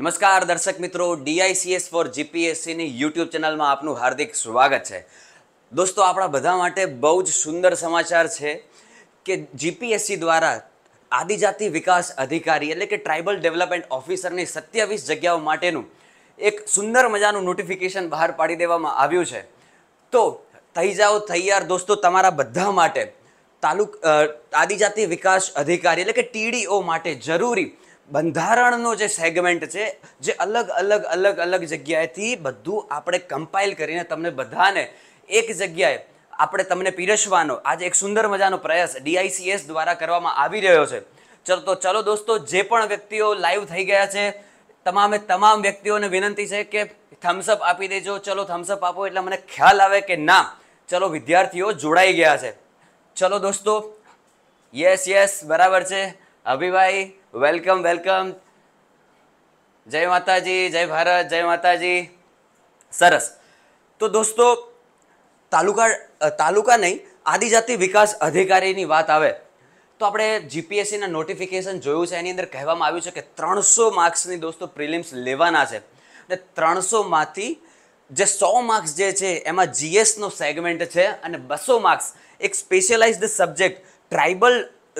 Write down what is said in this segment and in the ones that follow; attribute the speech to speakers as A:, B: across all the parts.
A: નમસ્કાર દર્શક મિત્રો ડીઆઈસીએસ ફોર જીપીએસસીની યુટ્યુબ ચેનલમાં આપનું હાર્દિક સ્વાગત છે દોસ્તો આપણા બધા માટે બહુ જ સુંદર સમાચાર છે કે જીપીએસસી દ્વારા આદિજાતિ વિકાસ અધિકારી એટલે કે ટ્રાઇબલ ડેવલપમેન્ટ ઓફિસરની સત્યાવીસ જગ્યાઓ માટેનું એક સુંદર મજાનું નોટિફિકેશન બહાર પાડી દેવામાં આવ્યું છે તો થઈ જાઓ તૈયાર દોસ્તો તમારા બધા માટે તાલુક આદિજાતિ વિકાસ અધિકારી એટલે કે ટીડીઓ માટે જરૂરી બંધારણનો જે સેગમેન્ટ છે જે અલગ અલગ અલગ અલગ જગ્યાએથી બધું આપણે કમ્પાઇલ કરીને તમને બધાને એક જગ્યાએ આપણે તમને પીરસવાનો આજે એક સુંદર મજાનો પ્રયાસ ડીઆઈસીએસ દ્વારા કરવામાં આવી રહ્યો છે ચલો તો ચલો દોસ્તો જે પણ વ્યક્તિઓ લાઈવ થઈ ગયા છે તમામે તમામ વ્યક્તિઓને વિનંતી છે કે થમ્સઅપ આપી દેજો ચલો થમ્સઅપ આપો એટલે મને ખ્યાલ આવે કે ના ચલો વિદ્યાર્થીઓ જોડાઈ ગયા છે ચલો દોસ્તો યસ યસ બરાબર છે અભિભાઈ વેલકમ વેલકમ જય માતાજી જય ભારત જય માતાજી સરસ તો દોસ્તો તાલુકા તાલુકા નહીં આદિજાતિ વિકાસ અધિકારીની વાત આવે તો આપણે જીપીએસસીના નોટિફિકેશન જોયું છે એની અંદર કહેવામાં આવ્યું છે કે ત્રણસો માર્ક્સની દોસ્તો પ્રિલિમ્સ લેવાના છે અને ત્રણસોમાંથી જે સો માર્ક્સ જે છે એમાં જીએસનો સેગમેન્ટ છે અને બસો માર્ક્સ એક સ્પેશિયલાઇઝ્ડ સબ્જેક્ટ ટ્રાઇબલ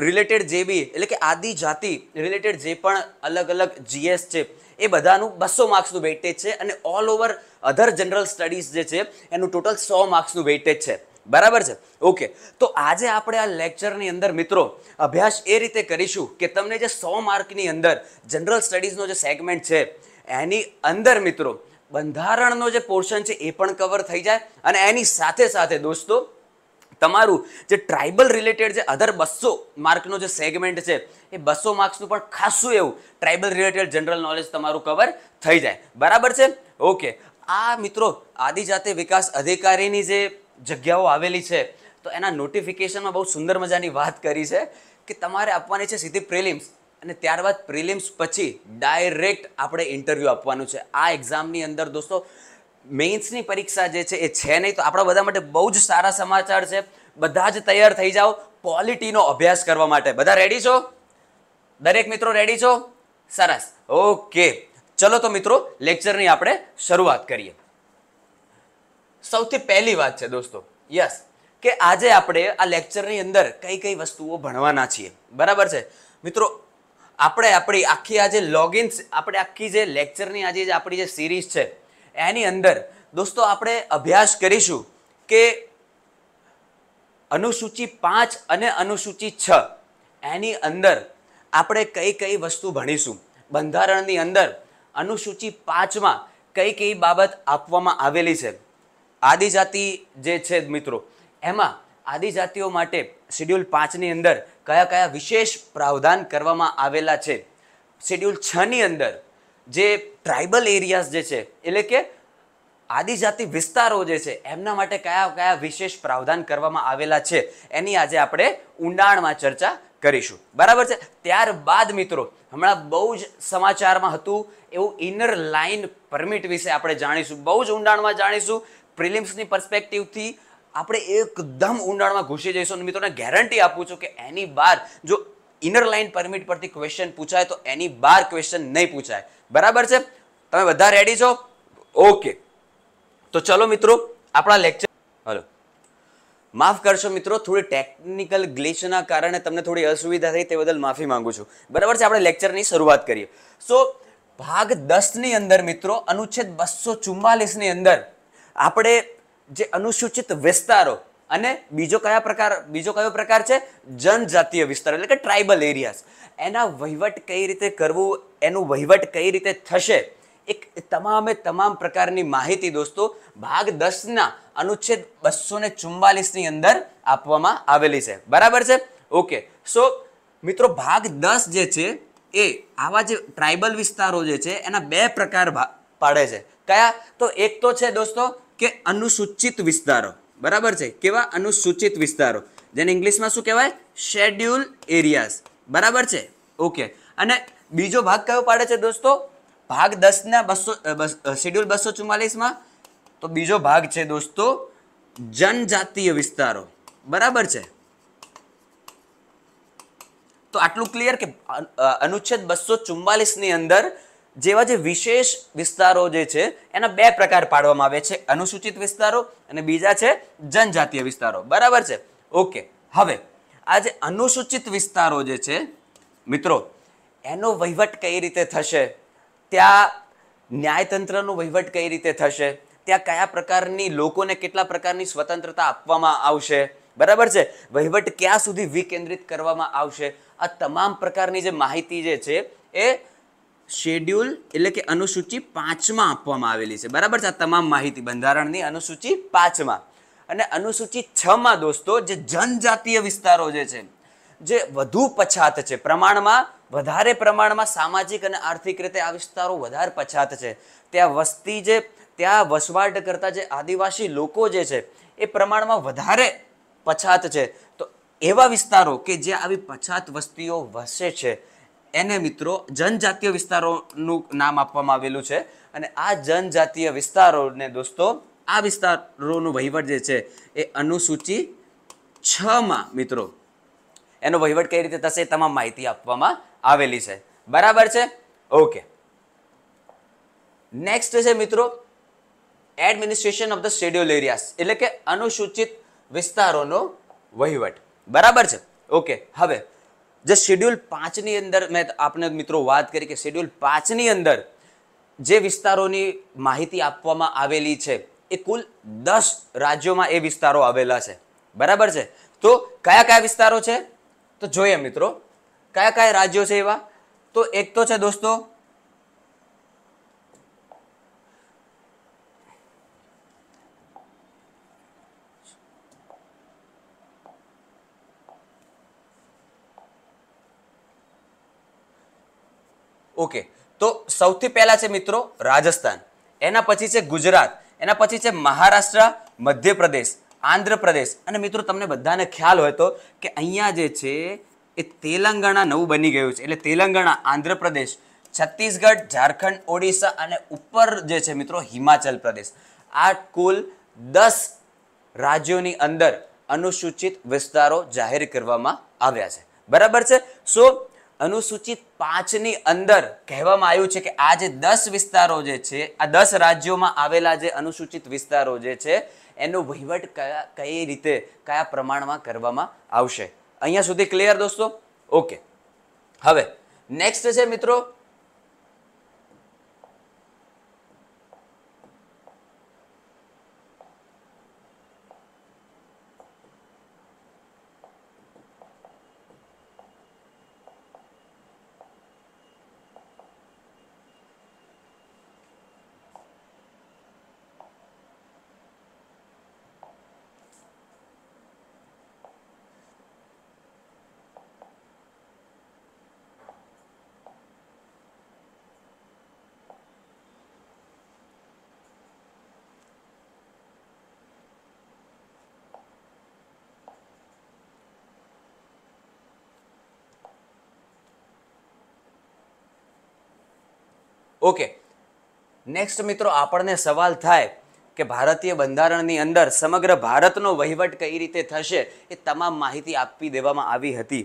A: રિલેટેડ જે બી એટલે કે આદિજાતિ રિલેટેડ જે પણ અલગ અલગ જીએસ છે એ બધાનું બસો માર્ક્સનું વેઇટેજ છે અને all over other general studies જે છે એનું ટોટલ સો માર્ક્સનું વેઇટેજ છે બરાબર છે ઓકે તો આજે આપણે આ લેક્ચરની અંદર મિત્રો અભ્યાસ એ રીતે કરીશું કે તમને જે સો માર્કની અંદર જનરલ સ્ટડીઝનો જે સેગમેન્ટ છે એની અંદર મિત્રો બંધારણનો જે પોર્શન છે એ પણ કવર થઈ જાય અને એની સાથે સાથે દોસ્તો તમારું જે ટ્રાઇબલ રિલેટેડ જે અધર બસો માર્કનો જે સેગમેન્ટ છે એ બસો માર્ક્સનું પણ ખાસું એવું ટ્રાઇબલ રિલેટેડ જનરલ નોલેજ તમારું કવર થઈ જાય બરાબર છે ઓકે આ મિત્રો આદિજાતિ વિકાસ અધિકારીની જે જગ્યાઓ આવેલી છે તો એના નોટિફિકેશનમાં બહુ સુંદર મજાની વાત કરી છે કે તમારે આપવાની છે સીધી પ્રિલિમ્સ અને ત્યારબાદ પ્રિલિમ્સ પછી ડાયરેક્ટ આપણે ઇન્ટરવ્યૂ આપવાનું છે આ એક્ઝામની અંદર દોસ્તો મેઇન્સની પરીક્ષા જે છે એ છે નહીં તો આપણા બધા માટે બહુ જ સારા સમાચાર છે બધા જ તૈયાર થઈ જાઓ ક્વોલિટીનો અભ્યાસ કરવા માટે બધા રેડી છો દરેક મિત્રો રેડી છો સરસ ઓકે ચલો તો મિત્રો લેક્ચરની આપણે શરૂઆત કરીએ સૌથી પહેલી વાત છે દોસ્તો યસ કે આજે આપણે આ લેક્ચરની અંદર કઈ કઈ વસ્તુઓ ભણવાના છીએ બરાબર છે મિત્રો આપણે આપણી આખી આ જે લોગિન્સ આપણે આખી જે લેક્ચરની આજે જે આપણી જે સિરીઝ છે એની અંદર દોસ્તો આપણે અભ્યાસ કરીશું કે અનુસૂચિ પાંચ અને અનુસૂચિ છ એની અંદર આપણે કઈ કઈ વસ્તુ ભણીશું બંધારણની અંદર અનુસૂચિ પાંચમાં કઈ કઈ બાબત આપવામાં આવેલી છે આદિજાતિ જે છે મિત્રો એમાં આદિજાતિઓ માટે શેડ્યુલ પાંચની અંદર કયા કયા વિશેષ પ્રાવધાન કરવામાં આવેલા છે શેડ્યુલ છની અંદર જે ટ્રાઇબલ એરિયાઝ જે છે એટલે કે આદિજાતિ વિસ્તારો જે છે એમના માટે કયા કયા વિશેષ પ્રાવધાન કરવામાં આવેલા છે એની આજે આપણે ઊંડાણમાં ચર્ચા કરીશું બરાબર છે ત્યારબાદ મિત્રો હમણાં બહુ જ સમાચારમાં હતું એવું ઇનર લાઇન પરમિટ વિશે આપણે જાણીશું બહુ જ ઊંડાણમાં જાણીશું પ્રિલિમ્સની પર્સપેક્ટિવથી આપણે એકદમ ઊંડાણમાં ઘૂસી જઈશું અને મિત્રોને ગેરંટી આપું છું કે એની બહાર જો ઇનર લાઇન પરમિટ પરથી ક્વેશ્ચન પૂછાય તો એની બાર ક્વેશ્ચન નહીં પૂછાય બરાબર છે તમે બધા રેડી છો ઓકે તો ચલો મિત્રો આપણા લેક્ચર હલો માફ કરશો મિત્રો થોડી ટેકનિકલ ગ્લિચના કારણે તમને થોડી અસુવિધા થઈ તે બદલ માફી માંગુ છું બરાબર છે આપણે લેક્ચરની શરૂઆત કરીએ સો ભાગ દસની અંદર મિત્રો અનુચ્છેદ બસો ચુમ્માલીસની અંદર આપણે જે અનુસૂચિત વિસ્તારો અને બીજો કયા પ્રકાર બીજો કયો પ્રકાર છે જનજાતીય વિસ્તાર એટલે કે ટ્રાઇબલ એરિયાસ એના વહીવટ કઈ રીતે કરવું એનું વહીવટ કઈ રીતે થશે એક તમામે તમામ પ્રકારની માહિતી દોસ્તો ભાગ દસના અનુચ્છેદ બસો ને ચુમ્બાલીસની અંદર આપવામાં આવેલી છે બરાબર છે ઓકે સો મિત્રો ભાગ દસ જે છે એ આવા જે ટ્રાઇબલ વિસ્તારો જે છે એના બે પ્રકાર પાડે છે કયા તો એક તો છે દોસ્તો કે અનુસૂચિત વિસ્તારો બરાબર છે કેવા અનુસૂચિત વિસ્તારો જેને ઇંગ્લિશમાં શું કહેવાય શેડ્યુલ એરિયાઝ બરાબર છે ઓકે અને બીજો ભાગ કયો પાડે છે દોસ્તો ભાગ દસના બસો શેડ્યુલ બસો ચુમ્માલીસમાં તો બીજો ભાગ છે દોસ્તો જનજાતીય વિસ્તારો બરાબર છે તો આટલું ક્લિયર કે અનુચ્છેદ બસો ચુમ્માલીસની અંદર જેવા જે વિશેષ વિસ્તારો જે છે એના બે પ્રકાર પાડવામાં આવે છે અનુસૂચિત વિસ્તારો અને બીજા છે જનજાતીય વિસ્તારો બરાબર છે ઓકે હવે આ જે અનુસૂચિત વિસ્તારો જે છે મિત્રો એનો વહીવટ કઈ રીતે થશે ત્યાં ન્યાયતંત્રનો વહીવટ કઈ રીતે થશે ત્યાં કયા પ્રકારની લોકોને કેટલા પ્રકારની સ્વતંત્રતા આપવામાં આવશે બરાબર છે વહીવટ ક્યાં સુધી વિકેન્દ્રિત કરવામાં આવશે આ તમામ પ્રકારની જે માહિતી જે છે એ શેડ્યુલ એટલે કે અનુસૂચિ પાંચમાં આપવામાં આવેલી છે બરાબર છે આ તમામ માહિતી બંધારણની અનુસૂચિ પાંચમાં અને અનુસૂચિ છમાં દોસ્તો જે જનજાતીય વિસ્તારો જે છે જે વધુ પછાત છે પ્રમાણમાં વધારે પ્રમાણમાં સામાજિક અને આર્થિક રીતે આ વિસ્તારો વધારે પછાત છે ત્યાં વસ્તી જે ત્યાં વસવાટ કરતા જે આદિવાસી લોકો જે છે એ પ્રમાણમાં વધારે પછાત છે તો એવા વિસ્તારો કે જે આવી પછાત વસ્તીઓ વસે છે એને મિત્રો જનજાતીય વિસ્તારોનું નામ આપવામાં આવેલું છે અને આ જનજાતીય વિસ્તારોને દોસ્તો આ વિસ્તારોનો વહીવટ જે છે એ અનુસૂચિ છમાં મિત્રો એનો વહીવટ કઈ રીતે થશે એ તમામ માહિતી આપવામાં આવેલી છે બરાબર છે ઓકે નેક્સ્ટ છે મિત્રો administration of the schedule areas એટલે કે અનુસૂચિત વિસ્તારોનો વહીવટ બરાબર છે ઓકે હવે જે શેડ્યુલ પાંચની અંદર મેં આપને મિત્રો વાત કરી કે શેડ્યુલ પાંચની અંદર જે વિસ્તારોની માહિતી આપવામાં આવેલી છે એ કુલ દસ રાજ્યોમાં એ વિસ્તારો આવેલા છે બરાબર છે તો કયા કયા વિસ્તારો છે તો જોઈએ મિત્રો કયા કયા રાજ્યો છે એવા તો એક તો છે દોસ્તો ઓકે તો સૌથી પહેલાં છે મિત્રો રાજસ્થાન એના પછી છે ગુજરાત એના પછી છે મહારાષ્ટ્ર મધ્યપ્રદેશ આંધ્રપ્રદેશ અને મિત્રો તમને બધાને ખ્યાલ હોય તો કે અહીંયા જે છે એ તેલંગાણા નવું બની ગયું છે એટલે તેલંગાણા આંધ્રપ્રદેશ છત્તીસગઢ ઝારખંડ ઓડિશા અને ઉપર જે છે મિત્રો હિમાચલ પ્રદેશ આ કુલ દસ રાજ્યોની અંદર અનુસૂચિત વિસ્તારો જાહેર કરવામાં આવ્યા છે બરાબર છે સો અનુસૂચિત પાંચની અંદર કહેવામાં આવ્યું છે કે આ જે દસ વિસ્તારો જે છે આ દસ રાજ્યોમાં આવેલા જે અનુસૂચિત વિસ્તારો જે છે એનો વહીવટ કયા કઈ રીતે કયા પ્રમાણમાં કરવામાં આવશે અહીંયા સુધી ક્લિયર દોસ્તો ઓકે હવે નેક્સ્ટ છે મિત્રો ઓકે નેક્સ્ટ મિત્રો આપણને સવાલ થાય કે ભારતીય બંધારણની અંદર સમગ્ર ભારતનો વહીવટ કઈ રીતે થશે એ તમામ માહિતી આપી દેવામાં આવી હતી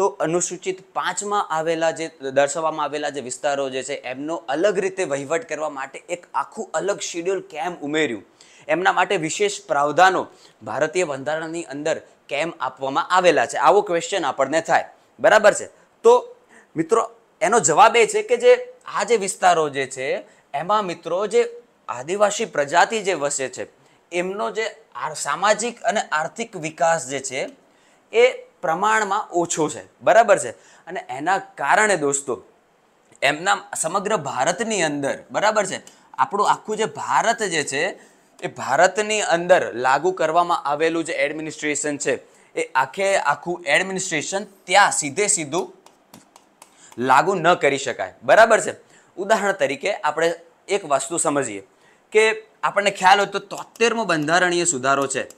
A: તો અનુસૂચિત પાંચમાં આવેલા જે દર્શાવવામાં આવેલા જે વિસ્તારો જે છે એમનો અલગ રીતે વહીવટ કરવા માટે એક આખું અલગ શેડ્યુલ કેમ ઉમેર્યું એમના માટે વિશેષ પ્રાવધાનો ભારતીય બંધારણની અંદર કેમ આપવામાં આવેલા છે આવો ક્વેશ્ચન આપણને થાય બરાબર છે તો મિત્રો એનો જવાબ એ છે કે જે આ જે વિસ્તારો જે છે એમાં મિત્રો જે આદિવાસી પ્રજાતિ જે વસે છે એમનો જે સામાજિક અને આર્થિક વિકાસ જે છે એ પ્રમાણમાં ઓછો છે બરાબર છે અને એના કારણે દોસ્તો એમના સમગ્ર ભારતની અંદર બરાબર છે આપણું આખું જે ભારત જે છે એ ભારતની અંદર લાગુ કરવામાં આવેલું જે એડમિનિસ્ટ્રેશન છે એ આખે આખું એડમિનિસ્ટ્રેશન ત્યાં સીધે સીધું લાગુ ન કરી શકાય બરાબર છે ઉદાહરણ તરીકે આપણે એક વસ્તુ સમજીએ કે આપણને ખ્યાલ હોય તો તોતેરમો બંધારણીય સુધારો છે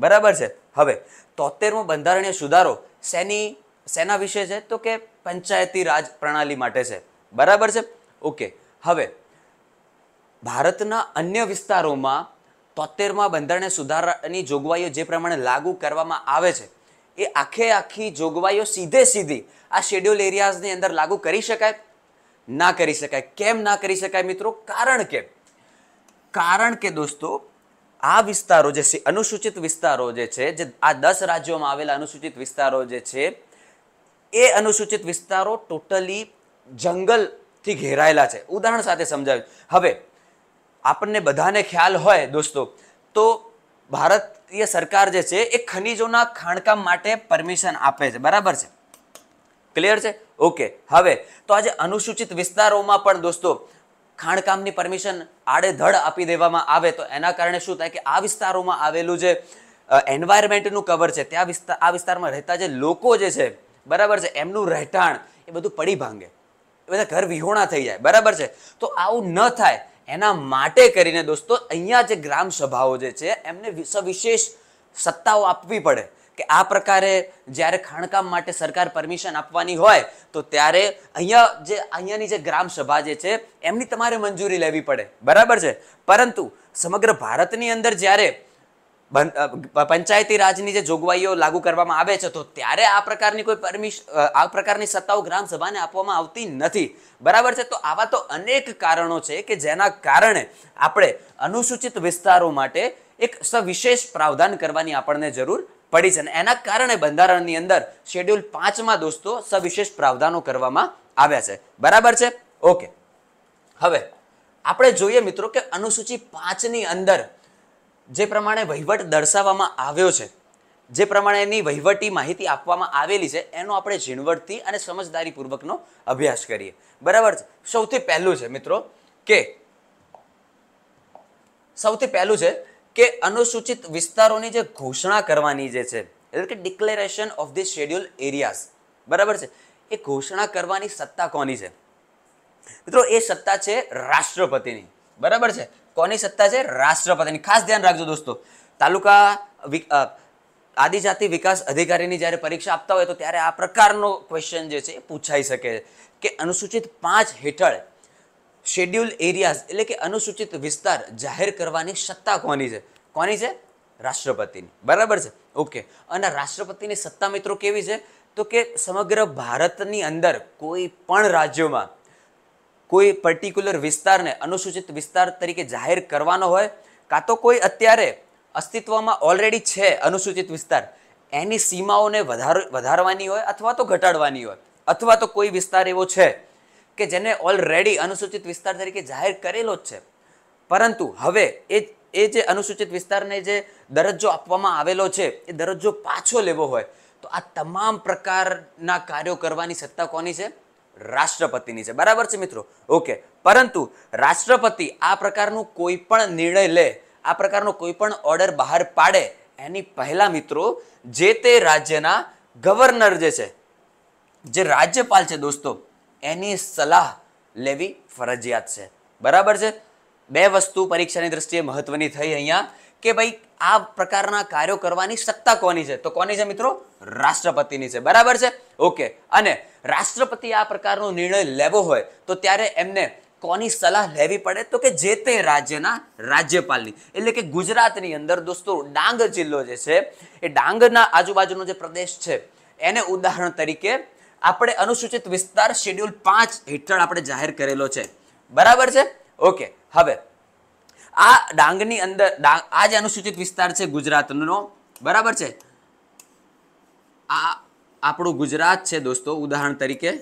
A: બરાબર છે હવે તોતેરમો બંધારણીય સુધારો શેની શેના વિશે છે તો કે પંચાયતી રાજ પ્રણાલી માટે છે બરાબર છે ઓકે હવે ભારતના અન્ય વિસ્તારોમાં તોતેરમા બંધારણીય સુધારાની જોગવાઈઓ જે પ્રમાણે લાગુ કરવામાં આવે છે એ આખે આખી જોગવાઈઓ સીધે સીધી આ શેડ્યુલ એરિયાઝની અંદર લાગુ કરી શકાય ના કરી શકાય કેમ ના કરી શકાય મિત્રો કારણ કે કારણ કે દોસ્તો આ વિસ્તારો જે છે અનુસૂચિત વિસ્તારો જે છે જે આ દસ રાજ્યોમાં આવેલા અનુસૂચિત વિસ્તારો જે છે એ અનુસૂચિત વિસ્તારો ટોટલી જંગલથી ઘેરાયેલા છે ઉદાહરણ સાથે સમજાવ્યું હવે આપણને બધાને ખ્યાલ હોય દોસ્તો તો ભારતીય સરકાર જે છે એ ખનીજોના ખાણકામ માટે પરમિશન આપે છે બરાબર છે ક્લિયર છે ઓકે હવે તો આજે અનુસૂચિત વિસ્તારોમાં પણ દોસ્તો ખાણકામની પરમિશન આડેધડ આપી દેવામાં આવે તો એના કારણે શું થાય કે આ વિસ્તારોમાં આવેલું જે એન્વાયરમેન્ટનું કવર છે ત્યાં વિસ્તાર આ વિસ્તારમાં રહેતા જે લોકો જે છે બરાબર છે એમનું રહેઠાણ એ બધું પડી ભાંગે એ બધા ઘર વિહોણા થઈ જાય બરાબર છે તો આવું ન થાય એના માટે કરીને દોસ્તો અહીંયા જે ગ્રામ સભાઓ જે છે એમને સવિશેષ સત્તાઓ આપવી પડે કે આ પ્રકારે જ્યારે ખાણકામ માટે સરકાર પરમિશન આપવાની હોય તો ત્યારે અહીંયા જે અહીંયાની જે ગ્રામ સભા જે છે એમની તમારે મંજૂરી લેવી પડે બરાબર છે પરંતુ સમગ્ર ભારતની અંદર જ્યારે પંચાયતી રાજની જે જોગવાઈઓ લાગુ કરવામાં આવે છે તો ત્યારે આ પ્રકારની કોઈ પરમિશ આ પ્રકારની સત્તાઓ ગ્રામ સભાને આપવામાં આવતી નથી બરાબર છે તો આવા તો અનેક કારણો છે કે જેના કારણે આપણે અનુસૂચિત વિસ્તારો માટે એક સવિશેષ પ્રાવધાન કરવાની આપણને જરૂર પડી છે અને એના કારણે બંધારણની અંદર શેડ્યુલ પાંચમાં દોસ્તો સવિશેષ પ્રાવધાનો કરવામાં આવ્યા છે બરાબર છે ઓકે હવે આપણે જોઈએ મિત્રો કે અનુસૂચિ પાંચની અંદર જે પ્રમાણે વહીવટ દર્શાવવામાં આવ્યો છે જે પ્રમાણે એની વહીવટી માહિતી આપવામાં આવેલી છે એનો આપણે ઝીણવટથી અને સમજદારીપૂર્વકનો અભ્યાસ કરીએ બરાબર સૌથી પહેલું છે મિત્રો કે સૌથી પહેલું છે કે અનુસૂચિત વિસ્તારોની જે ઘોષણા કરવાની જે છે એટલે કે declaration of the schedule areas બરાબર છે એ ઘોષણા કરવાની સત્તા કોની છે મિત્રો એ સત્તા છે રાષ્ટ્રપતિની બરાબર છે કોની સત્તા છે રાષ્ટ્રપતિની ખાસ ધ્યાન રાખજો દોસ્તો તાલુકા આદિજાતિ વિકાસ અધિકારીની જ્યારે પરીક્ષા આપતા હોય તો ત્યારે આ પ્રકારનો ક્વેશ્ચન જે છે એ પૂછાઈ શકે કે અનુસૂચિત પાંચ હેઠળ શેડ્યુલ એરિયાઝ એટલે કે અનુસૂચિત વિસ્તાર જાહેર કરવાની સત્તા કોની છે કોની છે રાષ્ટ્રપતિની બરાબર છે ઓકે અને રાષ્ટ્રપતિની સત્તા મિત્રો કેવી છે તો કે સમગ્ર ભારતની અંદર કોઈ પણ રાજ્યોમાં કોઈ પર્ટિક્યુલર વિસ્તારને અનુસૂચિત વિસ્તાર તરીકે જાહેર કરવાનો હોય કાં તો કોઈ અત્યારે અસ્તિત્વમાં ઓલરેડી છે અનુસૂચિત વિસ્તાર એની સીમાઓને વધાર વધારવાની હોય અથવા તો ઘટાડવાની હોય અથવા તો કોઈ વિસ્તાર એવો છે કે જેને ઓલરેડી અનુસૂચિત વિસ્તાર તરીકે જાહેર કરેલો જ છે પરંતુ હવે એ એ જે અનુસૂચિત વિસ્તારને જે દરજ્જો આપવામાં આવેલો છે એ દરજ્જો પાછો લેવો હોય તો આ તમામ પ્રકારના કાર્યો કરવાની સત્તા કોની છે રાષ્ટ્રપતિની છે બરાબર છે મિત્રો ઓકે પરંતુ રાષ્ટ્રપતિ આ પ્રકારનું કોઈ પણ નિર્ણય લે આ પ્રકારનો કોઈ પણ ઓર્ડર બહાર પાડે એની પહેલા મિત્રો જે તે રાજ્યના ગવર્નર જે છે જે રાજ્યપાલ છે દોસ્તો એની સલાહ લેવી ફરજિયાત છે બરાબર છે બે વસ્તુ પરીક્ષાની દ્રષ્ટિએ મહત્વની થઈ અહીંયા કે ભાઈ આ પ્રકારના કાર્યો કરવાની સત્તા કોની છે તો કોની છે મિત્રો રાષ્ટ્રપતિની છે બરાબર છે ઓકે અને રાષ્ટ્રપતિ આ પ્રકારનો નિર્ણય લેવો હોય તો ત્યારે એમને કોની સલાહ લેવી પડે તો કે જે તે રાજ્યના રાજ્યપાલની એટલે કે ગુજરાતની અંદર દોસ્તો ડાંગ જિલ્લો જે છે એ ડાંગના આજુબાજુનો જે પ્રદેશ છે એને ઉદાહરણ તરીકે આપણે અનુસૂચિત વિસ્તાર શેડ્યુલ પાંચ હેઠળ આપણે જાહેર કરેલો છે બરાબર છે ઓકે હવે આ ડાંગની અંદર આ જે અનુસૂચિત વિસ્તાર છે ગુજરાતનો બરાબર છે આ આપણું ગુજરાત છે દોસ્તો ઉદાહરણ તરીકે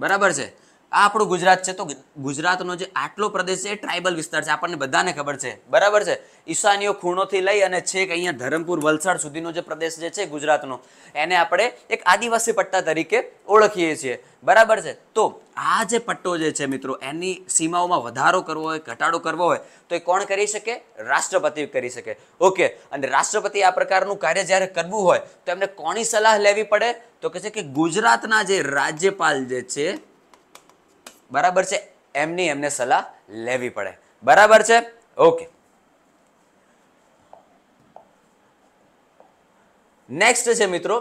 A: બરાબર છે આ આપણું ગુજરાત છે તો ગુજરાતનો જે આટલો પ્રદેશ છે એ ટ્રાઇબલ વિસ્તાર છે આપણને બધાને ખબર છે બરાબર છે ઈશાનીઓ ખૂણોથી લઈ અને છેક અહીંયા ધરમપુર વલસાડ સુધીનો જે પ્રદેશ જે છે ગુજરાતનો એને આપણે એક આદિવાસી પટ્ટા તરીકે ઓળખીએ છીએ બરાબર છે તો આ જે પટ્ટો જે છે મિત્રો એની સીમાઓમાં વધારો કરવો હોય ઘટાડો કરવો હોય તો એ કોણ કરી શકે રાષ્ટ્રપતિ કરી શકે ઓકે અને રાષ્ટ્રપતિ આ પ્રકારનું કાર્ય જ્યારે કરવું હોય તો એમને કોની સલાહ લેવી પડે તો કે છે કે ગુજરાતના જે રાજ્યપાલ જે છે બરાબર છે એમની એમને સલાહ લેવી પડે બરાબર છે ઓકે નેક્સ્ટ છે મિત્રો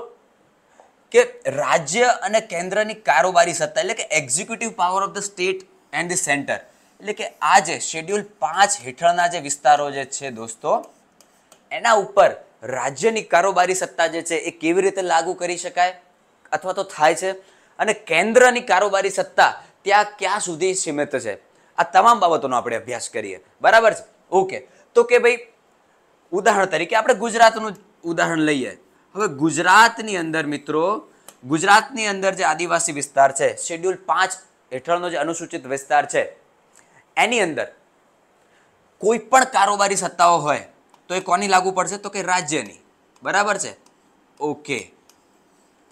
A: કે રાજ્ય અને કેન્દ્રની કારોબારી સત્તા એટલે કે executive power of the state and the centre એટલે કે આ જે શેડ્યુલ પાંચ હેઠળના જે વિસ્તારો જે છે દોસ્તો એના ઉપર રાજ્યની કારોબારી સત્તા જે છે એ કેવી રીતે લાગુ કરી શકાય અથવા તો થાય છે અને કેન્દ્રની કારોબારી સત્તા ત્યાં ક્યાં સુધી સીમિત છે આ તમામ બાબતોનો આપણે અભ્યાસ કરીએ બરાબર છે ઓકે તો કે ભાઈ ઉદાહરણ તરીકે આપણે ગુજરાતનું ઉદાહરણ લઈએ હવે ગુજરાતની અંદર મિત્રો ગુજરાતની અંદર જે આદિવાસી વિસ્તાર છે શેડ્યુલ પાંચ હેઠળનો જે અનુસૂચિત વિસ્તાર છે એની અંદર કોઈ પણ કારોબારી સત્તાઓ હોય તો એ કોની લાગુ પડશે તો કે રાજ્યની બરાબર છે ઓકે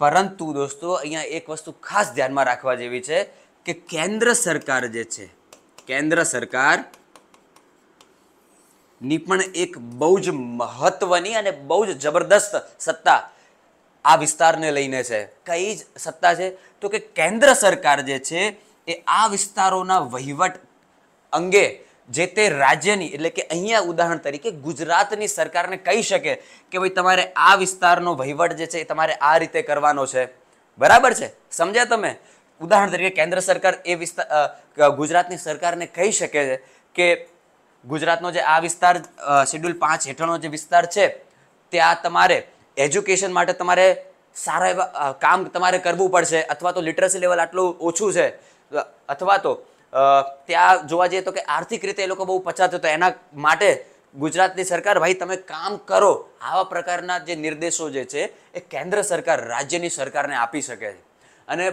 A: પરંતુ દોસ્તો અહીંયા એક વસ્તુ ખાસ ધ્યાનમાં રાખવા જેવી છે કે કેન્દ્ર સરકાર જે છે કેન્દ્ર સરકાર ની પણ એક બહુ જ મહત્વની અને બહુ જ જબરદસ્ત સત્તા આ વિસ્તારને લઈને છે કઈ જ સત્તા છે તો કે કેન્દ્ર સરકાર જે છે એ આ વિસ્તારોના વહીવટ અંગે જે તે રાજ્યની એટલે કે અહીંયા ઉદાહરણ તરીકે ગુજરાતની સરકારને કહી શકે કે ભાઈ તમારે આ વિસ્તારનો વહીવટ જે છે એ તમારે આ રીતે કરવાનો છે બરાબર છે સમજ્યા તમે ઉદાહરણ તરીકે કેન્દ્ર સરકાર એ વિસ્તાર ગુજરાતની સરકારને કહી શકે છે કે ગુજરાતનો જે આ વિસ્તાર શેડ્યુલ પાંચ હેઠળનો જે વિસ્તાર છે ત્યાં તમારે એજ્યુકેશન માટે તમારે સારા એવા કામ તમારે કરવું પડશે અથવા તો લિટરસી લેવલ આટલું ઓછું છે અથવા તો ત્યાં જોવા જઈએ તો કે આર્થિક રીતે એ લોકો બહુ પછાત હતો એના માટે ગુજરાતની સરકાર ભાઈ તમે કામ કરો આવા પ્રકારના જે નિર્દેશો જે છે એ કેન્દ્ર સરકાર રાજ્યની સરકારને આપી શકે છે અને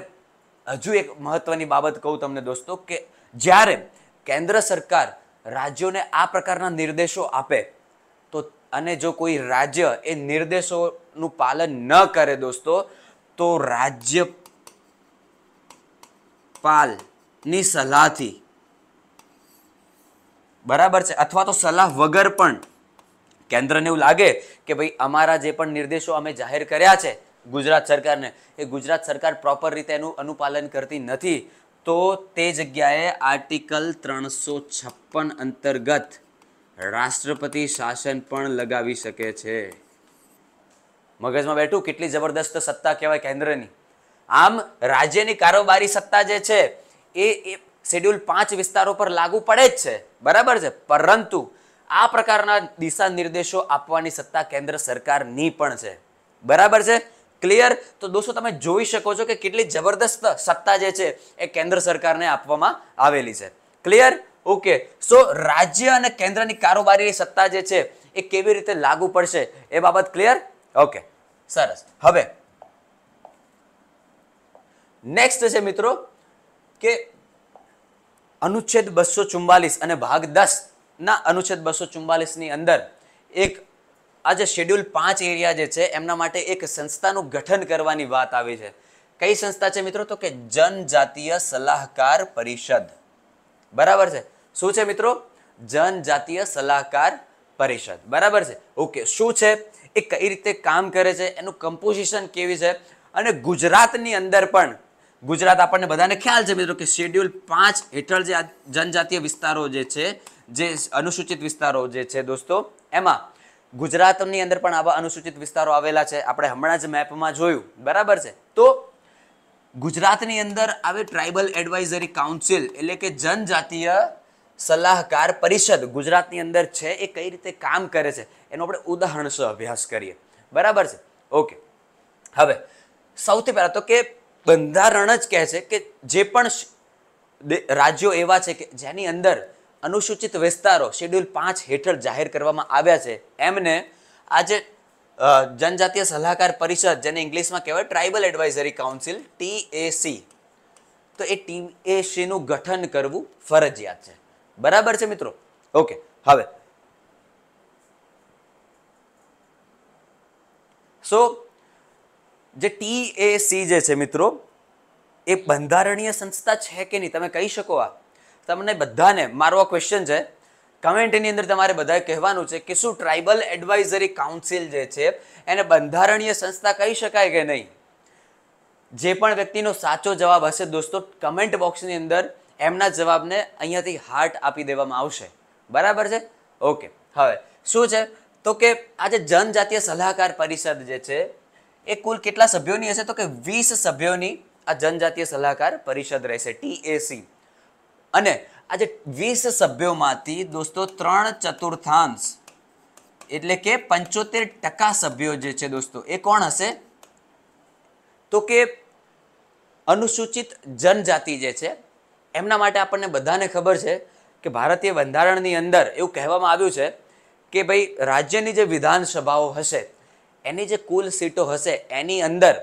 A: હજુ એક મહત્વની બાબત કહું તમને દોસ્તો કે જ્યારે કેન્દ્ર સરકાર રાજ્યોને આ પ્રકારના નિર્દેશો આપે તો અને જો કોઈ રાજ્ય એ નિર્દેશોનું પાલન ન કરે દોસ્તો તો રાજ્ય પાલની સલાહથી બરાબર છે અથવા તો સલાહ વગર પણ કેન્દ્રને એવું લાગે કે ભાઈ અમારા જે પણ નિર્દેશો અમે જાહેર કર્યા છે ગુજરાત સરકારને એ ગુજરાત સરકાર પ્રોપર રીતે એનું અનુપાલન કરતી નથી તો તે જગ્યાએ આર્ટિકલ ત્રણસો છપ્પન અંતર્ગત રાષ્ટ્રપતિ શાસન પણ લગાવી શકે છે મગજમાં બેઠું કેટલી જબરદસ્ત સત્તા કહેવાય કેન્દ્રની આમ રાજ્યની કારોબારી સત્તા જે છે એ શેડ્યુલ પાંચ વિસ્તારો પર લાગુ પડે જ છે બરાબર છે પરંતુ આ પ્રકારના દિશા નિર્દેશો આપવાની સત્તા કેન્દ્ર સરકારની પણ છે બરાબર છે ક્લિયર તો દોસ્તો તમે જોઈ શકો છો કે કેટલી જબરદસ્ત સત્તા જે છે એ કેન્દ્ર સરકારને આપવામાં આવેલી છે ક્લિયર ઓકે સો રાજ્ય અને કેન્દ્રની કારોબારી સત્તા જે છે એ કેવી રીતે લાગુ પડશે એ બાબત ક્લિયર ઓકે સરસ હવે નેક્સ્ટ છે મિત્રો કે અનુચ્છેદ બસો ચુમ્બાલીસ અને ભાગ દસ ના અનુચ્છેદ બસો ચુમ્બાલીસની અંદર એક આ જે શેડ્યુલ પાંચ એરિયા જે છે એમના માટે એક સંસ્થાનું ગઠન કરવાની વાત આવી છે કઈ સંસ્થા છે મિત્રો તો કે જનજાતીય સલાહકાર પરિષદ બરાબર છે શું છે મિત્રો જનજાતીય સલાહકાર પરિષદ બરાબર છે ઓકે શું છે એ કઈ રીતે કામ કરે છે એનું કમ્પોઝિશન કેવી છે અને ગુજરાતની અંદર પણ ગુજરાત આપણને બધાને ખ્યાલ છે મિત્રો કે શેડ્યુલ પાંચ હેઠળ જે જનજાતીય વિસ્તારો જે છે જે અનુસૂચિત વિસ્તારો જે છે દોસ્તો એમાં ગુજરાતની અંદર પણ આવા અનુસૂચિત વિસ્તારો આવેલા છે આપણે હમણાં જ મેપમાં જોયું બરાબર છે તો ગુજરાતની અંદર આવે ટ્રાઇબલ એડવાઇઝરી કાઉન્સિલ એટલે કે જનજાતીય સલાહકાર પરિષદ ગુજરાતની અંદર છે એ કઈ રીતે કામ કરે છે એનો આપણે ઉદાહરણ સહ અભ્યાસ કરીએ બરાબર છે ઓકે હવે સૌથી પહેલાં તો કે બંધારણ જ કહે છે કે જે પણ રાજ્યો એવા છે કે જેની અંદર અનુસૂચિત વિસ્તારો શેડ્યુલ પાંચ હેઠળ જાહેર કરવામાં આવ્યા છે એમને આજે જનજાતીય સલાહકાર પરિષદ જેને ઇંગ્લિશમાં કહેવાય ટ્રાઇબલ એડવાઇઝરી કાઉન્સિલ ટીએસી તો એ ટીએસીનું ગઠન કરવું ફરજિયાત છે બરાબર છે મિત્રો ઓકે હવે સો જે ટીએસી જે છે મિત્રો એ બંધારણીય સંસ્થા છે કે નહીં તમે કહી શકો આ તમને બધાને મારો આ ક્વેશ્ચન છે કમેન્ટની અંદર તમારે બધાએ કહેવાનું છે કે શું ટ્રાઇબલ એડવાઇઝરી કાઉન્સિલ જે છે એને બંધારણીય સંસ્થા કહી શકાય કે નહીં જે પણ વ્યક્તિનો સાચો જવાબ હશે દોસ્તો કમેન્ટ બોક્સની અંદર એમના જવાબને અહીંયાથી હાર્ટ આપી દેવામાં આવશે બરાબર છે ઓકે હવે શું છે તો કે આજે જનજાતીય સલાહકાર પરિષદ જે છે એ કુલ કેટલા સભ્યોની હશે તો કે વીસ સભ્યોની આ જનજાતીય સલાહકાર પરિષદ રહેશે ટી એસી અને આજે વીસ સભ્યોમાંથી દોસ્તો ત્રણ ચતુર્થાંશ એટલે કે પંચોતેર ટકા સભ્યો જે છે દોસ્તો એ કોણ હશે તો કે અનુસૂચિત જનજાતિ જે છે એમના માટે આપણને બધાને ખબર છે કે ભારતીય બંધારણની અંદર એવું કહેવામાં આવ્યું છે કે ભાઈ રાજ્યની જે વિધાનસભાઓ હશે એની જે કુલ સીટો હશે એની અંદર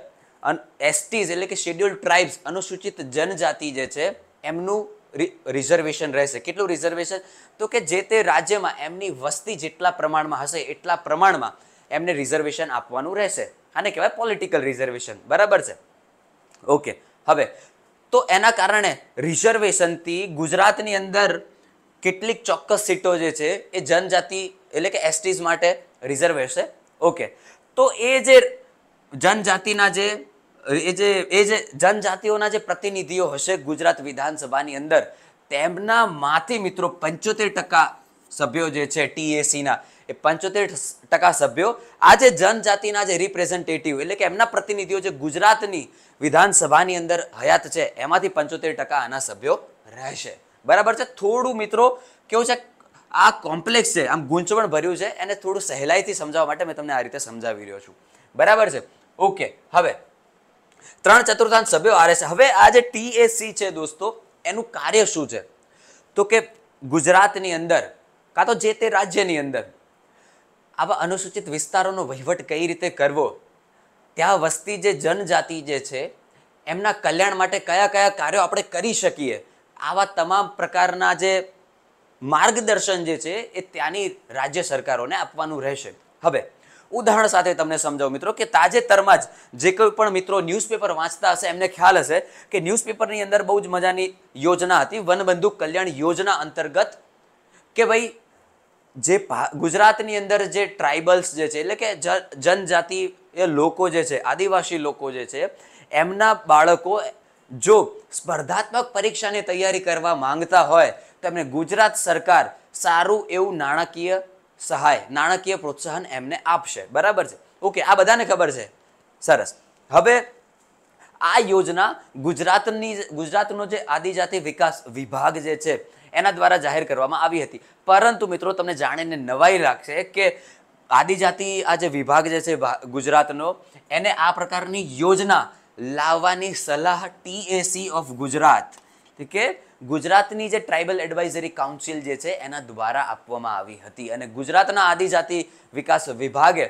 A: એસટીઝ એટલે કે શેડ્યુલ ટ્રાઇબ્સ અનુસૂચિત જનજાતિ જે છે એમનું રિઝર્વેશન રહેશે કેટલું રિઝર્વેશન તો કે જે તે રાજ્યમાં એમની વસ્તી જેટલા પ્રમાણમાં હશે એટલા પ્રમાણમાં એમને રિઝર્વેશન આપવાનું રહેશે આને કહેવાય પોલિટિકલ રિઝર્વેશન બરાબર છે ઓકે હવે તો એના કારણે રિઝર્વેશનથી ગુજરાતની અંદર કેટલીક ચોક્કસ સીટો જે છે એ જનજાતિ એટલે કે એસટીઝ માટે રિઝર્વ હશે ઓકે તો એ જે જનજાતિના જે એ જે એ જે જનજાતિઓના જે પ્રતિનિધિઓ હશે ગુજરાત વિધાનસભાની અંદર તેમના માંથી મિત્રો પંચોતેર ટકા સભ્યો જે છે ટીએસીના એ પંચોતેર ટકા સભ્યો આ જે જનજાતિના જે રિપ્રેઝેન્ટેટિવ એટલે કે એમના પ્રતિનિધિઓ જે ગુજરાતની વિધાનસભાની અંદર હયાત છે એમાંથી પંચોતેર ટકા આના સભ્યો રહેશે બરાબર છે થોડું મિત્રો કેવું છે આ કોમ્પ્લેક્સ છે આમ ગૂંચવણ ભર્યું છે એને થોડું સહેલાઈથી સમજાવવા માટે મેં તમને આ રીતે સમજાવી રહ્યો છું બરાબર છે ઓકે હવે ત્રણ ચતુર્થાંશ સભ્યો આરએસ હવે આ જે ટીએસસી છે દોસ્તો એનું કાર્ય શું છે તો કે ગુજરાતની અંદર કાં તો જે તે રાજ્યની અંદર આવા અનુસૂચિત વિસ્તારોનો વહીવટ કઈ રીતે કરવો ત્યાં વસ્તી જે જનજાતિ જે છે એમના કલ્યાણ માટે કયા કયા કાર્યો આપણે કરી શકીએ આવા તમામ પ્રકારના જે માર્ગદર્શન જે છે એ ત્યાંની રાજ્ય સરકારોને આપવાનું રહેશે હવે ઉદાહરણ સાથે તમને સમજાવું મિત્રો કે તાજેતરમાં જ જે કોઈ પણ મિત્રો ન્યૂઝપેપર વાંચતા હશે એમને ખ્યાલ હશે કે ન્યૂઝપેપરની અંદર બહુ જ મજાની યોજના હતી વનબંધુ કલ્યાણ યોજના અંતર્ગત કે ભાઈ જે ગુજરાતની અંદર જે ટ્રાઇબલ્સ જે છે એટલે કે જનજાતિ એ લોકો જે છે આદિવાસી લોકો જે છે એમના બાળકો જો સ્પર્ધાત્મક પરીક્ષાની તૈયારી કરવા માંગતા હોય તો એમને ગુજરાત સરકાર સારું એવું નાણાકીય સહાય નાણાકીય પ્રોત્સાહન એમને આપશે બરાબર છે ઓકે આ બધાને ખબર છે સરસ હવે આ યોજના ગુજરાતની ગુજરાતનો જે આદિજાતિ વિકાસ વિભાગ જે છે એના દ્વારા જાહેર કરવામાં આવી હતી પરંતુ મિત્રો તમને જાણીને નવાઈ રાખશે કે આદિજાતિ આ જે વિભાગ જે છે ગુજરાતનો એને આ પ્રકારની યોજના લાવવાની સલાહ ટીએસી ઓફ ગુજરાત કે ગુજરાતની જે ટ્રાઇબલ એડવાઇઝરી કાઉન્સિલ જે છે એના દ્વારા આપવામાં આવી હતી અને ગુજરાતના આદિજાતિ વિકાસ વિભાગે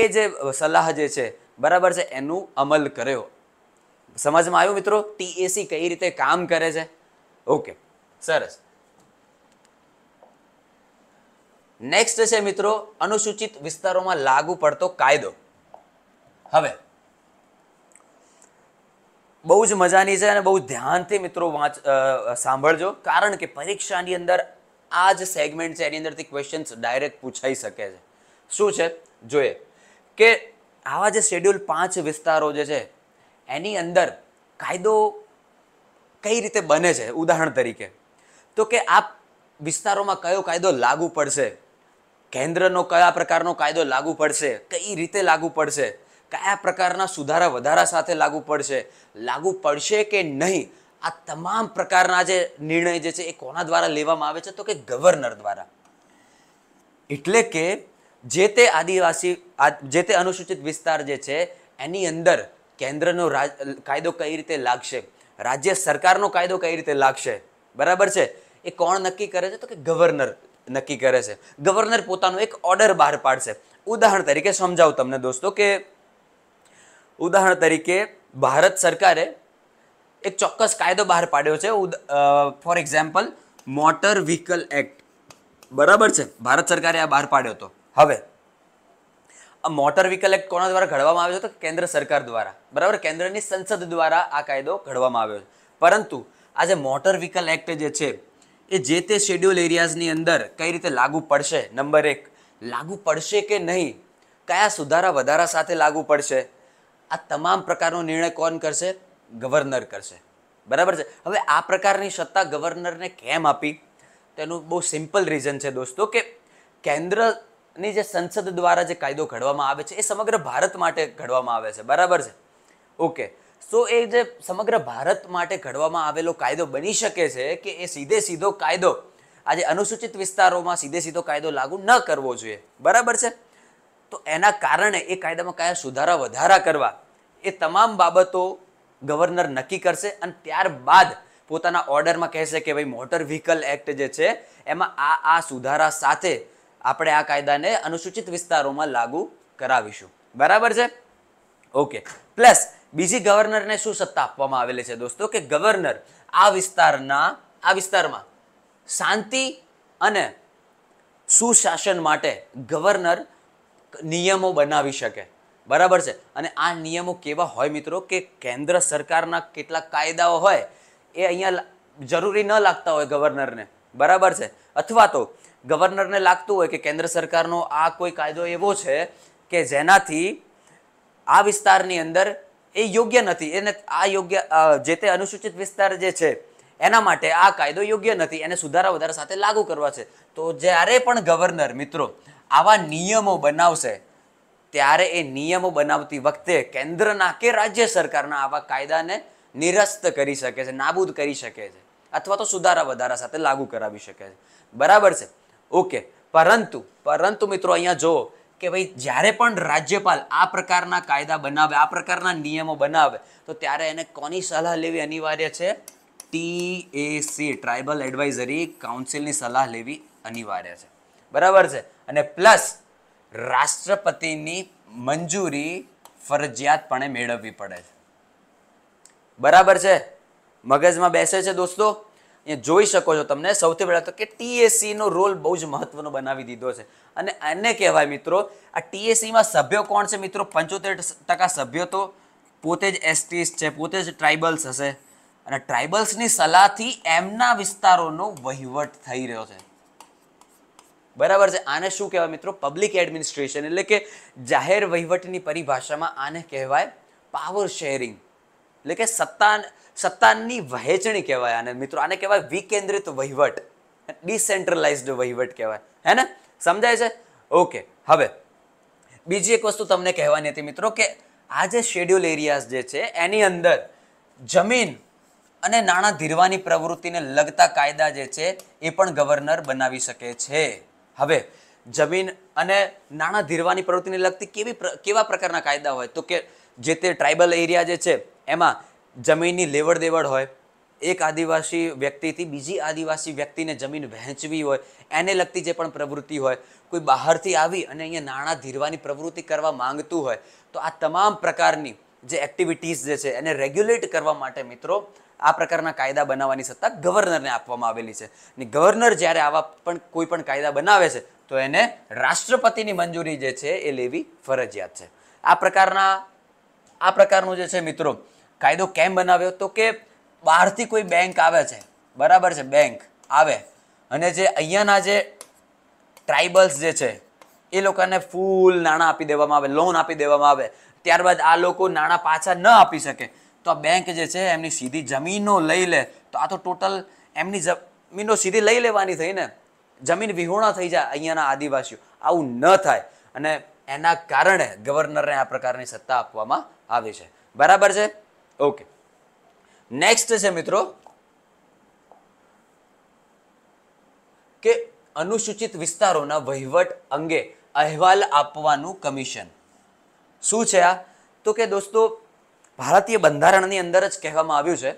A: એ જે સલાહ જે છે બરાબર છે એનું અમલ કર્યો સમજમાં આવ્યું મિત્રો ટીએસી કઈ રીતે કામ કરે છે ઓકે સરસ નેક્સ્ટ છે મિત્રો અનુસૂચિત વિસ્તારોમાં લાગુ પડતો કાયદો હવે બહુ જ મજાની છે અને બહુ ધ્યાનથી મિત્રો વાંચ સાંભળજો કારણ કે પરીક્ષાની અંદર આ જ સેગમેન્ટ છે એની અંદરથી ક્વેશ્ચન્સ ડાયરેક્ટ પૂછાઈ શકે છે શું છે જોઈએ કે આવા જે શેડ્યુલ પાંચ વિસ્તારો જે છે એની અંદર કાયદો કઈ રીતે બને છે ઉદાહરણ તરીકે તો કે આ વિસ્તારોમાં કયો કાયદો લાગુ પડશે કેન્દ્રનો કયા પ્રકારનો કાયદો લાગુ પડશે કઈ રીતે લાગુ પડશે કયા પ્રકારના સુધારા વધારા સાથે લાગુ પડશે લાગુ પડશે કે નહીં આ તમામ પ્રકારના જે નિર્ણય જે છે એ કોના દ્વારા લેવામાં આવે છે તો કે ગવર્નર દ્વારા એટલે કે જે તે આદિવાસી જે તે અનુસૂચિત વિસ્તાર જે છે એની અંદર કેન્દ્રનો કાયદો કઈ રીતે લાગશે રાજ્ય સરકારનો કાયદો કઈ રીતે લાગશે બરાબર છે એ કોણ નક્કી કરે છે તો કે ગવર્નર નક્કી કરે છે ગવર્નર પોતાનો એક ઓર્ડર બહાર પાડશે ઉદાહરણ તરીકે સમજાવું તમને દોસ્તો કે ઉદાહરણ તરીકે ભારત સરકારે એક ચોક્કસ કાયદો બહાર પાડ્યો છે for example motor vehicle act બરાબર છે ભારત સરકારે આ બહાર પાડ્યો હતો હવે આ મોટર વ્હીકલ એક્ટ કોના દ્વારા ઘડવામાં આવ્યો તો કેન્દ્ર સરકાર દ્વારા બરાબર કેન્દ્રની સંસદ દ્વારા આ કાયદો ઘડવામાં આવ્યો છે પરંતુ આજે મોટર વ્હીકલ એક્ટ જે છે એ જે તે શેડ્યુલ એરિયાઝની અંદર કઈ રીતે લાગુ પડશે નંબર એક લાગુ પડશે કે નહીં કયા સુધારા વધારા સાથે લાગુ પડશે આ તમામ પ્રકારનો નિર્ણય કોણ કરશે ગવર્નર કરશે બરાબર છે હવે આ પ્રકારની સત્તા ગવર્નરને કેમ આપી તેનું બહુ સિમ્પલ રીઝન છે દોસ્તો કે કેન્દ્રની જે સંસદ દ્વારા જે કાયદો ઘડવામાં આવે છે એ સમગ્ર ભારત માટે ઘડવામાં આવે છે બરાબર છે ઓકે સો એ જે સમગ્ર ભારત માટે ઘડવામાં આવેલો કાયદો બની શકે છે કે એ સીધે સીધો કાયદો આજે અનુસૂચિત વિસ્તારોમાં સીધે સીધો કાયદો લાગુ ન કરવો જોઈએ બરાબર છે તો એના કારણે એ કાયદામાં કયા સુધારા વધારા કરવા એ તમામ બાબતો ગવર્નર નક્કી કરશે અને ત્યારબાદ પોતાના ઓર્ડરમાં કહેશે કે ભાઈ મોટર વ્હીકલ એક્ટ જે છે એમાં આ આ સુધારા સાથે આપણે આ કાયદાને અનુસૂચિત વિસ્તારોમાં લાગુ કરાવીશું બરાબર છે ઓકે પ્લસ બીજી ગવર્નરને શું સત્તા આપવામાં આવેલી છે દોસ્તો કે ગવર્નર આ વિસ્તારના આ વિસ્તારમાં શાંતિ અને સુશાસન માટે ગવર્નર નિયમો બનાવી શકે બરાબર છે અને આ નિયમો કેવા હોય મિત્રો કે કેન્દ્ર સરકારના કેટલાક કાયદાઓ હોય એ અહીંયા જરૂરી ન લાગતા હોય ગવર્નરને બરાબર છે અથવા તો ગવર્નરને લાગતું હોય કે કેન્દ્ર સરકારનો આ કોઈ કાયદો એવો છે કે જેનાથી આ વિસ્તારની અંદર એ યોગ્ય નથી એને આ યોગ્ય જે તે અનુસૂચિત વિસ્તાર જે છે એના માટે આ કાયદો યોગ્ય નથી એને સુધારા વધારા સાથે લાગુ કરવા છે તો જ્યારે પણ ગવર્નર મિત્રો આવા નિયમો બનાવશે ત્યારે એ નિયમો બનાવતી વખતે કેન્દ્રના કે રાજ્ય સરકારના આવા કાયદાને નિરસ્ત કરી શકે છે નાબૂદ કરી શકે છે અથવા તો સુધારા વધારા સાથે લાગુ કરાવી શકે છે બરાબર છે ઓકે પરંતુ પરંતુ મિત્રો અહીંયા જુઓ કે ભાઈ જ્યારે પણ રાજ્યપાલ આ પ્રકારના કાયદા બનાવે આ પ્રકારના નિયમો બનાવે તો ત્યારે એને કોની સલાહ લેવી અનિવાર્ય છે ટી ટીએસી ટ્રાઇબલ એડવાઇઝરી કાઉન્સિલની સલાહ લેવી અનિવાર્ય છે બરાબર છે અને પ્લસ રાષ્ટ્રપતિની મંજૂરી ફરજિયાતપણે મેળવવી પડે છે બરાબર છે મગજમાં બેસે છે દોસ્તો અહીંયા જોઈ શકો છો તમને સૌથી પહેલાં તો કે ટીએસસીનો રોલ બહુ જ મહત્વનો બનાવી દીધો છે અને એને કહેવાય મિત્રો આ ટીએસસીમાં સભ્યો કોણ છે મિત્રો પંચોતેર ટકા સભ્યો તો પોતે જ એસટીસ છે પોતે જ ટ્રાઇબલ્સ હશે અને ટ્રાઇબલ્સની સલાહથી એમના વિસ્તારોનો વહીવટ થઈ રહ્યો છે બરાબર છે આને શું કહેવાય મિત્રો પબ્લિક એડમિનિસ્ટ્રેશન એટલે કે જાહેર વહીવટની પરિભાષામાં આને કહેવાય પાવર શેરિંગ એટલે કે સત્તા સત્તાની વહેંચણી કહેવાય આને મિત્રો આને કહેવાય વિકેન્દ્રિત વહીવટ ડિસેન્ટ્રલાઇઝડ વહીવટ કહેવાય હે ને સમજાય છે ઓકે હવે બીજી એક વસ્તુ તમને કહેવાની હતી મિત્રો કે આ જે શેડ્યુલ એરિયાઝ જે છે એની અંદર જમીન અને નાણાં ધીરવાની પ્રવૃત્તિને લગતા કાયદા જે છે એ પણ ગવર્નર બનાવી શકે છે હવે જમીન અને નાણાં ધીરવાની પ્રવૃત્તિને લગતી કેવી કેવા પ્રકારના કાયદા હોય તો કે જે તે ટ્રાઇબલ એરિયા જે છે એમાં જમીનની લેવડ દેવડ હોય એક આદિવાસી વ્યક્તિથી બીજી આદિવાસી વ્યક્તિને જમીન વહેંચવી હોય એને લગતી જે પણ પ્રવૃત્તિ હોય કોઈ બહારથી આવી અને અહીંયા નાણાં ધીરવાની પ્રવૃત્તિ કરવા માંગતું હોય તો આ તમામ પ્રકારની જે એક્ટિવિટીઝ જે છે એને રેગ્યુલેટ કરવા માટે મિત્રો આ પ્રકારના કાયદા બનાવવાની સત્તા ગવર્નરને આપવામાં આવેલી છે અને ગવર્નર જ્યારે આવા પણ કોઈ પણ કાયદા બનાવે છે તો એને રાષ્ટ્રપતિની મંજૂરી જે છે એ લેવી ફરજિયાત છે આ પ્રકારના આ પ્રકારનું જે છે મિત્રો કાયદો કેમ બનાવ્યો તો કે બહારથી કોઈ બેંક આવે છે બરાબર છે બેંક આવે અને જે અહીંયાના જે ટ્રાઇબલ્સ જે છે એ લોકોને ફૂલ નાણાં આપી દેવામાં આવે લોન આપી દેવામાં આવે ત્યારબાદ આ લોકો નાણાં પાછા ન આપી શકે તો આ બેંક જે છે એમની સીધી જમીનો લઈ લે તો આ તો ટોટલ એમની જમીનો સીધી લઈ લેવાની થઈ ને જમીન વિહોણા થઈ જાય અહીંયાના આદિવાસીઓ આવું ન થાય અને એના કારણે ગવર્નરને આ પ્રકારની સત્તા આપવામાં આવી છે બરાબર છે ઓકે નેક્સ્ટ છે મિત્રો કે અનુસૂચિત વિસ્તારોના વહીવટ અંગે અહેવાલ આપવાનું કમિશન શું છે આ તો કે દોસ્તો ભારતીય બંધારણની અંદર જ કહેવામાં આવ્યું છે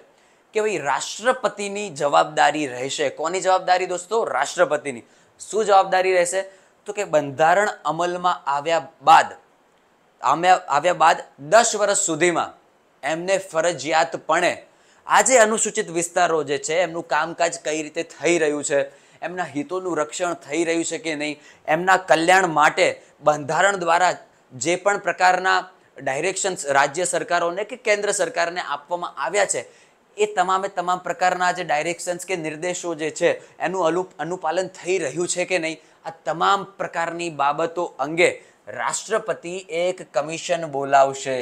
A: કે ભાઈ રાષ્ટ્રપતિની જવાબદારી રહેશે કોની જવાબદારી દોસ્તો રાષ્ટ્રપતિની શું જવાબદારી રહેશે તો કે બંધારણ અમલમાં આવ્યા બાદ આવ્યા બાદ દસ વર્ષ સુધીમાં એમને ફરજિયાતપણે આજે અનુસૂચિત વિસ્તારો જે છે એમનું કામકાજ કઈ રીતે થઈ રહ્યું છે એમના હિતોનું રક્ષણ થઈ રહ્યું છે કે નહીં એમના કલ્યાણ માટે બંધારણ દ્વારા જે પણ પ્રકારના ડાયરેક્શન્સ રાજ્ય સરકારોને કે કેન્દ્ર સરકારને આપવામાં આવ્યા છે એ તમામે તમામ પ્રકારના જે ડાયરેક્શન્સ કે નિર્દેશો જે છે એનું અલુ અનુપાલન થઈ રહ્યું છે કે નહીં આ તમામ પ્રકારની બાબતો અંગે રાષ્ટ્રપતિ એક કમિશન બોલાવશે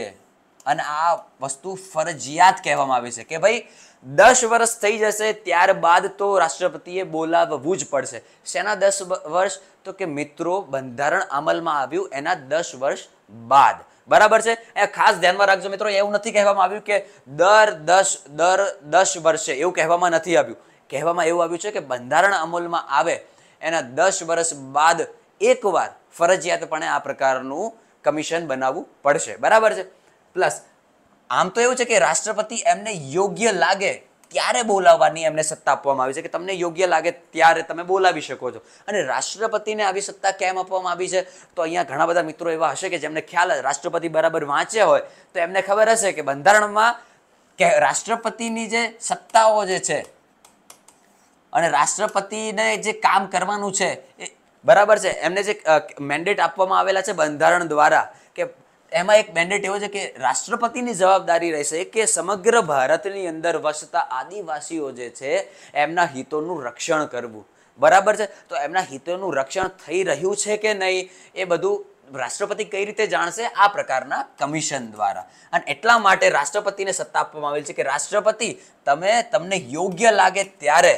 A: અને આ વસ્તુ ફરજિયાત કહેવામાં આવી છે કે ભાઈ દસ વર્ષ થઈ જશે ત્યારબાદ તો રાષ્ટ્રપતિએ બોલાવવું જ પડશે શેના દસ વર્ષ તો કે મિત્રો બંધારણ અમલમાં આવ્યું એના દસ વર્ષ બાદ બરાબર છે એ ખાસ ધ્યાનમાં રાખજો મિત્રો એવું નથી કહેવામાં આવ્યું કે દર દસ દર દસ વર્ષે એવું કહેવામાં નથી આવ્યું કહેવામાં એવું આવ્યું છે કે બંધારણ અમલમાં આવે એના દસ વર્ષ બાદ એકવાર ફરજિયાતપણે આ પ્રકારનું કમિશન બનાવવું પડશે બરાબર છે પ્લસ આમ તો એવું છે કે રાષ્ટ્રપતિ એમને યોગ્ય લાગે ત્યારે બોલાવવાની એમને સત્તા આપવામાં આવી છે કે તમને યોગ્ય લાગે ત્યારે તમે બોલાવી શકો છો અને રાષ્ટ્રપતિને આવી સત્તા કેમ આપવામાં આવી છે તો અહીંયા ઘણા બધા મિત્રો એવા હશે કે જેમને ખ્યાલ રાષ્ટ્રપતિ બરાબર વાંચ્યા હોય તો એમને ખબર હશે કે બંધારણમાં કે રાષ્ટ્રપતિની જે સત્તાઓ જે છે અને રાષ્ટ્રપતિને જે કામ કરવાનું છે એ બરાબર છે એમને જે મેન્ડેટ આપવામાં આવેલા છે બંધારણ દ્વારા એમાં એક મેન્ડેટ એવો છે કે રાષ્ટ્રપતિની જવાબદારી રહેશે કે સમગ્ર ભારતની અંદર વસતા આદિવાસીઓ જે છે એમના હિતોનું રક્ષણ કરવું બરાબર છે તો એમના હિતોનું રક્ષણ થઈ રહ્યું છે કે નહીં એ બધું રાષ્ટ્રપતિ કઈ રીતે જાણશે આ પ્રકારના કમિશન દ્વારા અને એટલા માટે રાષ્ટ્રપતિને સત્તા આપવામાં આવેલ છે કે રાષ્ટ્રપતિ તમે તમને યોગ્ય લાગે ત્યારે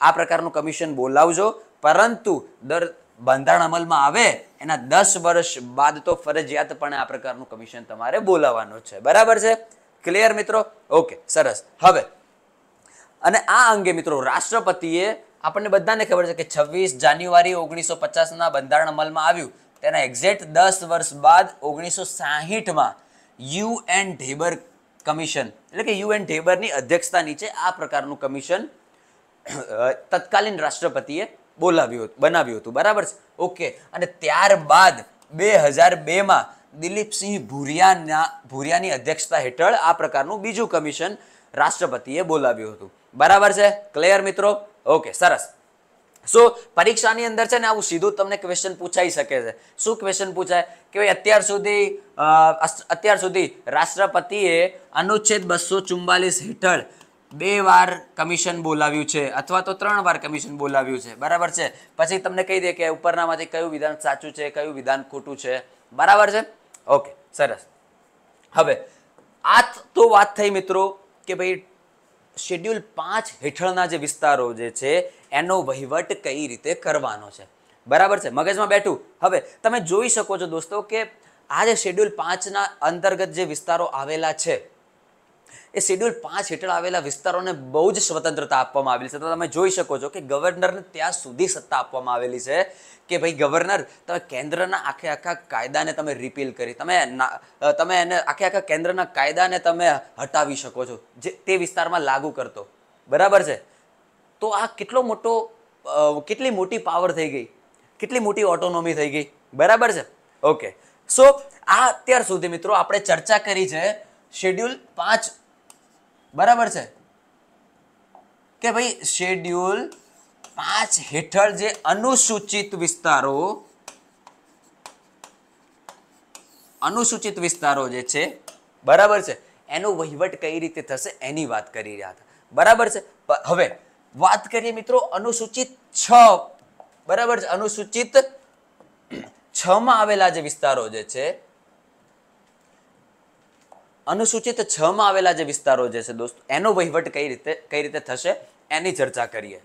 A: આ પ્રકારનું કમિશન બોલાવજો પરંતુ દર બંધારણ અમલમાં આવે એના દસ વર્ષ બાદ તો ફરજિયાતપણે આ પ્રકારનું કમિશન તમારે બોલાવવાનું છે બરાબર છે ક્લિયર મિત્રો ઓકે સરસ હવે અને આ અંગે મિત્રો રાષ્ટ્રપતિએ આપણને બધાને ખબર છે કે છવ્વીસ જાન્યુઆરી ઓગણીસો પચાસના બંધારણ અમલમાં આવ્યું તેના એક્ઝેક્ટ દસ વર્ષ બાદ ઓગણીસો સાહીઠમાં યુએન ઢેબર કમિશન એટલે કે યુએન ઢેબરની અધ્યક્ષતા નીચે આ પ્રકારનું કમિશન તત્કાલીન રાષ્ટ્રપતિએ બોલાવ્યું બનાવ્યું હતું બરાબર છે ઓકે અને ત્યારબાદ બે હજાર બેમાં દિલીપસિંહ ભૂરિયાના ભૂરિયાની અધ્યક્ષતા હેઠળ આ પ્રકારનું બીજું કમિશન રાષ્ટ્રપતિએ બોલાવ્યું હતું બરાબર છે ક્લિયર મિત્રો ઓકે સરસ સો પરીક્ષાની અંદર છે ને આવું સીધું તમને ક્વેશ્ચન પૂછાઈ શકે છે શું ક્વેશ્ચન પૂછાય કે ભાઈ અત્યાર સુધી અત્યાર સુધી રાષ્ટ્રપતિએ અનુચ્છેદ બસો ચુમ્બાલીસ હેઠળ બે વાર કમિશન બોલાવ્યું છે અથવા તો ત્રણ વાર કમિશન બોલાવ્યું છે બરાબર છે પછી તમને કહી દે કે ઉપરનામાંથી કયું વિધાન સાચું છે કયું વિધાન ખોટું છે બરાબર છે ઓકે સરસ હવે આ તો વાત થઈ મિત્રો કે ભાઈ શેડ્યુલ પાંચ હેઠળના જે વિસ્તારો જે છે એનો વહીવટ કઈ રીતે કરવાનો છે બરાબર છે મગજમાં બેઠું હવે તમે જોઈ શકો છો દોસ્તો કે આ જે શેડ્યુલ પાંચના અંતર્ગત જે વિસ્તારો આવેલા છે એ શેડ્યુલ પાંચ હેઠળ આવેલા વિસ્તારોને બહુ જ સ્વતંત્રતા આપવામાં આવેલી છે તો તમે જોઈ શકો છો કે ગવર્નરને ત્યાં સુધી સત્તા આપવામાં આવેલી છે કે ભાઈ ગવર્નર તમે કેન્દ્રના આખે આખા કાયદાને તમે રિપીલ કરી તમે તમે એને આખે આખા કેન્દ્રના કાયદાને તમે હટાવી શકો છો જે તે વિસ્તારમાં લાગુ કરતો બરાબર છે તો આ કેટલો મોટો કેટલી મોટી પાવર થઈ ગઈ કેટલી મોટી ઓટોનોમી થઈ ગઈ બરાબર છે ઓકે સો આ અત્યાર સુધી મિત્રો આપણે ચર્ચા કરી છે શેડ્યુલ પાંચ બરાબર છે કે ભાઈ શેડ્યુલ પાંચ હેઠળ જે અનુસૂચિત વિસ્તારો અનુસૂચિત વિસ્તારો જે છે બરાબર છે એનો વહીવટ કઈ રીતે થશે એની વાત કરી રહ્યા હતા બરાબર છે હવે વાત કરીએ મિત્રો અનુસૂચિત છ બરાબર છે અનુસૂચિત છમાં આવેલા જે વિસ્તારો જે છે અનુસૂચિત છ માં આવેલા જે વિસ્તારો જે છે દોસ્તો એનો વહીવટ કઈ રીતે કઈ રીતે થશે એની ચર્ચા કરીએ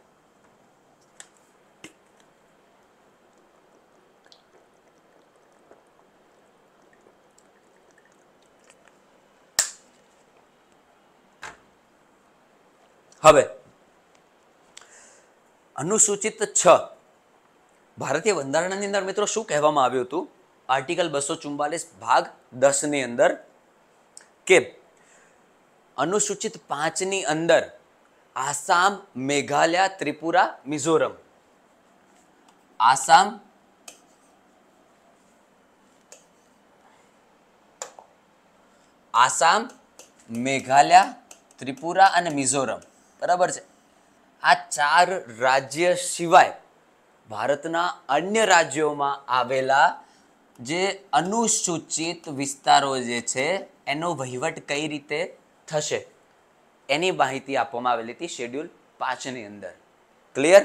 A: હવે અનુસૂચિત છ ભારતીય બંધારણની અંદર મિત્રો શું કહેવામાં આવ્યું હતું આર્ટિકલ બસો ચુમ્બાલીસ ભાગ દસની અંદર કે અનુસૂચિત પાંચની અંદર આસામ મેઘાલય ત્રિપુરા મિઝોરમ આસામ આસામ મેઘાલય ત્રિપુરા અને મિઝોરમ બરાબર છે આ ચાર રાજ્ય સિવાય ભારતના અન્ય રાજ્યોમાં આવેલા જે અનુસૂચિત વિસ્તારો જે છે એનો વહીવટ કઈ રીતે થશે એની માહિતી આપવામાં આવેલી હતી શેડ્યુલ પાંચની અંદર ક્લિયર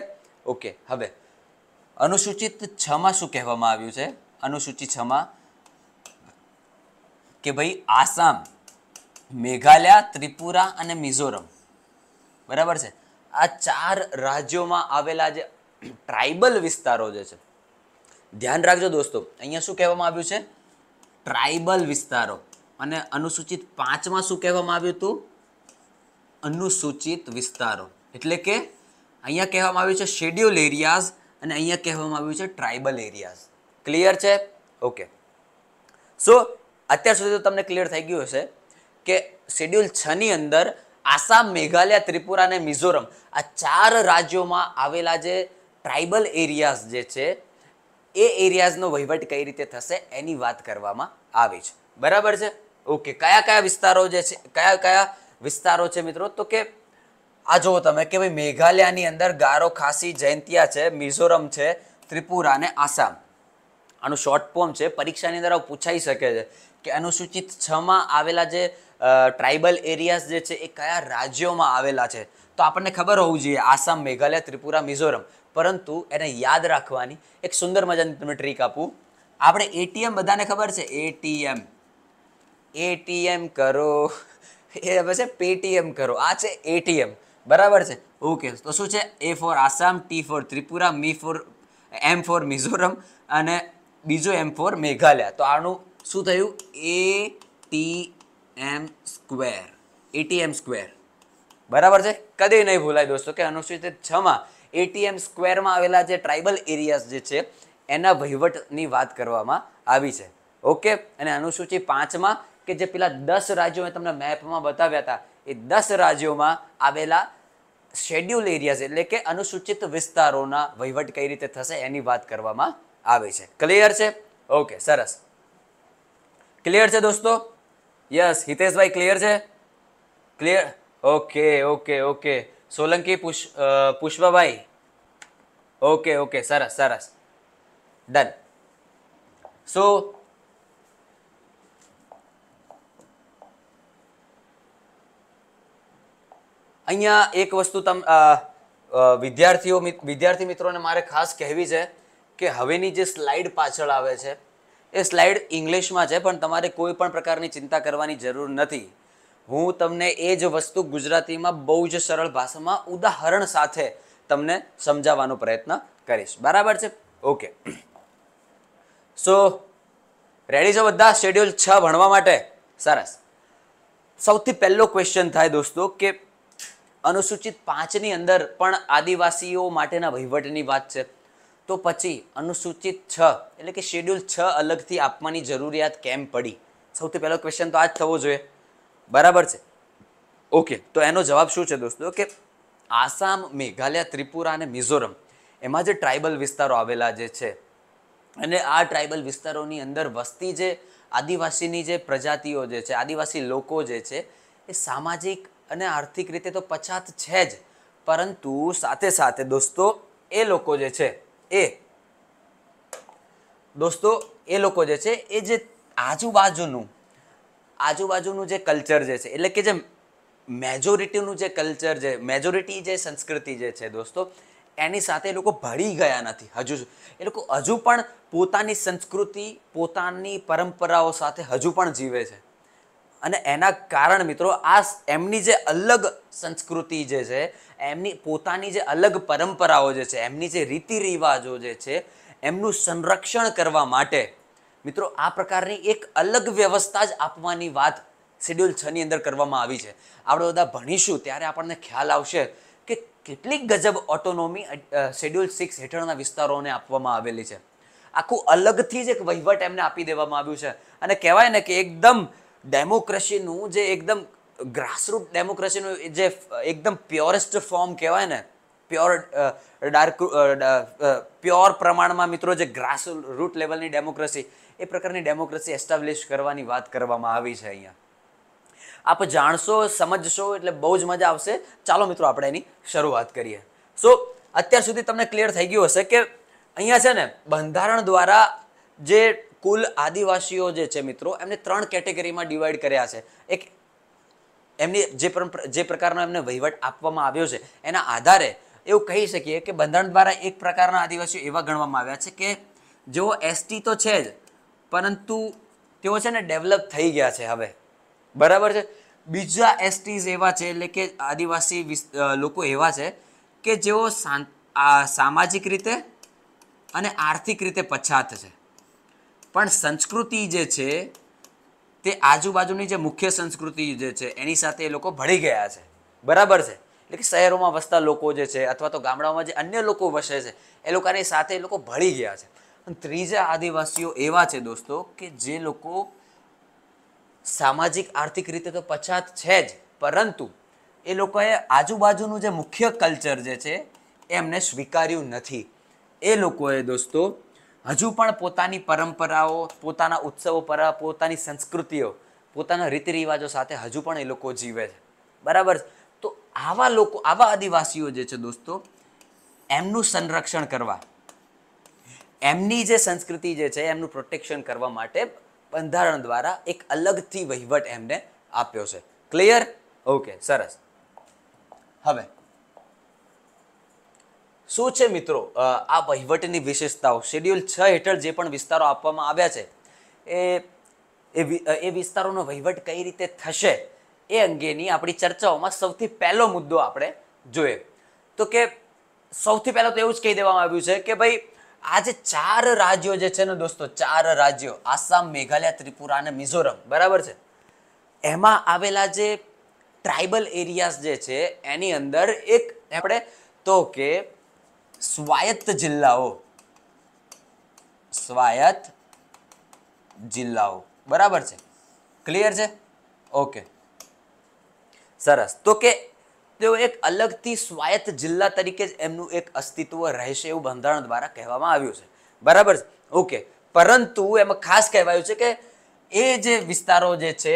A: ઓકે હવે અનુસૂચિત છમાં શું કહેવામાં આવ્યું છે અનુસૂચિત છમાં કે ભાઈ આસામ મેઘાલય ત્રિપુરા અને મિઝોરમ બરાબર છે આ ચાર રાજ્યોમાં આવેલા જે ટ્રાઇબલ વિસ્તારો જે છે ધ્યાન રાખજો દોસ્તો અહીંયા શું કહેવામાં આવ્યું છે ટ્રાઇબલ વિસ્તારો અને અનુસૂચિત પાંચમાં શું કહેવામાં આવ્યું હતું અનુસૂચિત વિસ્તારો એટલે કે અહીંયા કહેવામાં આવ્યું છે શેડ્યુલ એરિયાઝ અને અહીંયા કહેવામાં આવ્યું છે ટ્રાઇબલ એરિયાઝ ક્લિયર છે ઓકે સો અત્યાર સુધી તો તમને ક્લિયર થઈ ગયું હશે કે શેડ્યુલ છની અંદર આસામ મેઘાલય ત્રિપુરા અને મિઝોરમ આ ચાર રાજ્યોમાં આવેલા જે ટ્રાઇબલ એરિયાઝ જે છે એ એરિયાઝનો વહીવટ કઈ રીતે થશે એની વાત કરવામાં આવી છે બરાબર છે ઓકે કયા કયા વિસ્તારો જે છે કયા કયા વિસ્તારો છે મિત્રો તો કે આ જુઓ તમે કે ભાઈ મેઘાલયની અંદર ગારો ખાસી જયંતિયા છે મિઝોરમ છે ત્રિપુરા અને આસામ આનું શોર્ટ ફોર્મ છે પરીક્ષાની અંદર પૂછાઈ શકે છે કે અનુસૂચિત છમાં આવેલા જે ટ્રાઇબલ એરિયાઝ જે છે એ કયા રાજ્યોમાં આવેલા છે તો આપણને ખબર હોવું જોઈએ આસામ મેઘાલય ત્રિપુરા મિઝોરમ પરંતુ એને યાદ રાખવાની એક સુંદર મજાની તમે ટ્રીક આપું આપણે એટીએમ બધાને ખબર છે એટીએમ એટીએમ કરો એ હવે છે પેટીએમ કરો આ છે એટીએમ બરાબર છે ઓકે તો શું છે A for Assam T for Tripura M for M for Mizoram અને બીજો એમ ફોર મેઘાલય તો આનું શું થયું A T M square ATM square બરાબર છે કદી નહીં ભૂલાય દોસ્તો કે અનુસૂચિત છમાં એટીએમ સ્ક્વેરમાં આવેલા જે ટ્રાઇબલ એરિયાઝ જે છે એના વહીવટની વાત કરવામાં આવી છે ઓકે અને અનુસૂચિ પાંચમાં કે જે પેલા દસ રાજ્યો મેં તમને મેપમાં બતાવ્યા હતા એ દસ રાજ્યોમાં આવેલા શેડ્યુલ એરિયાઝ એટલે કે અનુસૂચિત વિસ્તારોના વહીવટ કઈ રીતે થશે એની વાત કરવામાં આવે છે ક્લિયર છે ઓકે સરસ ક્લિયર છે દોસ્તો યસ હિતેશભાઈ ક્લિયર છે clear okay okay okay Solanki પુષ પુષ્પાભાઈ ઓકે ઓકે સરસ સરસ ડન સો અહીંયા એક વસ્તુ તમ વિદ્યાર્થીઓ વિદ્યાર્થી મિત્રોને મારે ખાસ કહેવી છે કે હવેની જે સ્લાઇડ પાછળ આવે છે એ સ્લાઇડ ઇંગ્લિશમાં છે પણ તમારે કોઈ પણ પ્રકારની ચિંતા કરવાની જરૂર નથી હું તમને એ જ વસ્તુ ગુજરાતીમાં બહુ જ સરળ ભાષામાં ઉદાહરણ સાથે તમને સમજાવવાનો પ્રયત્ન કરીશ બરાબર છે ઓકે સો રેડી છો બધા શેડ્યુલ છ ભણવા માટે સરસ સૌથી પહેલો ક્વેશ્ચન થાય દોસ્તો કે અનુસૂચિત પાંચની અંદર પણ આદિવાસીઓ માટેના વહીવટની વાત છે તો પછી અનુસૂચિત છ એટલે કે શેડ્યુલ છ અલગથી આપવાની જરૂરિયાત કેમ પડી સૌથી પહેલો ક્વેશ્ચન તો આ જ થવો જોઈએ બરાબર છે ઓકે તો એનો જવાબ શું છે દોસ્તો કે આસામ મેઘાલય ત્રિપુરા અને મિઝોરમ એમાં જે ટ્રાઇબલ વિસ્તારો આવેલા જે છે અને આ ટ્રાઇબલ વિસ્તારોની અંદર વસ્તી જે આદિવાસીની જે પ્રજાતિઓ જે છે આદિવાસી લોકો જે છે એ સામાજિક અને આર્થિક રીતે તો પછાત છે જ પરંતુ સાથે સાથે દોસ્તો એ લોકો જે છે એ દોસ્તો એ લોકો જે છે એ જે આજુબાજુનું આજુબાજુનું જે કલ્ચર જે છે એટલે કે જે મેજોરિટીનું જે કલ્ચર જે મેજોરિટી જે સંસ્કૃતિ જે છે દોસ્તો એની સાથે એ લોકો ભળી ગયા નથી હજુ એ લોકો હજુ પણ પોતાની સંસ્કૃતિ પોતાની પરંપરાઓ સાથે હજુ પણ જીવે છે અને એના કારણ મિત્રો આ એમની જે અલગ સંસ્કૃતિ જે છે એમની પોતાની જે અલગ પરંપરાઓ જે છે એમની જે રીતિ રિવાજો જે છે એમનું સંરક્ષણ કરવા માટે મિત્રો આ પ્રકારની એક અલગ વ્યવસ્થા જ આપવાની વાત શેડ્યુલ છની અંદર કરવામાં આવી છે આપણે બધા ભણીશું ત્યારે આપણને ખ્યાલ આવશે કે કેટલીક ગજબ ઓટોનોમી શેડ્યુલ સિક્સ હેઠળના વિસ્તારોને આપવામાં આવેલી છે આખું અલગથી જ એક વહીવટ એમને આપી દેવામાં આવ્યું છે અને કહેવાય ને કે એકદમ ડેમોક્રેસીનું જે એકદમ ગ્રાસરૂટ ડેમોક્રેસીનું જે એકદમ પ્યોરેસ્ટ ફોર્મ કહેવાય ને પ્યોર ડાર્ક પ્યોર પ્રમાણમાં મિત્રો જે ગ્રાસ રૂટ લેવલની ડેમોક્રેસી એ પ્રકારની ડેમોક્રેસી એસ્ટાબ્લિશ કરવાની વાત કરવામાં આવી છે અહીંયા આપ જાણશો સમજશો એટલે બહુ જ મજા આવશે ચાલો મિત્રો આપણે એની શરૂઆત કરીએ સો અત્યાર સુધી તમને ક્લિયર થઈ ગયું હશે કે અહીંયા છે ને બંધારણ દ્વારા જે કુલ આદિવાસીઓ જે છે મિત્રો એમને ત્રણ કેટેગરીમાં ડિવાઈડ કર્યા છે એક એમની જે જે પ્રકારનો એમને વહીવટ આપવામાં આવ્યો છે એના આધારે એવું કહી શકીએ કે બંધારણ દ્વારા એક પ્રકારના આદિવાસીઓ એવા ગણવામાં આવ્યા છે કે જેઓ એસટી તો છે જ પરંતુ તેઓ છે ને ડેવલપ થઈ ગયા છે હવે બરાબર છે બીજા એસટીઝ એવા છે એટલે કે આદિવાસી લોકો એવા છે કે જેઓ સામાજિક રીતે અને આર્થિક રીતે પછાત છે પણ સંસ્કૃતિ જે છે તે આજુબાજુની જે મુખ્ય સંસ્કૃતિ જે છે એની સાથે એ લોકો ભળી ગયા છે બરાબર છે એટલે કે શહેરોમાં વસતા લોકો જે છે અથવા તો ગામડાઓમાં જે અન્ય લોકો વસે છે એ લોકોની સાથે એ લોકો ભળી ગયા છે અને ત્રીજા આદિવાસીઓ એવા છે દોસ્તો કે જે લોકો સામાજિક આર્થિક રીતે તો પછાત છે જ પરંતુ એ લોકોએ આજુબાજુનું જે મુખ્ય કલ્ચર જે છે એમને સ્વીકાર્યું નથી એ લોકોએ દોસ્તો હજુ પણ પોતાની પરંપરાઓ પોતાના ઉત્સવો પર પોતાની સંસ્કૃતિઓ પોતાના રીતિ રિવાજો સાથે હજુ પણ એ લોકો જીવે છે બરાબર તો આવા લોકો આવા આદિવાસીઓ જે છે દોસ્તો એમનું સંરક્ષણ કરવા એમની જે સંસ્કૃતિ જે છે એમનું પ્રોટેક્શન કરવા માટે બંધારણ દ્વારા એક અલગથી વહીવટ એમને આપ્યો છે ક્લિયર ઓકે સરસ હવે શું છે મિત્રો આ વહીવટની વિશેષતાઓ શેડ્યુલ છ હેઠળ જે પણ વિસ્તારો આપવામાં આવ્યા છે એ એ વિસ્તારોનો વહીવટ કઈ રીતે થશે એ અંગેની આપણી ચર્ચાઓમાં સૌથી પહેલો મુદ્દો આપણે જોઈએ તો કે સૌથી પહેલાં તો એવું જ કહી દેવામાં આવ્યું છે કે ભાઈ આ જે ચાર રાજ્યો જે છે ને દોસ્તો ચાર રાજ્યો આસામ મેઘાલય ત્રિપુરા અને મિઝોરમ બરાબર છે એમાં આવેલા જે ટ્રાઇબલ એરિયાઝ જે છે એની અંદર એક આપણે તો કે સ્વાયત્ત જિલ્લાઓ સ્વાયત્ત જિલ્લાઓ બરાબર છે ક્લિયર છે ઓકે સરસ તો કે તેઓ એક અલગથી સ્વાયત્ત જિલ્લા તરીકે જ એમનું એક અસ્તિત્વ રહેશે એવું બંધારણ દ્વારા કહેવામાં આવ્યું છે બરાબર છે ઓકે પરંતુ એમાં ખાસ કહેવાયું છે કે એ જે વિસ્તારો જે છે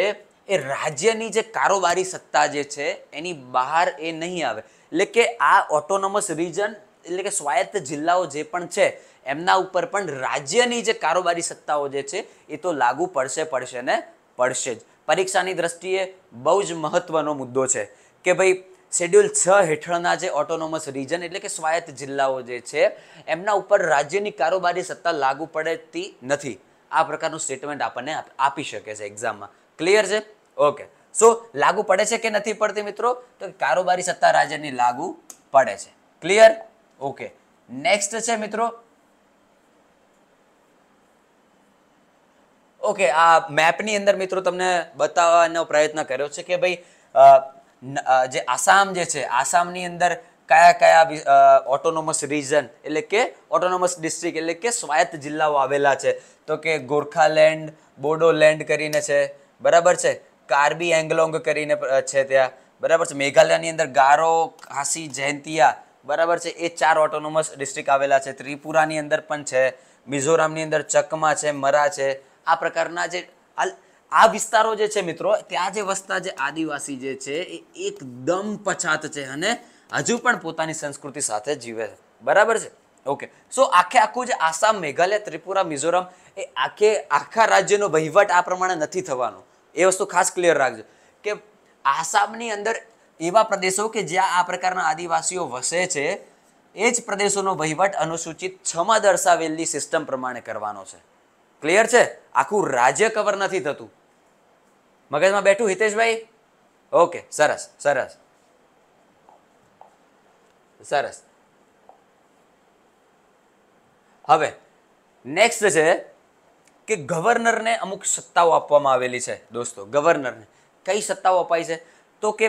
A: એ રાજ્યની જે કારોબારી સત્તા જે છે એની બહાર એ નહીં આવે એટલે કે આ ઓટોનોમસ રિજન એટલે કે સ્વાયત્ત જિલ્લાઓ જે પણ છે એમના ઉપર પણ રાજ્યની જે કારોબારી સત્તાઓ જે છે એ તો લાગુ પડશે પડશે ને પડશે જ પરીક્ષાની દ્રષ્ટિએ બહુ જ મહત્વનો મુદ્દો છે કે ભાઈ શેડ્યુલ છ હેઠળના જે ઓટોનોમસ રીજન એટલે કે સ્વાયત્ત જિલ્લાઓ જે છે એમના ઉપર રાજ્યની કારોબારી સત્તા લાગુ પડતી નથી આ પ્રકારનું સ્ટેટમેન્ટ આપણને આપી શકે છે એક્ઝામમાં ક્લિયર છે ઓકે સો લાગુ પડે છે કે નથી પડતી મિત્રો તો કારોબારી સત્તા રાજ્યની લાગુ પડે છે ક્લિયર ઓકે નેક્સ્ટ છે મિત્રો ઓકે આ મેપની અંદર મિત્રો તમને બતાવવાનો પ્રયત્ન કર્યો છે કે ભાઈ જે આસામ જે છે આસામની અંદર કયા કયા ઓટોનોમસ રિજન એટલે કે ઓટોનોમસ ડિસ્ટ્રિક્ટ એટલે કે સ્વાયત્ત જિલ્લાઓ આવેલા છે તો કે ગોરખાલેન્ડ બોડોલેન્ડ કરીને છે બરાબર છે કાર્બી એંગલોંગ કરીને છે ત્યાં બરાબર છે મેઘાલયની અંદર ગારો ખાસી જયંતિયા બરાબર છે એ ચાર ઓટોનોમસ ડિસ્ટ્રિક્ટ આવેલા છે ત્રિપુરાની અંદર પણ છે મિઝોરમની અંદર ચકમા છે મરા છે આ પ્રકારના જે આ વિસ્તારો જે છે મિત્રો ત્યાં જે વસતા જે આદિવાસી જે છે એ એકદમ પછાત છે અને હજુ પણ પોતાની સંસ્કૃતિ સાથે જીવે છે બરાબર છે ઓકે સો આખે આખું જે આસામ મેઘાલય ત્રિપુરા મિઝોરમ એ આખે આખા રાજ્યનો વહીવટ આ પ્રમાણે નથી થવાનો એ વસ્તુ ખાસ ક્લિયર રાખજો કે આસામની અંદર એવા પ્રદેશો કે જ્યાં આ પ્રકારના આદિવાસીઓ વસે છે એ જ પ્રદેશોનો વહીવટ અનુસૂચિત છમાં દર્શાવેલી સિસ્ટમ પ્રમાણે કરવાનો છે ક્લિયર છે આખું રાજ્ય કવર નથી થતું મગજમાં બેઠું હિતેશભાઈ ઓકે સરસ સરસ સરસ હવે નેક્સ્ટ છે કે ગવર્નરને અમુક સત્તાઓ આપવામાં આવેલી છે દોસ્તો ગવર્નરને કઈ સત્તાઓ અપાય છે તો કે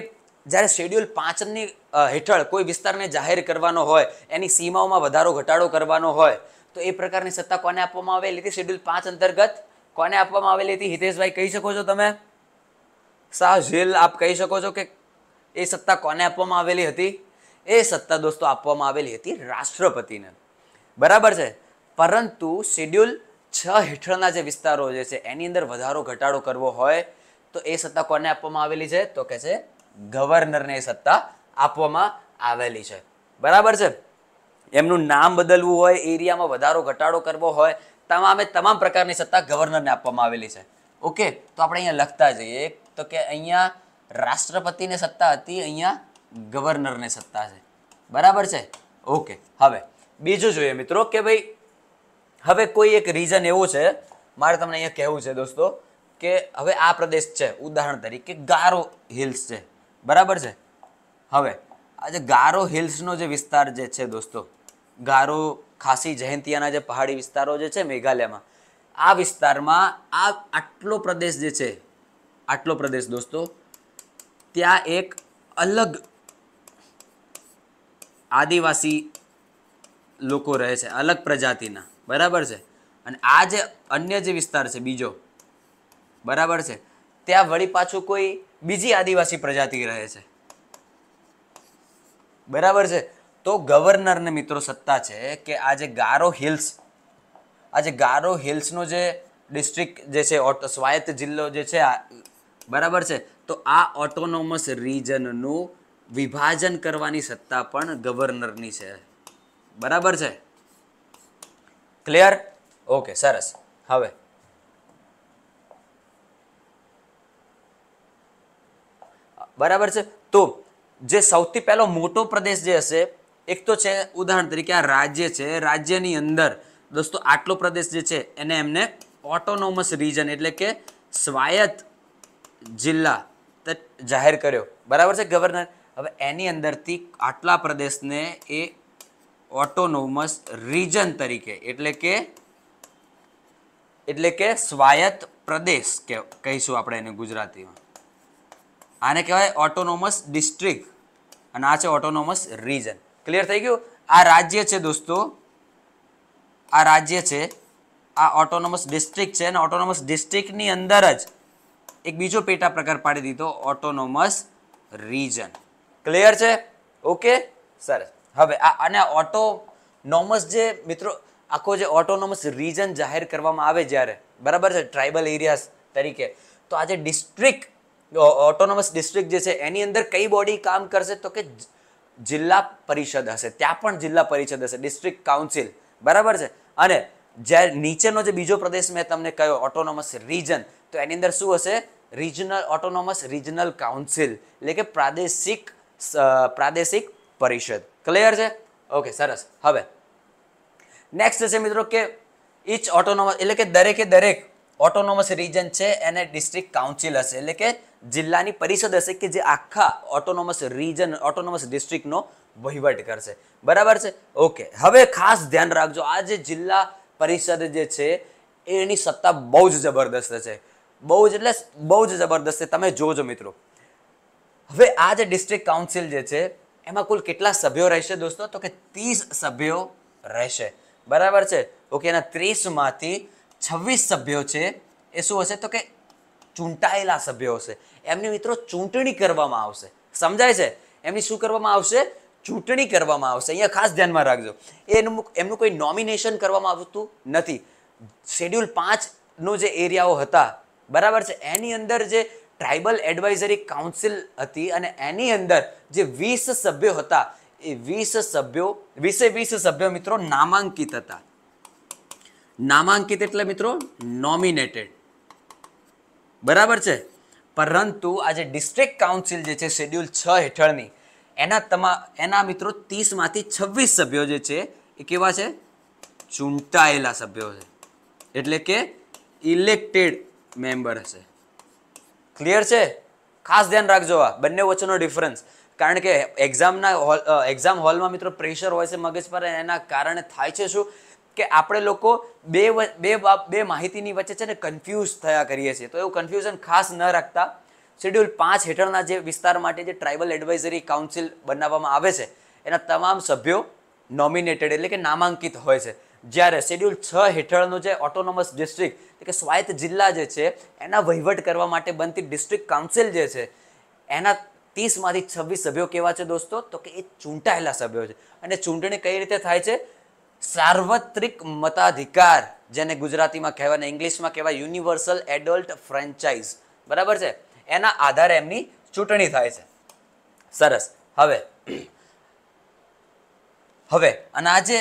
A: જ્યારે શેડ્યુલ પાંચની હેઠળ કોઈ વિસ્તારને જાહેર કરવાનો હોય એની સીમાઓમાં વધારો ઘટાડો કરવાનો હોય તો એ પ્રકારની સત્તા કોને આપવામાં આવેલી હતી શેડ્યુલ પાંચ અંતર્ગત કોને આપવામાં આવેલી હતી હિતેશભાઈ કહી શકો છો તમે શાહ ઝીલ આપ કહી શકો છો કે એ સત્તા કોને આપવામાં આવેલી હતી એ સત્તા દોસ્તો આપવામાં આવેલી હતી રાષ્ટ્રપતિને બરાબર છે પરંતુ શેડ્યુલ છ હેઠળના જે વિસ્તારો જે છે એની અંદર વધારો ઘટાડો કરવો હોય તો એ સત્તા કોને આપવામાં આવેલી છે તો કે છે ગવર્નરને સત્તા આપવામાં આવેલી છે બરાબર છે એમનું નામ બદલવું હોય એરિયામાં વધારો ઘટાડો કરવો હોય તમામે તમામ પ્રકારની સત્તા ગવર્નરને આપવામાં આવેલી છે ઓકે તો આપણે અહીંયા લખતા જઈએ તો કે અહીંયા રાષ્ટ્રપતિને સત્તા હતી અહીંયા ગવર્નરને સત્તા છે બરાબર છે ઓકે હવે બીજું જોઈએ મિત્રો કે ભાઈ હવે કોઈ એક રીઝન એવું છે મારે તમને અહીંયા કહેવું છે દોસ્તો કે હવે આ પ્રદેશ છે ઉદાહરણ તરીકે ગારો હિલ્સ છે બરાબર છે હવે આજે ગારો હિલ્સનો જે વિસ્તાર જે છે દોસ્તો ગારો ખાસી જયંતિયાના જે પહાડી વિસ્તારો જે છે મેઘાલયમાં આ વિસ્તારમાં આ આટલો પ્રદેશ જે છે આટલો પ્રદેશ દોસ્તો ત્યાં એક અલગ આદિવાસી લોકો રહે છે અલગ પ્રજાતિના બરાબર છે અને આ જે અન્ય જે વિસ્તાર છે બીજો બરાબર છે ત્યાં વળી પાછું કોઈ બીજી આદિવાસી પ્રજાતિ રહે છે બરાબર છે તો ગવર્નરને મિત્રો સત્તા છે કે આજે ગારો હિલ્સ આજે ગારો હિલ્સનો જે ડિસ્ટ્રિક્ટ જે છે સ્વાયત્ત જિલ્લો જે છે આ બરાબર છે તો આ ઓટોનોમસ રીજનનું વિભાજન કરવાની સત્તા પણ ગવર્નરની છે બરાબર છે ક્લિયર ઓકે સરસ હવે બરાબર છે તો જે સૌથી પહેલો મોટો પ્રદેશ જે હશે એક તો છે ઉદાહરણ તરીકે આ રાજ્ય છે રાજ્યની અંદર દોસ્તો આટલો પ્રદેશ જે છે એને એમને ઓટોનોમસ રીજન એટલે કે સ્વાયત જિલ્લા જાહેર કર્યો બરાબર છે ગવર્નર હવે એની અંદરથી આટલા પ્રદેશને એ ઓટોનોમસ રીજન તરીકે એટલે કે એટલે કે સ્વાયત્ત પ્રદેશ કહીશું આપણે એને ગુજરાતીમાં આને કહેવાય ઓટોનોમસ ડિસ્ટ્રિક્ટ અને આ છે ઓટોનોમસ રીજન ક્લિયર થઈ ગયું આ રાજ્ય છે દોસ્તો આ રાજ્ય છે આ ઓટોનોમસ ડિસ્ટ્રિક્ટ છે અને ઓટોનોમસ ડિસ્ટ્રિક્ટની અંદર જ એક બીજો પેટા પ્રકાર પાડી દીધો ઓટોનોમસ રીજન ક્લિયર છે ઓકે સરસ હવે આ અને ઓટોનોમસ જે મિત્રો આખો જે ઓટોનોમસ રીજન જાહેર કરવામાં આવે જ્યારે બરાબર છે ટ્રાઇબલ એરિયાસ તરીકે તો આ જે ડિસ્ટ્રિક્ટ ઓટોનોમસ ડિસ્ટ્રિક્ટ જે છે એની અંદર કઈ બોડી કામ કરશે તો કે જિલ્લા પરિષદ હશે ત્યાં પણ જિલ્લા પરિષદ હશે ડિસ્ટ્રિક્ટ કાઉન્સિલ બરાબર છે અને જ્યારે નીચેનો જે બીજો પ્રદેશ મેં તમને કહ્યો ઓટોનોમસ રીજન તો એની અંદર શું હશે રિજનલ ઓટોનોમસ રિજનલ કાઉન્સિલ એટલે કે પ્રાદેશિક પ્રાદેશિક પરિષદ ક્લિયર છે ઓકે સરસ હવે નેક્સ્ટ છે મિત્રો કે ઇચ ઓટોનોમસ એટલે કે દરેકે દરેક ઓટોનોમસ રિજન છે એને ડિસ્ટ્રિક્ટ કાઉન્સિલ હશે એટલે કે જિલ્લાની પરિષદ હશે કે જે આખા ઓટોનોમસ રીજન ઓટોનોમસ ડિસ્ટ્રિક્ટનો વહીવટ કરશે બરાબર છે ઓકે હવે ખાસ ધ્યાન રાખજો આ જે જિલ્લા પરિષદ જે છે એની સત્તા બહુ જ જબરદસ્ત છે બહુ જ એટલે બહુ જ જબરદસ્ત છે તમે જોજો મિત્રો હવે આ જે ડિસ્ટ્રિક્ટ કાઉન્સિલ જે છે એમાં કુલ કેટલા સભ્યો રહેશે દોસ્તો તો કે ત્રીસ સભ્યો રહેશે બરાબર છે ઓકે એના ત્રીસમાંથી છવ્વીસ સભ્યો છે એ શું હશે તો કે ચૂંટાયેલા સભ્યો હશે એમને મિત્રો ચૂંટણી કરવામાં આવશે સમજાય છે એમની શું કરવામાં આવશે ચૂંટણી કરવામાં આવશે અહીંયા ખાસ ધ્યાનમાં રાખજો એનું એમનું કોઈ નોમિનેશન કરવામાં આવતું નથી શેડ્યુલ પાંચનો જે એરિયાઓ હતા બરાબર છે એની અંદર જે ટ્રાઇબલ એડવાઇઝરી કાઉન્સિલ હતી અને એની અંદર જે વીસ સભ્યો હતા એ વીસ સભ્યો વીસે વીસ સભ્યો મિત્રો નામાંકિત હતા નામાંકિત એટલે મિત્રો નોમિનેટેડ બરાબર છે પરંતુ આજે ડિસ્ટ્રિક્ટ કાઉન્સિલ જે છે શેડ્યુલ છ હેઠળની એના તમા એના મિત્રો ત્રીસમાંથી છવ્વીસ સભ્યો જે છે એ કેવા છે ચૂંટાયેલા સભ્યો છે એટલે કે ઇલેક્ટેડ મેમ્બર છે ક્લિયર છે ખાસ ધ્યાન રાખજો આ બંને વચ્ચેનો ડિફરન્સ કારણ કે એક્ઝામના હોલ એક્ઝામ હોલમાં મિત્રો પ્રેશર હોય છે મગજ પર એના કારણે થાય છે શું કે આપણે લોકો બે બે બે માહિતીની વચ્ચે છે ને કન્ફ્યુઝ થયા કરીએ છીએ તો એવું કન્ફ્યુઝન ખાસ ન રાખતા શેડ્યુલ પાંચ હેઠળના જે વિસ્તાર માટે જે ટ્રાઇબલ એડવાઇઝરી કાઉન્સિલ બનાવવામાં આવે છે એના તમામ સભ્યો નોમિનેટેડ એટલે કે નામાંકિત હોય છે જ્યારે શેડ્યુલ છ હેઠળનો જે ઓટોનોમસ ડિસ્ટ્રિક્ટ એટલે કે સ્વાયત્ત જિલ્લા જે છે એના વહીવટ કરવા માટે બનતી ડિસ્ટ્રિક્ટ કાઉન્સિલ જે છે એના ત્રીસમાંથી છવ્વીસ સભ્યો કેવા છે દોસ્તો તો કે એ ચૂંટાયેલા સભ્યો છે અને ચૂંટણી કઈ રીતે થાય છે સાર્વત્રિક મતાધિકાર જેને ગુજરાતીમાં કહેવાય અને ઇંગ્લિશમાં કહેવાય યુનિવર્સલ એડલ્ટ ફ્રેન્ચાઇઝ બરાબર છે એના આધારે એમની ચૂંટણી થાય છે સરસ હવે હવે અને આજે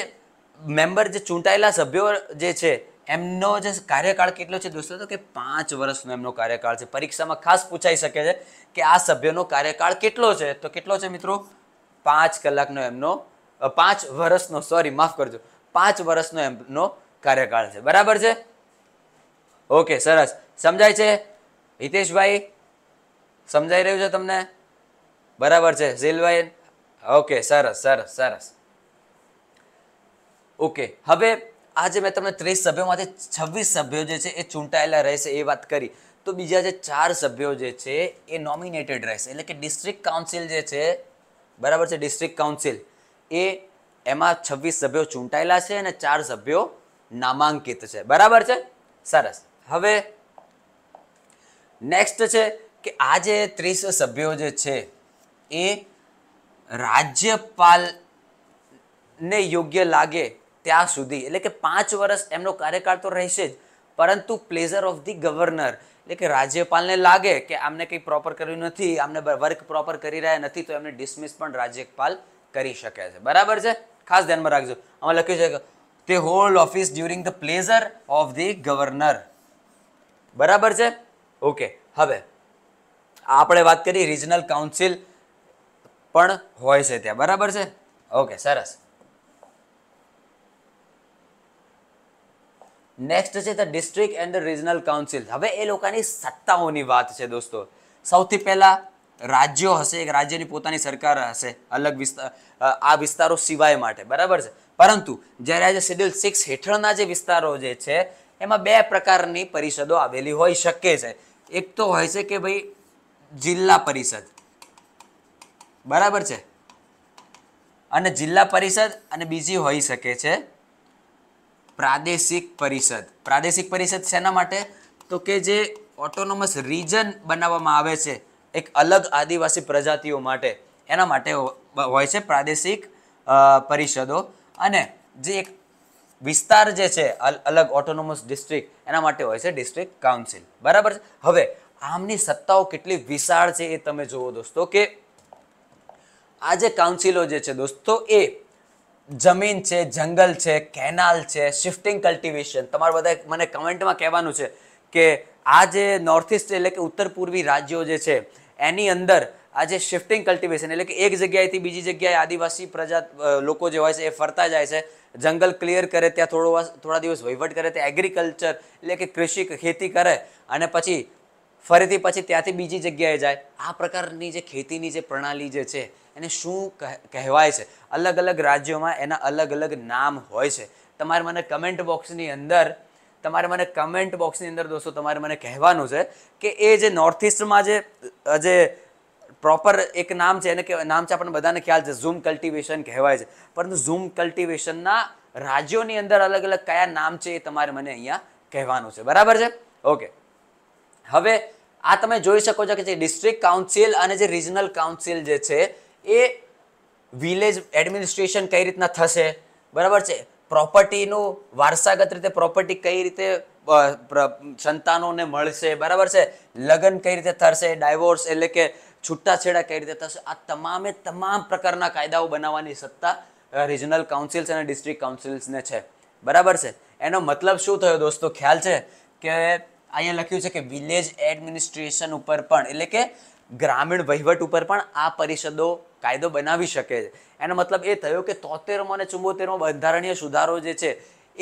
A: મેમ્બર જે ચૂંટાયેલા સભ્યો જે છે એમનો જે કાર્યકાળ કેટલો છે દોસ્તો તો કે પાંચ વર્ષનો એમનો કાર્યકાળ છે પરીક્ષામાં ખાસ પૂછાઈ શકે છે કે આ સભ્યનો કાર્યકાળ કેટલો છે તો કેટલો છે મિત્રો પાંચ કલાકનો એમનો પાંચ વર્ષનો સોરી માફ કરજો પાંચ વર્ષનો એમનો કાર્યકાળ છે બરાબર છે ઓકે સરસ સમજાય છે હિતેશભાઈ સમજાઈ રહ્યું છે તમને બરાબર છે ઝીલભાઈ ઓકે સરસ સરસ સરસ ઓકે હવે આજે મેં તમને ત્રીસ સભ્યોમાંથી છવ્વીસ સભ્યો જે છે એ ચૂંટાયેલા રહેશે એ વાત કરી તો બીજા જે ચાર સભ્યો જે છે એ નોમિનેટેડ રહેશે એટલે કે ડિસ્ટ્રિક્ટ કાઉન્સિલ જે છે બરાબર છે ડિસ્ટ્રિક્ટ કાઉન્સિલ એ એમાં છવ્વીસ સભ્યો ચૂંટાયેલા છે અને ચાર સભ્યો નામાંકિત છે બરાબર છે સરસ હવે નેક્સ્ટ છે કે આ જે ત્રીસ સભ્યો જે છે એ રાજ્યપાલને યોગ્ય લાગે ત્યાં સુધી એટલે કે પાંચ વર્ષ એમનો કાર્યકાળ તો રહેશે જ પરંતુ પ્લેઝર ઓફ ધી ગવર્નર એટલે કે રાજ્યપાલને લાગે કે આમને કંઈ પ્રોપર કર્યું નથી આમને વર્ક પ્રોપર કરી રહ્યા નથી તો એમને ડિસમિસ પણ રાજ્યપાલ કરી શકે છે બરાબર છે ખાસ ધ્યાનમાં રાખજો આમાં લખ્યું છે તે hold office during the pleasure of the governor બરાબર છે ઓકે હવે આપણે વાત કરી રિજનલ કાઉન્સિલ પણ હોય છે ત્યાં બરાબર છે ઓકે સરસ નેક્સ્ટ છે the district and regional council હવે એ લોકોની સત્તાઓની વાત છે દોસ્તો સૌથી પહેલાં રાજ્યો હશે એક રાજ્યની પોતાની સરકાર હશે અલગ વિસ્તાર આ વિસ્તારો સિવાય માટે બરાબર છે પરંતુ જ્યારે આજે શેડ્યુલ સિક્સ હેઠળના જે વિસ્તારો જે છે એમાં બે પ્રકારની પરિષદો આવેલી હોઈ શકે છે એક તો હોય છે કે ભાઈ જિલ્લા પરિષદ બરાબર છે અને જિલ્લા પરિષદ અને બીજી હોઈ શકે છે પ્રાદેશિક પરિષદ પ્રાદેશિક પરિષદ શેના માટે તો કે જે ઓટોનોમસ રીજન બનાવવામાં આવે છે એક અલગ આદિવાસી પ્રજાતિઓ માટે એના માટે હોય છે પ્રાદેશિક પરિષદો અને જે એક વિસ્તાર જે છે અલગ ઓટોનોમસ ડિસ્ટ્રિક્ટ એના માટે હોય છે ડિસ્ટ્રિક્ટ કાઉન્સિલ બરાબર છે હવે આમની સત્તાઓ કેટલી વિશાળ છે એ તમે જુઓ દોસ્તો કે આ જે કાઉન્સિલો જે છે દોસ્તો એ જમીન છે જંગલ છે કેનાલ છે શિફ્ટિંગ કલ્ટિવેશન તમારે બધા મને કમેન્ટમાં કહેવાનું છે કે આ જે નોર્થ ઇસ્ટ એટલે કે ઉત્તર પૂર્વી રાજ્યો જે છે એની અંદર આ જે શિફ્ટિંગ કલ્ટિવેશન એટલે કે એક જગ્યાએથી બીજી જગ્યાએ આદિવાસી પ્રજા લોકો જે હોય છે એ ફરતા જાય છે જંગલ ક્લિયર કરે ત્યાં થોડો થોડા દિવસ વહીવટ કરે ત્યાં એગ્રીકલ્ચર એટલે કે કૃષિ ખેતી કરે અને પછી ફરીથી પછી ત્યાંથી બીજી જગ્યાએ જાય આ પ્રકારની જે ખેતીની જે પ્રણાલી જે છે એને શું કહેવાય છે અલગ અલગ રાજ્યોમાં એના અલગ અલગ નામ હોય છે તમારે મને કમેન્ટ બોક્સની અંદર તમારે મને કમેન્ટ બોક્સની અંદર દોસ્તો તમારે મને કહેવાનું છે કે એ જે નોર્થ ઇસ્ટમાં જે જે પ્રોપર એક નામ છે એને નામ છે આપણને બધાને ખ્યાલ છે ઝૂમ કલ્ટિવેશન કહેવાય છે પરંતુ ઝૂમ કલ્ટિવેશનના રાજ્યોની અંદર અલગ અલગ કયા નામ છે એ તમારે મને અહીંયા કહેવાનું છે બરાબર છે ઓકે હવે આ તમે જોઈ શકો છો કે જે ડિસ્ટ્રિક્ટ કાઉન્સિલ અને જે રિજનલ કાઉન્સિલ જે છે એ વિલેજ એડમિનિસ્ટ્રેશન કઈ રીતના થશે બરાબર છે પ્રોપર્ટીનું વારસાગત રીતે પ્રોપર્ટી કઈ રીતે સંતાનોને મળશે બરાબર છે લગ્ન કઈ રીતે થશે ડાયવોર્સ એટલે કે છૂટાછેડા કઈ રીતે થશે આ તમામે તમામ પ્રકારના કાયદાઓ બનાવવાની સત્તા રિજનલ કાઉન્સિલ્સ અને ડિસ્ટ્રિક્ટ કાઉન્સિલ્સને છે બરાબર છે એનો મતલબ શું થયો દોસ્તો ખ્યાલ છે કે અહીંયા લખ્યું છે કે વિલેજ એડમિનિસ્ટ્રેશન ઉપર પણ એટલે કે ગ્રામીણ વહીવટ ઉપર પણ આ પરિષદો કાયદો બનાવી શકે છે એનો મતલબ એ થયો કે તોતેરમાં અને ચુંબોતેરમાં બંધારણીય સુધારો જે છે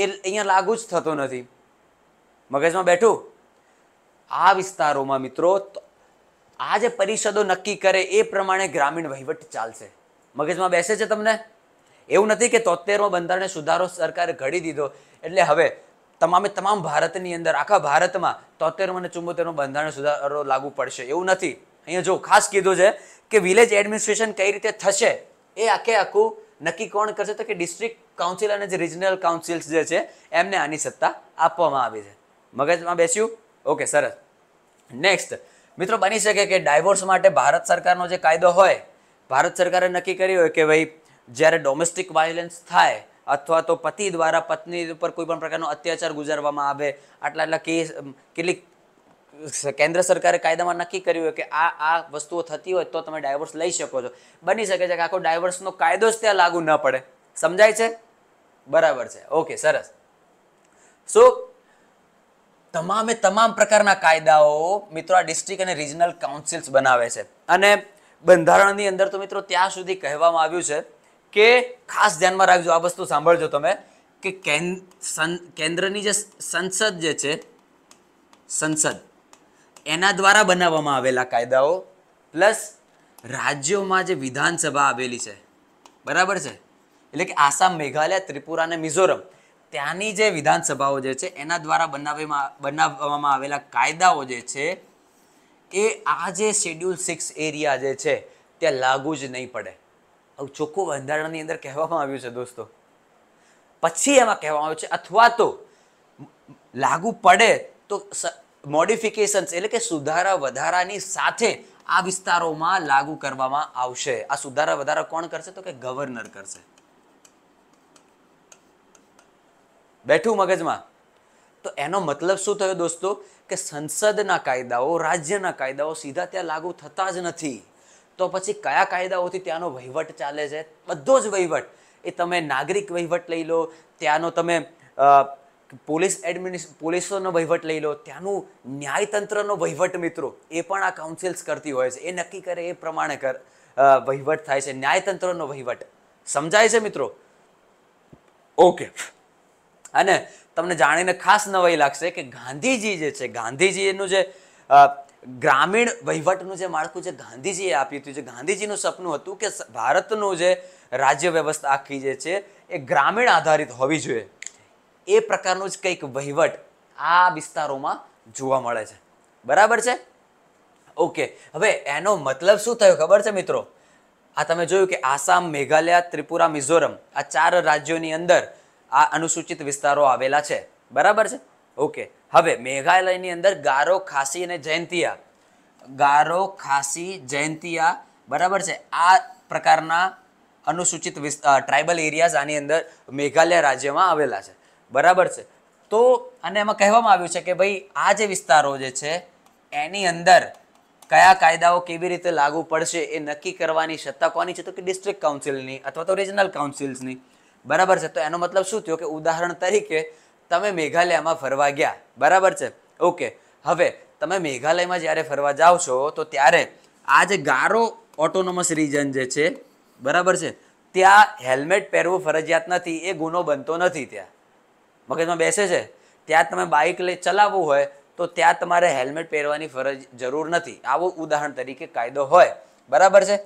A: એ અહીંયા લાગુ જ થતો નથી મગજમાં બેઠું આ વિસ્તારોમાં મિત્રો આ જે પરિષદો નક્કી કરે એ પ્રમાણે ગ્રામીણ વહીવટ ચાલશે મગજમાં બેસે છે તમને એવું નથી કે તોતેરમાં બંધારણીય સુધારો સરકારે ઘડી દીધો એટલે હવે તમામે તમામ ભારતની અંદર આખા ભારતમાં તોતેરમો અને ચુંબોતેરમો બંધારણ સુધારો લાગુ પડશે એવું નથી અહીંયા જો ખાસ કીધું છે કે વિલેજ એડમિનિસ્ટ્રેશન કઈ રીતે થશે એ આખે આખું નક્કી કોણ કરશે તો કે ડિસ્ટ્રિક્ટ કાઉન્સિલ અને જે રિજનલ કાઉન્સિલ્સ જે છે એમને આની સત્તા આપવામાં આવી છે મગજમાં બેસ્યું ઓકે સરસ નેક્સ્ટ મિત્રો બની શકે કે ડાયવોર્સ માટે ભારત સરકારનો જે કાયદો હોય ભારત સરકારે નક્કી કર્યું હોય કે ભાઈ જ્યારે ડોમેસ્ટિક વાયોલેન્સ થાય અથવા તો પતિ દ્વારા પત્ની ઉપર કોઈ પણ પ્રકારનો અત્યાચાર ગુજારવામાં આવે આટલા આટલા કેસ કેટલીક કેન્દ્ર સરકારે કાયદામાં નક્કી કર્યું હોય કે આ આ વસ્તુઓ થતી હોય તો તમે ડાયવર્સ લઈ શકો છો બની શકે છે કે આખો ડાયવર્સનો કાયદો જ ત્યાં લાગુ ન પડે સમજાય છે બરાબર છે ઓકે સરસ સો તમામે તમામ પ્રકારના કાયદાઓ મિત્રો આ ડિસ્ટ્રિક્ટ અને રિજનલ કાઉન્સિલ્સ બનાવે છે અને બંધારણની અંદર તો મિત્રો ત્યાં સુધી કહેવામાં આવ્યું છે કે ખાસ ધ્યાનમાં રાખજો આ વસ્તુ સાંભળજો તમે કે કેન્દ્રની જે સંસદ જે છે સંસદ એના દ્વારા બનાવવામાં આવેલા કાયદાઓ પ્લસ રાજ્યોમાં જે વિધાનસભા આવેલી છે બરાબર છે એટલે કે આસામ મેઘાલય ત્રિપુરા અને મિઝોરમ ત્યાંની જે વિધાનસભાઓ જે છે એના દ્વારા બનાવવામાં બનાવવામાં આવેલા કાયદાઓ જે છે એ આ જે શેડ્યુલ સિક્સ એરિયા જે છે ત્યાં લાગુ જ નહીં પડે આવું ચોખ્ખું બંધારણની અંદર કહેવામાં આવ્યું છે દોસ્તો પછી એમાં કહેવામાં આવ્યું છે અથવા તો લાગુ પડે તો મોડિફિકેશન્સ એટલે કે સુધારા વધારાની સાથે આ વિસ્તારોમાં લાગુ કરવામાં આવશે આ સુધારા વધારા કોણ કરશે તો કે ગવર્નર કરશે બેઠું મગજમાં તો એનો મતલબ શું થયો દોસ્તો કે સંસદના કાયદાઓ રાજ્યના કાયદાઓ સીધા ત્યાં લાગુ થતા જ નથી તો પછી કયા કાયદાઓથી ત્યાંનો વહીવટ ચાલે છે બધો જ વહીવટ એ તમે નાગરિક વહીવટ લઈ લો ત્યાંનો તમે પોલીસ એડમિનિસ પોલીસોનો વહીવટ લઈ લો ત્યાંનું ન્યાયતંત્રનો વહીવટ મિત્રો એ પણ આ કાઉન્સિલ્સ કરતી હોય છે એ નક્કી કરે એ પ્રમાણે કર વહીવટ થાય છે ન્યાયતંત્રનો વહીવટ સમજાય છે મિત્રો ઓકે અને તમને જાણીને ખાસ નવાઈ લાગશે કે ગાંધીજી જે છે ગાંધીજીનું જે ગ્રામીણ વહીવટનું જે માળખું જે ગાંધીજીએ આપ્યું હતું જે ગાંધીજીનું સપનું હતું કે ભારતનું જે રાજ્ય વ્યવસ્થા આખી જે છે એ ગ્રામીણ આધારિત હોવી જોઈએ એ પ્રકારનો જ કંઈક વહીવટ આ વિસ્તારોમાં જોવા મળે છે બરાબર છે ઓકે હવે એનો મતલબ શું થયો ખબર છે મિત્રો આ તમે જોયું કે આસામ મેઘાલય ત્રિપુરા મિઝોરમ આ ચાર રાજ્યોની અંદર આ અનુસૂચિત વિસ્તારો આવેલા છે બરાબર છે ઓકે હવે મેઘાલયની અંદર ગારો ખાસી અને જયંતિયા ગારો ખાસી જયંતિયા બરાબર છે આ પ્રકારના અનુસૂચિત વિસ્તાર ટ્રાઇબલ એરિયાઝ આની અંદર મેઘાલય રાજ્યમાં આવેલા છે બરાબર છે તો અને એમાં કહેવામાં આવ્યું છે કે ભાઈ આ જે વિસ્તારો જે છે એની અંદર કયા કાયદાઓ કેવી રીતે લાગુ પડશે એ નક્કી કરવાની સત્તા કોની છે તો કે ડિસ્ટ્રિક્ટ કાઉન્સિલની અથવા તો રિજનલ કાઉન્સિલ્સની બરાબર છે તો એનો મતલબ શું થયો કે ઉદાહરણ તરીકે તમે મેઘાલયમાં ફરવા ગયા બરાબર છે ઓકે હવે તમે મેઘાલયમાં જ્યારે ફરવા જાઓ છો તો ત્યારે આ જે ગારો ઓટોનોમસ રિજન જે છે બરાબર છે ત્યાં હેલ્મેટ પહેરવું ફરજિયાત નથી એ ગુનો બનતો નથી ત્યાં મગજમાં બેસે છે ત્યાં તમે બાઇક લઈ ચલાવવું હોય તો ત્યાં તમારે હેલ્મેટ પહેરવાની ફરજ જરૂર નથી આવું ઉદાહરણ તરીકે કાયદો હોય બરાબર છે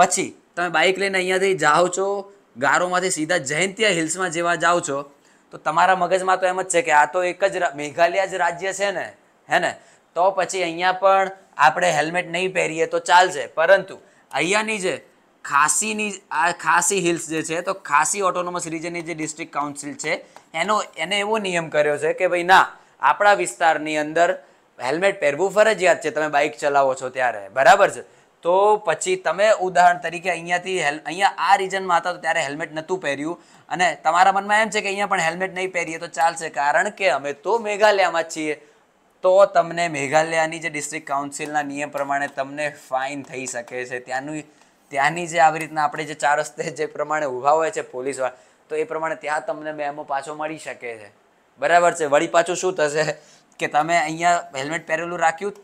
A: પછી તમે બાઇક લઈને અહીંયાથી જાઓ છો ગારોમાંથી સીધા જયંતિયા હિલ્સમાં જેવા જાઓ છો તો તમારા મગજમાં તો એમ જ છે કે આ તો એક જ મેઘાલય જ રાજ્ય છે ને હે ને તો પછી અહીંયા પણ આપણે હેલ્મેટ નહીં પહેરીએ તો ચાલશે પરંતુ અહીંયાની જે ખાસીની આ ખાસી હિલ્સ જે છે તો ખાસી ઓટોનોમસ રિજનની જે ડિસ્ટ્રિક્ટ કાઉન્સિલ છે એનો એને એવો નિયમ કર્યો છે કે ભાઈ ના આપણા વિસ્તારની અંદર હેલ્મેટ પહેરવું ફરજિયાત છે તમે બાઇક ચલાવો છો ત્યારે બરાબર છે તો પછી તમે ઉદાહરણ તરીકે અહીંયાથી હેલ અહીંયા આ રિજનમાં હતા તો ત્યારે હેલ્મેટ નહોતું પહેર્યું અને તમારા મનમાં એમ છે કે અહીંયા પણ હેલ્મેટ નહીં પહેરીએ તો ચાલશે કારણ કે અમે તો મેઘાલયમાં છીએ તો તમને મેઘાલયાની જે ડિસ્ટ્રિક્ટ કાઉન્સિલના નિયમ પ્રમાણે તમને ફાઇન થઈ શકે છે ત્યાંનું ત્યાંની જે આવી રીતના આપણે જે ચાર રસ્તે જે પ્રમાણે ઊભા હોય છે પોલીસવાળા તો એ પ્રમાણે ત્યાં તમને મેમો પાછો મળી શકે છે બરાબર છે વળી પાછું શું થશે કે તમે અહીંયા હેલ્મેટ પહેરેલું રાખ્યું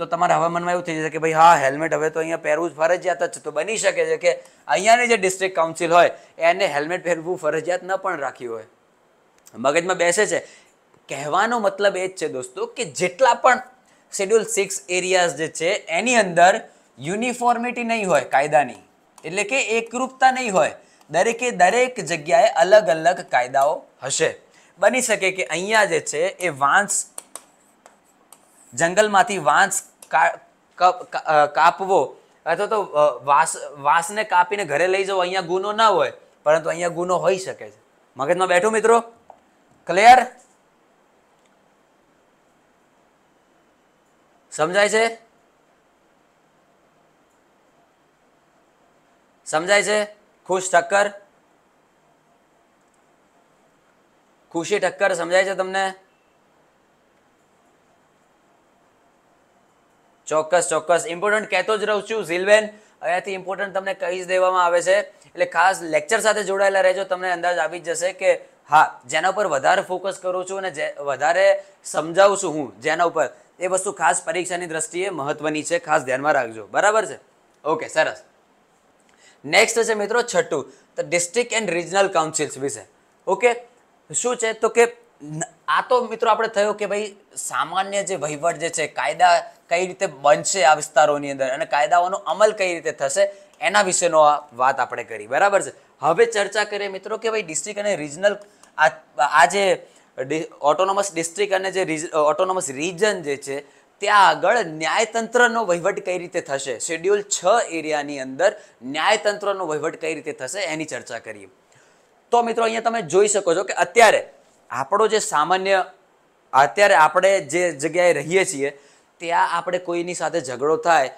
A: તો તમારા હવામાનમાં એવું થઈ જશે કે ભાઈ હા હેલ્મેટ હવે તો અહીંયા પહેરવું ફરજિયાત જ છે તો બની શકે છે કે અહીંયાની જે ડિસ્ટ્રિક્ટ કાઉન્સિલ હોય એને હેલ્મેટ પહેરવું ફરજિયાત ન પણ રાખ્યું હોય મગજમાં બેસે છે કહેવાનો મતલબ એ જ છે દોસ્તો કે જેટલા પણ શેડ્યુલ સિક્સ એરિયાઝ જે છે એની અંદર યુનિફોર્મિટી નહીં હોય કાયદાની એટલે કે એકરૂપતા નહીં હોય દરેકે દરેક જગ્યાએ અલગ અલગ કાયદાઓ હશે બની શકે કે અહીંયા જે છે એ વાંસ જંગલમાંથી વાંસ કાપવો અથવા તો વાસ વાંસને કાપીને ઘરે લઈ જવો અહીંયા ગુનો ના હોય પરંતુ અહીંયા ગુનો હોઈ શકે છે મગજમાં બેઠો મિત્રો ક્લિયર સમજાય છે સમજાય છે ખુશ ઠક્કર ખુશી ઠક્કર સમજાય છે તમને ચોક્કસ ચોક્કસ ઇમ્પોર્ટન્ટ કહેતો જ રહું છું ઝીલબેન અહીંયાથી ઇમ્પોર્ટન્ટ તમને કહી જ દેવામાં આવે છે એટલે ખાસ લેક્ચર સાથે જોડાયેલા રહેજો તમને અંદાજ આવી જ જશે કે હા જેના પર વધારે ફોકસ કરું છું અને વધારે સમજાવું છું હું જેના ઉપર એ વસ્તુ ખાસ પરીક્ષાની દ્રષ્ટિએ મહત્વની છે ખાસ ધ્યાનમાં રાખજો બરાબર છે ઓકે સરસ નેક્સ્ટ છે મિત્રો છઠ્ઠું તો ડિસ્ટ્રિક્ટ એન્ડ રિજનલ કાઉન્સિલ્સ વિશે ઓકે શું છે તો કે આ તો મિત્રો આપણે થયો કે ભાઈ સામાન્ય જે વહીવટ જે છે કાયદા કઈ રીતે બનશે આ વિસ્તારોની અંદર અને કાયદાઓનો અમલ કઈ રીતે થશે એના વિશેનો આ વાત આપણે કરી બરાબર છે હવે ચર્ચા કરીએ મિત્રો કે ભાઈ ડિસ્ટ્રિક્ટ અને રિજનલ આ જે ઓટોનોમસ ડિસ્ટ્રિક્ટ અને જે ઓટોનોમસ રિજન જે છે ત્યાં આગળ ન્યાયતંત્રનો વહીવટ કઈ રીતે થશે શેડ્યુલ છ એરિયાની અંદર ન્યાયતંત્રનો વહીવટ કઈ રીતે થશે એની ચર્ચા કરીએ તો મિત્રો અહીંયા તમે જોઈ શકો છો કે અત્યારે આપણો જે સામાન્ય અત્યારે આપણે જે જગ્યાએ રહીએ છીએ ત્યાં આપણે કોઈની સાથે ઝઘડો થાય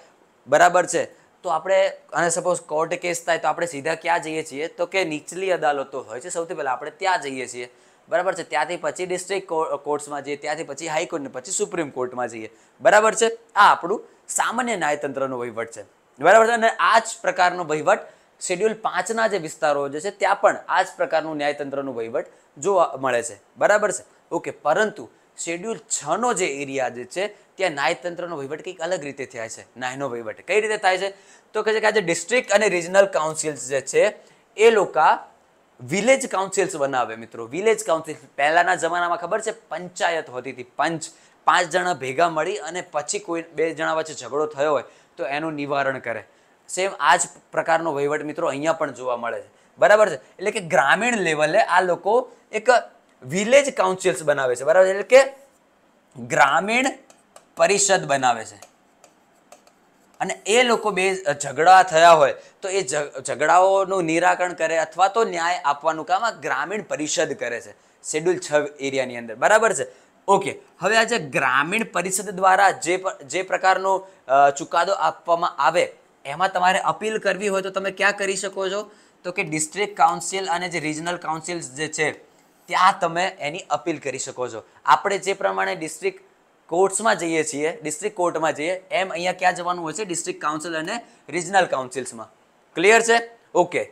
A: બરાબર છે તો આપણે અને સપોઝ કોર્ટ કેસ થાય તો આપણે સીધા ક્યાં જઈએ છીએ તો કે નીચલી અદાલતો હોય છે સૌથી પહેલાં આપણે ત્યાં જઈએ છીએ બરાબર છે ત્યાંથી પછી ડિસ્ટ્રિક્ટ કોર્ટ્સમાં જઈએ ત્યાંથી પછી હાઈકોર્ટને પછી સુપ્રીમ કોર્ટમાં જઈએ બરાબર છે આ આપણું સામાન્ય ન્યાયતંત્રનો વહીવટ છે બરાબર છે અને આ જ પ્રકારનો વહીવટ શેડ્યુલ પાંચના જે વિસ્તારો જે છે ત્યાં પણ આ જ પ્રકારનું ન્યાયતંત્રનું વહીવટ જોવા મળે છે બરાબર છે ઓકે પરંતુ શેડ્યુલ છનો જે એરિયા જે છે ત્યાં ન્યાયતંત્રનો વહીવટ કંઈક અલગ રીતે થાય છે ન્યાયનો વહીવટ કઈ રીતે થાય છે તો કહે છે કે આજે ડિસ્ટ્રિક્ટ અને રિજનલ કાઉન્સિલ્સ જે છે એ લોકો વિલેજ કાઉન્સિલ્સ બનાવે મિત્રો વિલેજ કાઉન્સિલ પહેલાંના જમાનામાં ખબર છે પંચાયત હોતી હતી પંચ પાંચ જણા ભેગા મળી અને પછી કોઈ બે જણા વચ્ચે ઝઘડો થયો હોય તો એનું નિવારણ કરે સેમ આ જ પ્રકારનો વહીવટ મિત્રો અહીંયા પણ જોવા મળે છે બરાબર છે એટલે કે ગ્રામીણ લેવલે આ લોકો એક વિલેજ કાઉન્સિલ્સ બનાવે છે બરાબર એટલે કે ગ્રામીણ પરિષદ બનાવે છે અને એ લોકો બે ઝઘડા થયા હોય તો એ ઝઘડાઓનું નિરાકરણ કરે અથવા તો ન્યાય આપવાનું કામ આ ગ્રામીણ પરિષદ કરે છે શેડ્યુલ છ એરિયાની અંદર બરાબર છે ઓકે હવે આ જે ગ્રામીણ પરિષદ દ્વારા જે જે પ્રકારનો ચુકાદો આપવામાં આવે એમાં તમારે અપીલ કરવી હોય તો તમે ક્યાં કરી શકો છો તો કે ડિસ્ટ્રિક્ટ કાઉન્સિલ અને જે રિજનલ કાઉન્સિલ્સ જે છે ત્યાં તમે એની અપીલ કરી શકો છો આપણે જે પ્રમાણે ડિસ્ટ્રિક્ટ કોર્ટ્સમાં જઈએ છીએ ડિસ્ટ્રિક્ટ કોર્ટમાં જઈએ એમ અહીંયા ક્યાં જવાનું હોય છે ડિસ્ટ્રિક્ટ કાઉન્સિલ અને રિજનલ કાઉન્સિલ્સમાં ક્લિયર છે ઓકે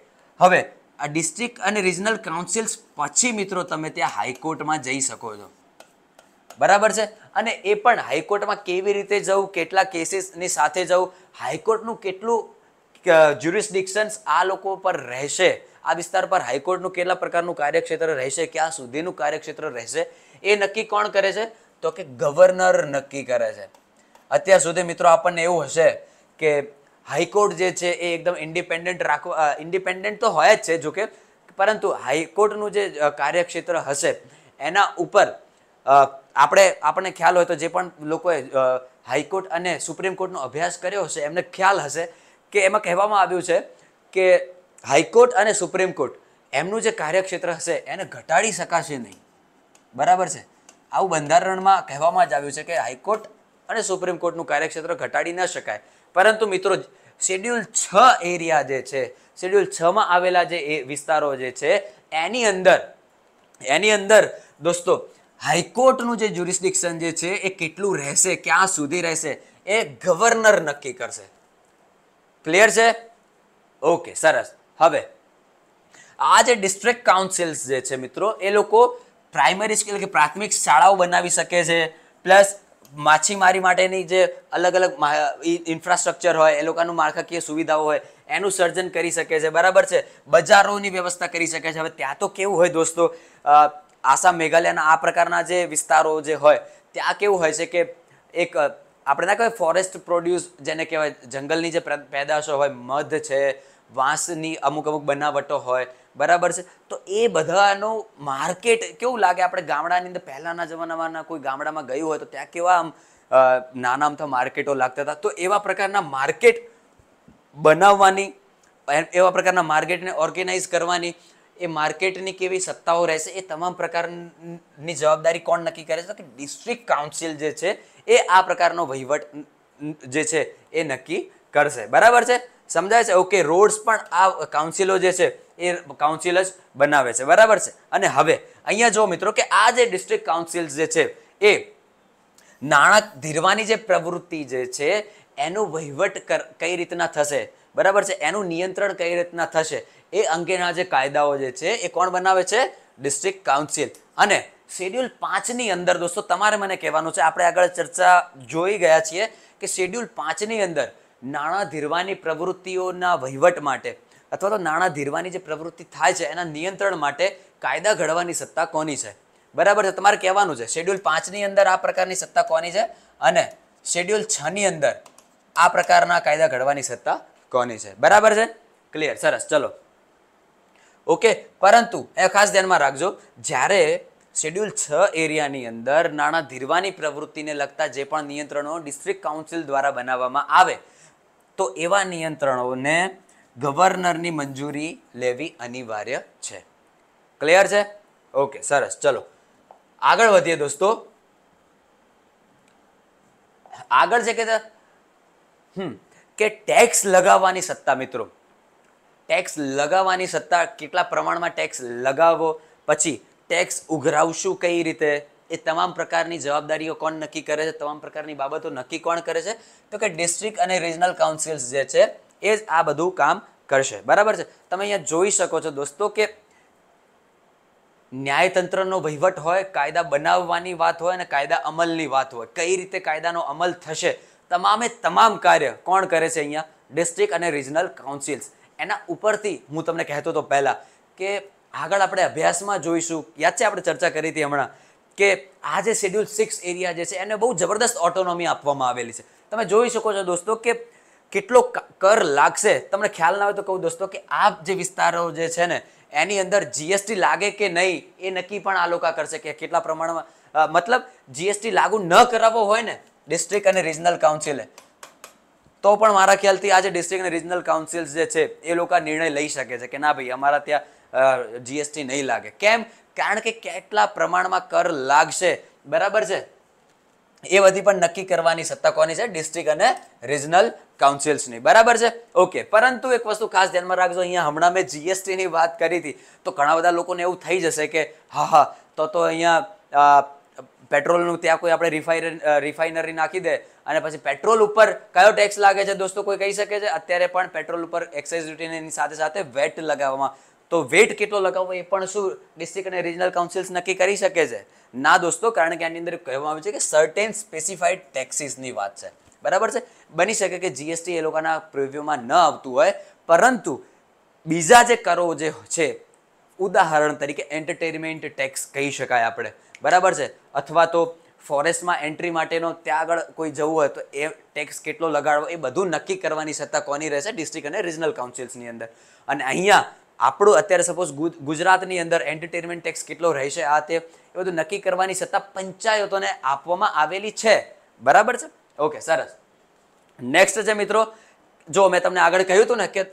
A: હવે આ ડિસ્ટ્રિક્ટ અને રિજનલ કાઉન્સિલ્સ પછી મિત્રો તમે ત્યાં હાઈકોર્ટમાં જઈ શકો છો બરાબર છે અને એ પણ હાઈકોર્ટમાં કેવી રીતે જવું કેટલા કેસીસની સાથે જવું હાઈકોર્ટનું કેટલું જ્યુરિસ્ડિક્શન્સ આ લોકો પર રહેશે આ વિસ્તાર પર હાઈકોર્ટનું કેટલા પ્રકારનું કાર્યક્ષેત્ર રહેશે ક્યાં સુધીનું કાર્યક્ષેત્ર રહેશે એ નક્કી કોણ કરે છે તો કે ગવર્નર નક્કી કરે છે અત્યાર સુધી મિત્રો આપણને એવું હશે કે હાઈકોર્ટ જે છે એ એકદમ ઇન્ડિપેન્ડન્ટ રાખવા ઇન્ડિપેન્ડન્ટ તો હોય જ છે જોકે પરંતુ હાઈકોર્ટનું જે કાર્યક્ષેત્ર હશે એના ઉપર આપણે આપણને ખ્યાલ હોય તો જે પણ લોકોએ હાઈકોર્ટ અને સુપ્રીમ કોર્ટનો અભ્યાસ કર્યો હશે એમને ખ્યાલ હશે કે એમાં કહેવામાં આવ્યું છે કે હાઈકોર્ટ અને સુપ્રીમ કોર્ટ એમનું જે કાર્યક્ષેત્ર હશે એને ઘટાડી શકાશે નહીં બરાબર છે આવું બંધારણમાં કહેવામાં જ આવ્યું છે કે હાઈકોર્ટ અને સુપ્રીમ કોર્ટનું કાર્યક્ષેત્ર ઘટાડી ન શકાય પરંતુ મિત્રો શેડ્યુલ છ એરિયા જે છે શેડ્યુલ છમાં આવેલા જે એ વિસ્તારો જે છે એની અંદર એની અંદર દોસ્તો હાઈકોર્ટનું જે જ્યુરિસ્ડિક્શન જે છે એ કેટલું રહેશે ક્યાં સુધી રહેશે એ ગવર્નર નક્કી કરશે ક્લિયર છે ઓકે સરસ હવે આ જે ડિસ્ટ્રિક્ટ કાઉન્સિલ્સ જે છે મિત્રો એ લોકો પ્રાઇમરી સ્કૂલ કે પ્રાથમિક શાળાઓ બનાવી શકે છે પ્લસ માછીમારી માટેની જે અલગ અલગ ઇન્ફ્રાસ્ટ્રક્ચર હોય એ લોકોનું માળખાકીય સુવિધાઓ હોય એનું સર્જન કરી શકે છે બરાબર છે બજારોની વ્યવસ્થા કરી શકે છે હવે ત્યાં તો કેવું હોય દોસ્તો આસામ મેઘાલયના આ પ્રકારના જે વિસ્તારો જે હોય ત્યાં કેવું હોય છે કે એક આપણે ના કહેવાય ફોરેસ્ટ પ્રોડ્યુસ જેને કહેવાય જંગલની જે પેદાશો હોય મધ છે વાંસની અમુક અમુક બનાવટો હોય બરાબર છે તો એ બધાનું માર્કેટ કેવું લાગે આપણે ગામડાની અંદર પહેલાંના જમાનામાં કોઈ ગામડામાં ગયું હોય તો ત્યાં કેવા આમ નાના અમથા માર્કેટો લાગતા હતા તો એવા પ્રકારના માર્કેટ બનાવવાની એવા પ્રકારના માર્કેટને ઓર્ગેનાઇઝ કરવાની એ માર્કેટની કેવી સત્તાઓ રહેશે એ તમામ પ્રકારની જવાબદારી કોણ નક્કી કરે છે કે ડિસ્ટ્રિક્ટ કાઉન્સિલ જે છે એ આ પ્રકારનો વહીવટ જે છે એ નક્કી કરશે બરાબર છે સમજાય છે ઓકે રોડ્સ પણ આ કાઉન્સિલો જે છે એ કાઉન્સિલ જ બનાવે છે બરાબર છે અને હવે અહીંયા જો મિત્રો કે આ જે ડિસ્ટ્રિક્ટ કાઉન્સિલ જે છે એ નાણાં ધીરવાની જે પ્રવૃત્તિ જે છે એનું વહીવટ કઈ રીતના થશે બરાબર છે એનું નિયંત્રણ કઈ રીતના થશે એ અંગેના જે કાયદાઓ જે છે એ કોણ બનાવે છે ડિસ્ટ્રિક્ટ કાઉન્સિલ અને શેડ્યુલ પાંચની અંદર દોસ્તો તમારે મને કહેવાનું છે આપણે આગળ ચર્ચા જોઈ ગયા છીએ કે શેડ્યુલ પાંચની અંદર નાણાં ધીરવાની પ્રવૃત્તિઓના વહીવટ માટે અથવા તો નાણાં ધીરવાની જે પ્રવૃત્તિ થાય છે એના નિયંત્રણ માટે કાયદા ઘડવાની સત્તા કોની છે બરાબર છે તમારે કહેવાનું છે શેડ્યુલ પાંચની અંદર આ પ્રકારની સત્તા કોની છે અને શેડ્યુલ છની અંદર આ પ્રકારના કાયદા ઘડવાની સત્તા કોની છે બરાબર છે ક્લિયર સરસ ચલો ઓકે પરંતુ એ ખાસ ધ્યાનમાં રાખજો જ્યારે શેડ્યુલ છ એરિયાની અંદર નાણાં ધીરવાની પ્રવૃત્તિને લગતા જે પણ નિયંત્રણો ડિસ્ટ્રિક્ટ કાઉન્સિલ દ્વારા બનાવવામાં આવે તો એવા નિયંત્રણોને ગવર્નરની મંજૂરી લેવી અનિવાર્ય છે ક્લિયર છે ઓકે સરસ ચલો આગળ વધીએ દોસ્તો આગળ છે કે હમ કે ટેક્સ લગાવવાની સત્તા મિત્રો ટેક્સ લગાવવાની સત્તા કેટલા પ્રમાણમાં ટેક્સ લગાવો પછી ટેક્સ ઉઘરાવશું કઈ રીતે એ તમામ પ્રકારની જવાબદારીઓ કોણ નક્કી કરે છે તમામ પ્રકારની બાબતો નક્કી કોણ કરે છે તો કે ડિસ્ટ્રિક્ટ અને રિજનલ કાઉન્સિલ્સ જે છે એ જ આ બધું કામ કરશે બરાબર છે તમે અહીંયા જોઈ શકો છો દોસ્તો કે ન્યાયતંત્રનો વહીવટ હોય કાયદા બનાવવાની વાત હોય અને કાયદા અમલની વાત હોય કઈ રીતે કાયદાનો અમલ થશે તમામે તમામ કાર્ય કોણ કરે છે અહીંયા ડિસ્ટ્રિક્ટ અને રિજનલ કાઉન્સિલ્સ એના ઉપરથી હું તમને કહેતો હતો પહેલાં કે આગળ આપણે અભ્યાસમાં જોઈશું યાદ છે આપણે ચર્ચા કરી હતી હમણાં કે આ જે શેડ્યુલ સિક્સ એરિયા જે છે એને બહુ જબરદસ્ત ઓટોનોમી આપવામાં આવેલી છે તમે જોઈ શકો છો દોસ્તો કે કેટલો કર લાગશે તમને ખ્યાલ ના આવે તો કહું દોસ્તો કે આ જે વિસ્તારો જે છે ને એની અંદર જીએસટી લાગે કે નહીં એ નક્કી પણ આ લોકો કરશે કે કેટલા પ્રમાણમાં મતલબ જીએસટી લાગુ ન કરાવવો હોય ને ડિસ્ટ્રિક્ટ અને રિજનલ કાઉન્સિલે તો પણ મારા ખ્યાલથી આજે ડિસ્ટ્રિક્ટ અને રિજનલ કાઉન્સિલ જે છે એ લોકો નિર્ણય લઈ શકે છે કે ના ભાઈ અમારા ત્યાં જીએસટી નહીં લાગે કેમ કારણ કે કેટલા પ્રમાણમાં કર લાગશે બરાબર છે એ બધી પણ નક્કી કરવાની સત્તા કોની છે ડિસ્ટ્રિક્ટ અને રિજનલ કાઉન્સિલ્સની બરાબર છે ઓકે પરંતુ એક વસ્તુ ખાસ ધ્યાનમાં રાખજો અહીંયા હમણાં મેં જીએસટીની વાત કરી હતી તો ઘણા બધા લોકોને એવું થઈ જશે કે હા હા તો તો અહીંયા પેટ્રોલનું ત્યાં કોઈ આપણે રિફાઇન રિફાઇનરી નાખી દે અને પછી પેટ્રોલ ઉપર કયો ટેક્સ લાગે છે દોસ્તો કોઈ કહી શકે છે અત્યારે પણ પેટ્રોલ ઉપર એક્સાઇઝ ડ્યુટીની સાથે સાથે વેટ લગાવવામાં તો વેટ કેટલો લગાવવો એ પણ શું ડિસ્ટ્રિક્ટ અને રિજનલ કાઉન્સિલ્સ નક્કી કરી શકે છે ના દોસ્તો કારણ કે આની અંદર કહેવામાં આવ્યું છે કે સર્ટેન સ્પેસિફાઈડ ટેક્સીસની વાત છે બરાબર છે બની શકે કે જીએસટી એ લોકોના પ્રિવ્યુમાં ન આવતું હોય પરંતુ બીજા જે કરો જે છે ઉદાહરણ તરીકે એન્ટરટેનમેન્ટ ટેક્સ કહી શકાય આપણે બરાબર છે અથવા તો ફોરેસ્ટમાં એન્ટ્રી માટેનો ત્યાં આગળ કોઈ જવું હોય તો એ ટેક્સ કેટલો લગાડવો એ બધું નક્કી કરવાની સત્તા કોની રહેશે ડિસ્ટ્રિક્ટ અને રિજનલ કાઉન્સિલ્સની અંદર અને અહીંયા આપણું અત્યારે સપોઝ ગુજરાતની અંદર એન્ટરટેનમેન્ટ ટેક્સ કેટલો રહેશે આ તે એ બધું નક્કી કરવાની સત્તા પંચાયતોને આપવામાં આવેલી છે બરાબર છે ઓકે સરસ નેક્સ્ટ છે મિત્રો જો મેં તમને આગળ કહ્યું હતું ને કે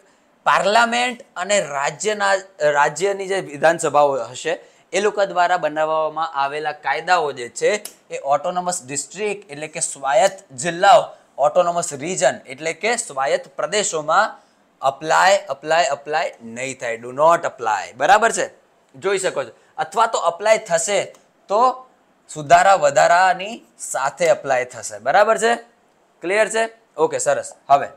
A: પાર્લામેન્ટ અને રાજ્યના રાજ્યની જે વિધાનસભાઓ હશે એ લોકો દ્વારા બનાવવામાં આવેલા કાયદાઓ જે છે એ ઓટોનોમસ ડિસ્ટ્રિક્ટ એટલે કે સ્વાયત્ત જિલ્લાઓ ઓટોનોમસ રીજન એટલે કે સ્વાયત્ત પ્રદેશોમાં અપ્લાય અપ્લાય અપ્લાય નહીં થાય ડુ નોટ અપ્લાય બરાબર છે જોઈ શકો છો અથવા તો અપ્લાય થશે તો સુધારા વધારાની સાથે અપ્લાય થશે બરાબર છે ક્લિયર છે ઓકે સરસ હવે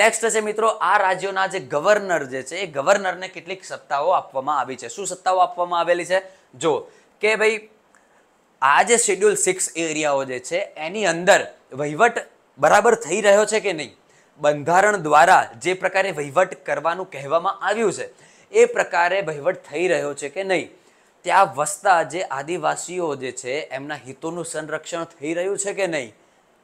A: નેક્સ્ટ છે મિત્રો આ રાજ્યોના જે ગવર્નર જે છે એ ગવર્નરને કેટલીક સત્તાઓ આપવામાં આવી છે શું સત્તાઓ આપવામાં આવેલી છે જો કે ભાઈ આ જે શેડ્યુલ સિક્સ એરિયાઓ જે છે એની અંદર વહીવટ બરાબર થઈ રહ્યો છે કે નહીં બંધારણ દ્વારા જે પ્રકારે વહીવટ કરવાનું કહેવામાં આવ્યું છે એ પ્રકારે વહીવટ થઈ રહ્યો છે કે નહીં ત્યાં વસતા જે આદિવાસીઓ જે છે એમના હિતોનું સંરક્ષણ થઈ રહ્યું છે કે નહીં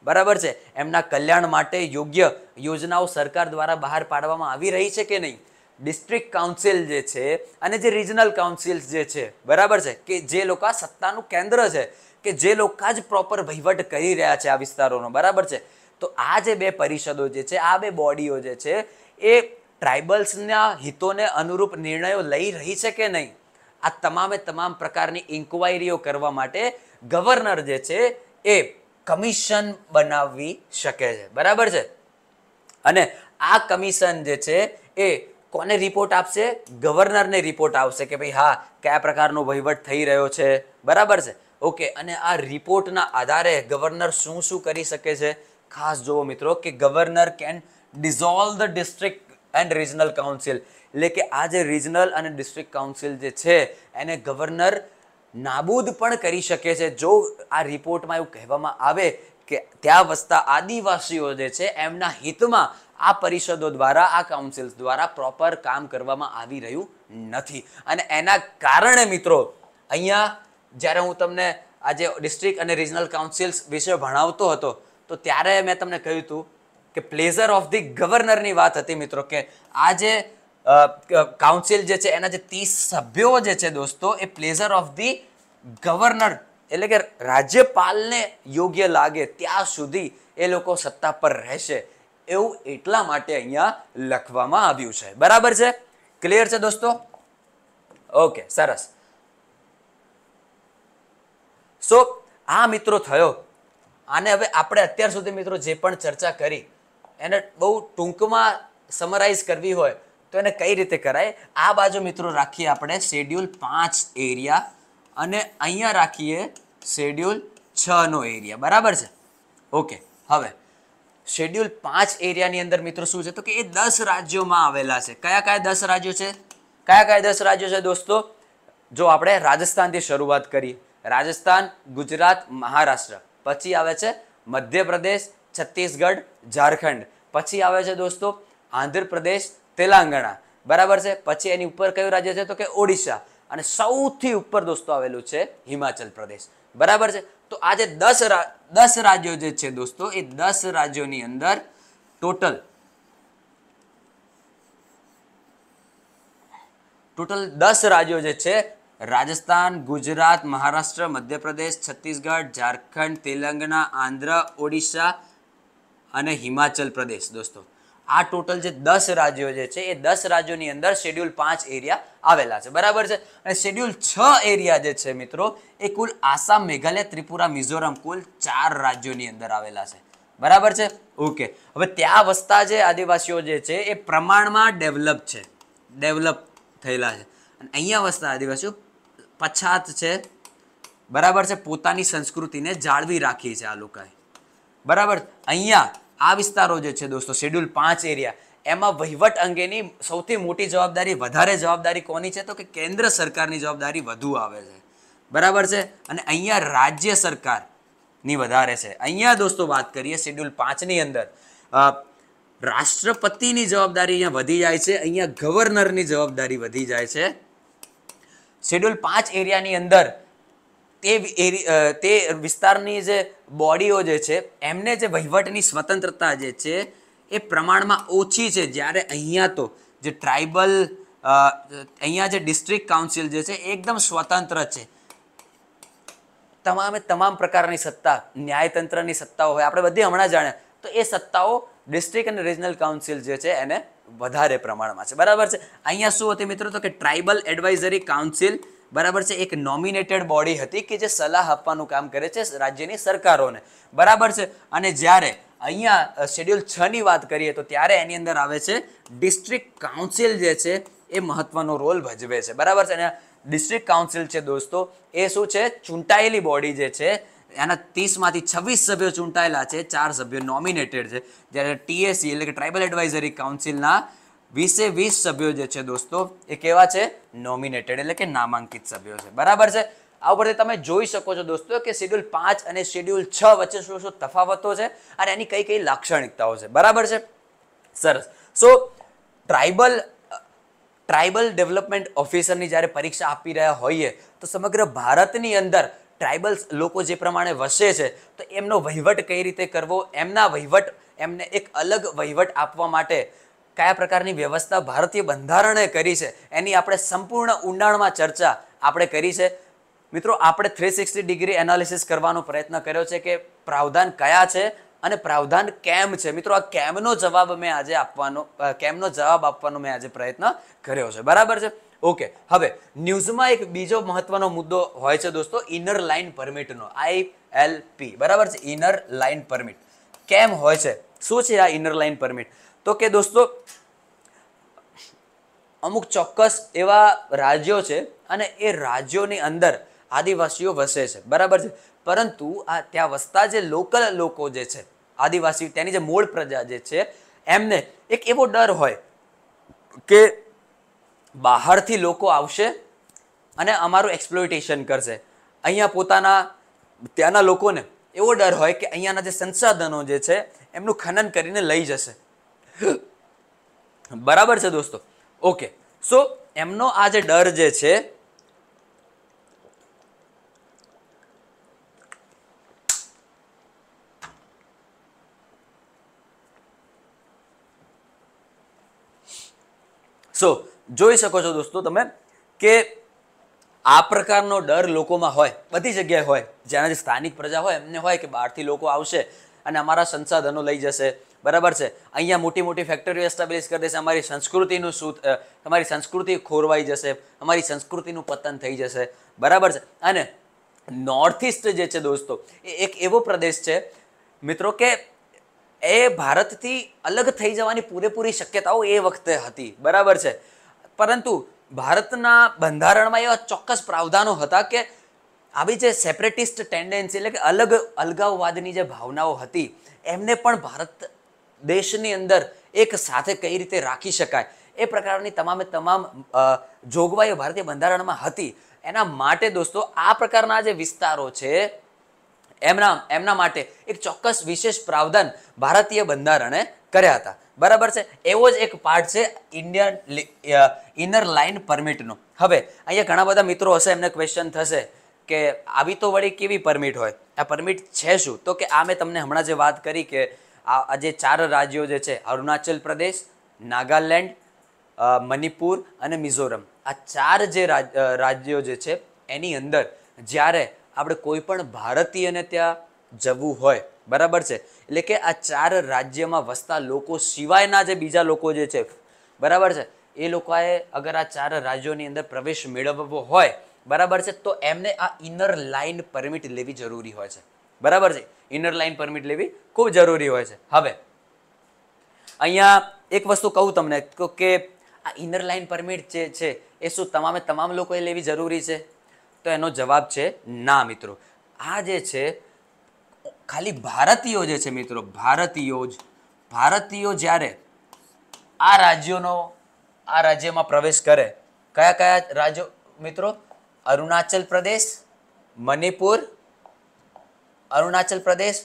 A: બરાબર છે એમના કલ્યાણ માટે યોગ્ય યોજનાઓ સરકાર દ્વારા બહાર પાડવામાં આવી રહી છે કે નહીં ડિસ્ટ્રિક્ટ કાઉન્સિલ જે છે અને જે રિજનલ કાઉન્સિલ્સ જે છે બરાબર છે કે જે લોકો સત્તાનું કેન્દ્ર છે કે જે લોકો જ પ્રોપર વહીવટ કરી રહ્યા છે આ વિસ્તારોનો બરાબર છે તો આ જે બે પરિષદો જે છે આ બે બોડીઓ જે છે એ ટ્રાઇબલ્સના હિતોને અનુરૂપ નિર્ણયો લઈ રહી છે કે નહીં આ તમામે તમામ પ્રકારની ઇન્કવાયરીઓ કરવા માટે ગવર્નર જે છે એ કમિશન બનાવી શકે છે બરાબર છે અને આ કમિશન જે છે એ કોને રિપોર્ટ આપશે ગવર્નરને રિપોર્ટ આવશે કે ભાઈ હા કયા પ્રકારનો વહીવટ થઈ રહ્યો છે બરાબર છે ઓકે અને આ રિપોર્ટના આધારે ગવર્નર શું શું કરી શકે છે ખાસ જુઓ મિત્રો કે governor can dissolve the district and regional council એટલે કે આ જે રિજનલ અને ડિસ્ટ્રિક્ટ કાઉન્સિલ જે છે એને ગવર્નર નાબૂદ પણ કરી શકે છે જો આ રિપોર્ટમાં એવું કહેવામાં આવે કે ત્યાં વસતા આદિવાસીઓ જે છે એમના હિતમાં આ પરિષદો દ્વારા આ કાઉન્સિલ્સ દ્વારા પ્રોપર કામ કરવામાં આવી રહ્યું નથી અને એના કારણે મિત્રો અહીંયા જ્યારે હું તમને આજે ડિસ્ટ્રિક્ટ અને રિજનલ કાઉન્સિલ્સ વિશે ભણાવતો હતો તો ત્યારે મેં તમને કહ્યું હતું કે પ્લેઝર ઓફ ધી ગવર્નરની વાત હતી મિત્રો કે આજે કાઉન્સિલ જે છે એના જે ત્રીસ સભ્યો જે છે દોસ્તો એ પ્લેઝર ઓફ ધી ગવર્નર એટલે કે રાજ્યપાલને યોગ્ય લાગે ત્યાં સુધી એ લોકો સત્તા પર રહેશે એવું એટલા માટે અહીંયા લખવામાં આવ્યું છે બરાબર છે ક્લિયર છે દોસ્તો ઓકે સરસ સો આ મિત્રો થયો આને હવે આપણે અત્યાર સુધી મિત્રો જે પણ ચર્ચા કરી એને બહુ ટૂંકમાં સમરાઈઝ કરવી હોય તો એને કઈ રીતે કરાય આ બાજુ મિત્રો રાખીએ આપણે શેડ્યુલ પાંચ એરિયા અને અહીંયા રાખીએ શેડ્યુલ છનો એરિયા બરાબર છે ઓકે હવે શેડ્યુલ પાંચ એરિયાની અંદર મિત્રો શું છે તો કે એ દસ રાજ્યોમાં આવેલા છે કયા કયા દસ રાજ્યો છે કયા કયા દસ રાજ્યો છે દોસ્તો જો આપણે રાજસ્થાનથી શરૂઆત કરીએ રાજસ્થાન ગુજરાત મહારાષ્ટ્ર પછી આવે છે મધ્યપ્રદેશ છત્તીસગઢ ઝારખંડ પછી આવે છે દોસ્તો આંધ્રપ્રદેશ તેલંગાણા બરાબર છે પછી એની ઉપર કયું રાજ્ય છે તો કે ઓડિશા અને સૌથી ઉપર દોસ્તો આવેલું છે હિમાચલ પ્રદેશ બરાબર છે તો આજે જે દસ દસ રાજ્યો જે છે દોસ્તો એ દસ રાજ્યોની અંદર ટોટલ ટોટલ દસ રાજ્યો જે છે રાજસ્થાન ગુજરાત મહારાષ્ટ્ર મધ્યપ્રદેશ છત્તીસગઢ ઝારખંડ તેલંગણા આંધ્ર ઓડિશા અને હિમાચલ પ્રદેશ દોસ્તો આ ટોટલ જે દસ રાજ્યો જે છે એ દસ રાજ્યોની અંદર શેડ્યુલ પાંચ એરિયા આવેલા છે બરાબર છે અને શેડ્યુલ છ એરિયા જે છે મિત્રો એ કુલ આસામ મેઘાલય ત્રિપુરા મિઝોરમ કુલ ચાર રાજ્યોની અંદર આવેલા છે બરાબર છે ઓકે હવે ત્યાં વસતા જે આદિવાસીઓ જે છે એ પ્રમાણમાં ડેવલપ છે ડેવલપ થયેલા છે અને અહીંયા વસતા આદિવાસીઓ પછાત છે બરાબર છે પોતાની સંસ્કૃતિને જાળવી રાખી છે આ લોકોએ બરાબર અહીંયા આ વિસ્તારો જે છે દોસ્તો શેડ્યુલ પાંચ એરિયા એમાં વહીવટ અંગેની સૌથી મોટી જવાબદારી વધારે જવાબદારી કોની છે તો કે કેન્દ્ર સરકારની જવાબદારી વધુ આવે છે બરાબર છે અને અહીંયા રાજ્ય સરકારની વધારે છે અહીંયા દોસ્તો વાત કરીએ શેડ્યુલ પાંચની અંદર રાષ્ટ્રપતિની જવાબદારી અહીંયા વધી જાય છે અહીંયા ગવર્નરની જવાબદારી વધી જાય છે શેડ્યુલ પાંચ એરિયાની અંદર તે તે વિસ્તારની જે બોડીઓ જે છે એમને જે વહીવટની સ્વતંત્રતા જે છે એ પ્રમાણમાં ઓછી છે જ્યારે અહીંયા તો જે ટ્રાઇબલ અહીંયા જે ડિસ્ટ્રિક્ટ કાઉન્સિલ જે છે એકદમ સ્વતંત્ર છે તમામે તમામ પ્રકારની સત્તા ન્યાયતંત્રની સત્તાઓ હોય આપણે બધી હમણાં જાણ્યા તો એ સત્તાઓ ડિસ્ટ્રિક્ટ અને રિજનલ કાઉન્સિલ જે છે એને વધારે પ્રમાણમાં છે બરાબર છે અહીંયા શું હતી મિત્રો તો કે ટ્રાઇબલ એડવાઇઝરી કાઉન્સિલ બરાબર છે એક નોમિનેટેડ બોડી હતી કે જે સલાહ આપવાનું કામ કરે છે રાજ્યની સરકારોને બરાબર છે અને જ્યારે અહીંયા શેડ્યુલ છ ની વાત કરીએ તો ત્યારે એની અંદર આવે છે ડિસ્ટ્રિક્ટ કાઉન્સિલ જે છે એ મહત્વનો રોલ ભજવે છે બરાબર છે અને ડિસ્ટ્રિક્ટ કાઉન્સિલ છે દોસ્તો એ શું છે ચૂંટાયેલી બોડી જે છે એના ત્રીસમાંથી છવ્વીસ સભ્યો ચૂંટાયેલા છે ચાર સભ્યો નોમિનેટેડ છે જ્યારે ટીએસસી એટલે કે ટ્રાઇબલ એડવાઇઝરી કાઉન્સિલના વીસે વીસ સભ્યો જે છે દોસ્તો એ કેવા છે નોમિનેટેડ એટલે કે નામાંકિત સભ્યો છે બરાબર છે આ ઉપરથી તમે જોઈ શકો છો દોસ્તો કે શેડ્યુલ પાંચ અને શેડ્યુલ છ વચ્ચે શું શું તફાવતો છે અને એની કઈ કઈ લાક્ષણિકતાઓ છે બરાબર છે સરસ સો ટ્રાઇબલ ટ્રાઇબલ ડેવલપમેન્ટ ઓફિસરની જ્યારે પરીક્ષા આપી રહ્યા હોઈએ તો સમગ્ર ભારતની અંદર ટ્રાઇબલ્સ લોકો જે પ્રમાણે વસે છે તો એમનો વહીવટ કઈ રીતે કરવો એમના વહીવટ એમને એક અલગ વહીવટ આપવા માટે કયા પ્રકારની વ્યવસ્થા ભારતીય બંધારણે કરી છે એની આપણે સંપૂર્ણ ઊંડાણમાં ચર્ચા આપણે કરી છે મિત્રો આપણે થ્રી સિક્સટી ડિગ્રી એનાલિસિસ કરવાનો પ્રયત્ન કર્યો છે કે પ્રાવધાન કયા છે અને પ્રાવધાન કેમ છે મિત્રો આ કેમનો જવાબ મેં આજે આપવાનો કેમનો જવાબ આપવાનો મેં આજે પ્રયત્ન કર્યો છે બરાબર છે ઓકે હવે ન્યૂઝમાં એક બીજો મહત્વનો મુદ્દો હોય છે દોસ્તો ઇનર લાઇન પરમિટનો આઈ એલ પી બરાબર છે ઇનર લાઇન પરમિટ કેમ હોય છે શું છે આ ઇનર લાઇન પરમિટ તો કે દોસ્તો અમુક ચોક્કસ એવા રાજ્યો છે અને એ રાજ્યોની અંદર આદિવાસીઓ વસે છે બરાબર છે પરંતુ આ ત્યાં વસતા જે લોકલ લોકો જે છે આદિવાસી ત્યાંની જે મૂળ પ્રજા જે છે એમને એક એવો ડર હોય કે બહારથી લોકો આવશે અને અમારું એક્સપ્લોઇટેશન કરશે અહીંયા પોતાના ત્યાંના લોકોને એવો ડર હોય કે અહીંયાના જે સંસાધનો જે છે એમનું ખનન કરીને લઈ જશે બરાબર છે દોસ્તો ઓકે સો એમનો આ જે ડર જે છે સો જોઈ શકો છો દોસ્તો તમે કે આ પ્રકારનો ડર લોકોમાં હોય બધી જગ્યાએ હોય જ્યાંના જે સ્થાનિક પ્રજા હોય એમને હોય કે બહારથી લોકો આવશે અને અમારા સંસાધનો લઈ જશે બરાબર છે અહીંયા મોટી મોટી ફેક્ટરીઓ એસ્ટાબ્લિશ કરી દેશે અમારી સંસ્કૃતિનું શું તમારી સંસ્કૃતિ ખોરવાઈ જશે અમારી સંસ્કૃતિનું પતન થઈ જશે બરાબર છે અને નોર્થ ઇસ્ટ જે છે દોસ્તો એ એક એવો પ્રદેશ છે મિત્રો કે એ ભારતથી અલગ થઈ જવાની પૂરેપૂરી શક્યતાઓ એ વખતે હતી બરાબર છે પરંતુ ભારતના બંધારણમાં એવા ચોક્કસ પ્રાવધાનો હતા કે આવી જે સેપરેટિસ્ટ ટેન્ડન્સી એટલે કે અલગ અલગાવવાદની જે ભાવનાઓ હતી એમને પણ ભારત દેશની અંદર એક સાથે કઈ રીતે રાખી શકાય એ પ્રકારની તમામે તમામ જોગવાઈઓ ભારતીય બંધારણમાં હતી એના માટે દોસ્તો આ પ્રકારના જે વિસ્તારો છે એમના એમના માટે એક ચોક્કસ વિશેષ પ્રાવધાન ભારતીય બંધારણે કર્યા હતા બરાબર છે એવો જ એક પાર્ટ છે ઇન્ડિયન ઇનર લાઇન પરમિટનો હવે અહીંયા ઘણા બધા મિત્રો હશે એમને ક્વેશ્ચન થશે કે આવી તો વળી કેવી પરમિટ હોય આ પરમિટ છે શું તો કે આ મેં તમને હમણાં જે વાત કરી કે આ આજે ચાર રાજ્યો જે છે અરુણાચલ પ્રદેશ નાગાલેન્ડ મણિપુર અને મિઝોરમ આ ચાર જે રાજ્યો જે છે એની અંદર જ્યારે આપણે કોઈ પણ ભારતીયને ત્યાં જવું હોય બરાબર છે એટલે કે આ ચાર રાજ્યમાં વસતા લોકો સિવાયના જે બીજા લોકો જે છે બરાબર છે એ લોકોએ અગર આ ચાર રાજ્યોની અંદર પ્રવેશ મેળવવો હોય બરાબર છે તો એમને આ ઇનર લાઇન પરમિટ લેવી જરૂરી હોય છે બરાબર છે ઇનર લાઈન પરમિટ લેવી ખૂબ જરૂરી હોય છે હવે અહીંયા એક વસ્તુ કહું તમને કે આ ઇનર લાઈન પરમિટ જે છે એ શું તમામે તમામ લોકોએ લેવી જરૂરી છે તો એનો જવાબ છે ના મિત્રો આ જે છે ખાલી ભારતીયો જે છે મિત્રો ભારતીયો જ ભારતીયો જ્યારે આ રાજ્યોનો આ રાજ્યમાં પ્રવેશ કરે કયા કયા રાજ્યો મિત્રો અરુણાચલ પ્રદેશ મણિપુર અરુણાચલ પ્રદેશ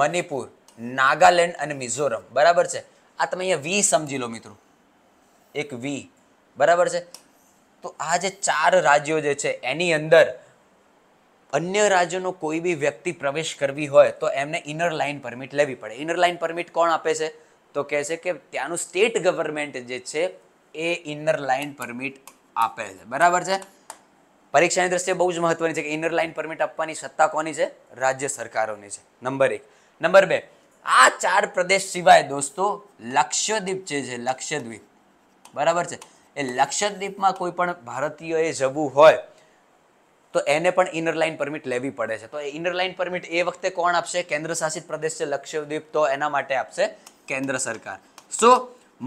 A: મણિપુર નાગાલેન્ડ અને મિઝોરમ બરાબર છે આ તમે અહીંયા વી સમજી લો મિત્રો એક વી બરાબર છે તો આ જે ચાર રાજ્યો જે છે એની અંદર અન્ય રાજ્યોનો કોઈ બી વ્યક્તિ પ્રવેશ કરવી હોય તો એમને ઇનર લાઇન પરમિટ લેવી પડે ઇનર લાઇન પરમિટ કોણ આપે છે તો કહે છે કે ત્યાંનું સ્ટેટ ગવર્મેન્ટ જે છે એ ઇનર લાઇન પરમિટ આપે છે બરાબર છે પરીક્ષાની દ્રષ્ટિએ બહુ જ મહત્વની છે કે ઇનર લાઇન પરમિટ આપવાની સત્તા કોની છે રાજ્ય સરકારોની છે નંબર એક નંબર બે આ ચાર પ્રદેશ સિવાય દોસ્તો લક્ષદ્વીપ જે છે લક્ષદ્વીપ બરાબર છે એ લક્ષદ્વીપમાં કોઈ પણ ભારતીયોએ જવું હોય તો એને પણ ઇનર લાઇન પરમિટ લેવી પડે છે તો એ ઇનર લાઇન પરમિટ એ વખતે કોણ આપશે કેન્દ્ર શાસિત પ્રદેશ છે લક્ષદ્વીપ તો એના માટે આપશે કેન્દ્ર સરકાર સો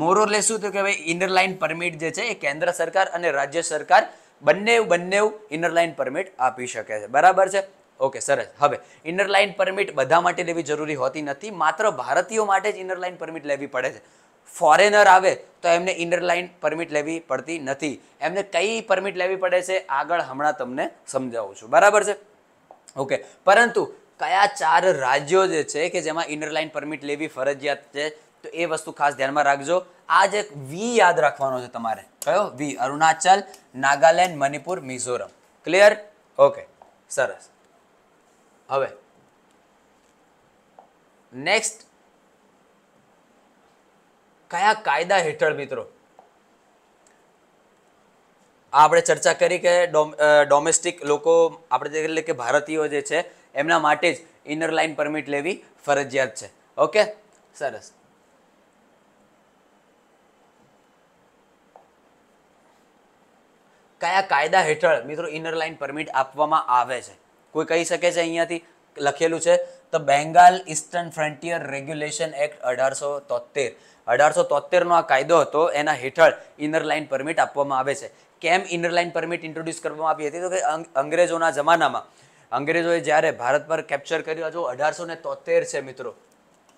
A: મોરોલે શું તો કે ભાઈ ઇનર લાઇન પરમિટ જે છે એ કેન્દ્ર સરકાર અને રાજ્ય સરકાર બંને બંને ઇનર લાઇન પરમિટ આપી શકે છે બરાબર છે ઓકે સરસ હવે ઇનર લાઇન પરમિટ બધા માટે લેવી જરૂરી હોતી નથી માત્ર ભારતીયો માટે જ ઇનરલાઇન પરમિટ લેવી પડે છે ફોરેનર આવે તો એમને ઇનર લાઇન પરમિટ લેવી પડતી નથી એમને કઈ પરમિટ લેવી પડે છે આગળ હમણાં તમને સમજાવું છું બરાબર છે ઓકે પરંતુ કયા ચાર રાજ્યો જે છે કે જેમાં ઇનર લાઇન પરમિટ લેવી ફરજિયાત છે તો એ વસ્તુ ખાસ ધ્યાનમાં રાખજો આ જે વી યાદ રાખવાનો છે તમારે કયો વી અરુણાચલ નાગાલેન્ડ મણિપુર મિઝોરમ ક્લિયર ઓકે સરસ હવે નેક્સ્ટ કયા કાયદા હેઠળ મિત્રો આપણે ચર્ચા કરી કે ડોમેસ્ટિક લોકો આપણે એટલે કે ભારતીયો જે છે એમના માટે જ ઇનર લાઇન પરમિટ લેવી ફરજિયાત છે ઓકે સરસ કયા કાયદા હેઠળ મિત્રો ઇનર લાઇન પરમિટ આપવામાં આવે છે કોઈ કહી શકે છે અહીંયાથી લખેલું છે તો Bengal eastern frontier regulation act અઢારસો તોતેર અઢારસો તોતેરનો આ કાયદો હતો એના હેઠળ ઇનર લાઇન પરમિટ આપવામાં આવે છે કેમ ઇનર લાઇન પરમિટ ઇન્ટ્રોડ્યુસ કરવામાં આવી હતી તો કે અંગ્રેજોના જમાનામાં અંગ્રેજોએ જ્યારે ભારત પર કેપ્ચર કર્યું હજુ અઢારસો ને તોતેર છે મિત્રો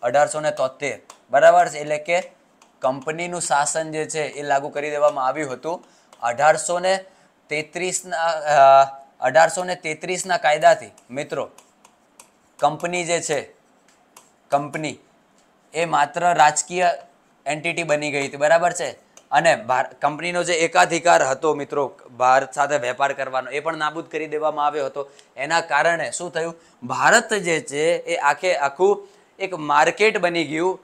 A: અઢારસો ને તોતેર બરાબર છે એટલે કે કંપનીનું શાસન જે છે એ લાગુ કરી દેવામાં આવ્યું હતું અઢારસો ને તેત્રીસના અઢારસો ને તેત્રીસના કાયદાથી મિત્રો કંપની જે છે કંપની એ માત્ર રાજકીય એન્ટિટી બની ગઈ હતી બરાબર છે અને કંપનીનો જે એકાધિકાર હતો મિત્રો ભારત સાથે વેપાર કરવાનો એ પણ નાબૂદ કરી દેવામાં આવ્યો હતો એના કારણે શું થયું ભારત જે છે એ આખે આખું એક માર્કેટ બની ગયું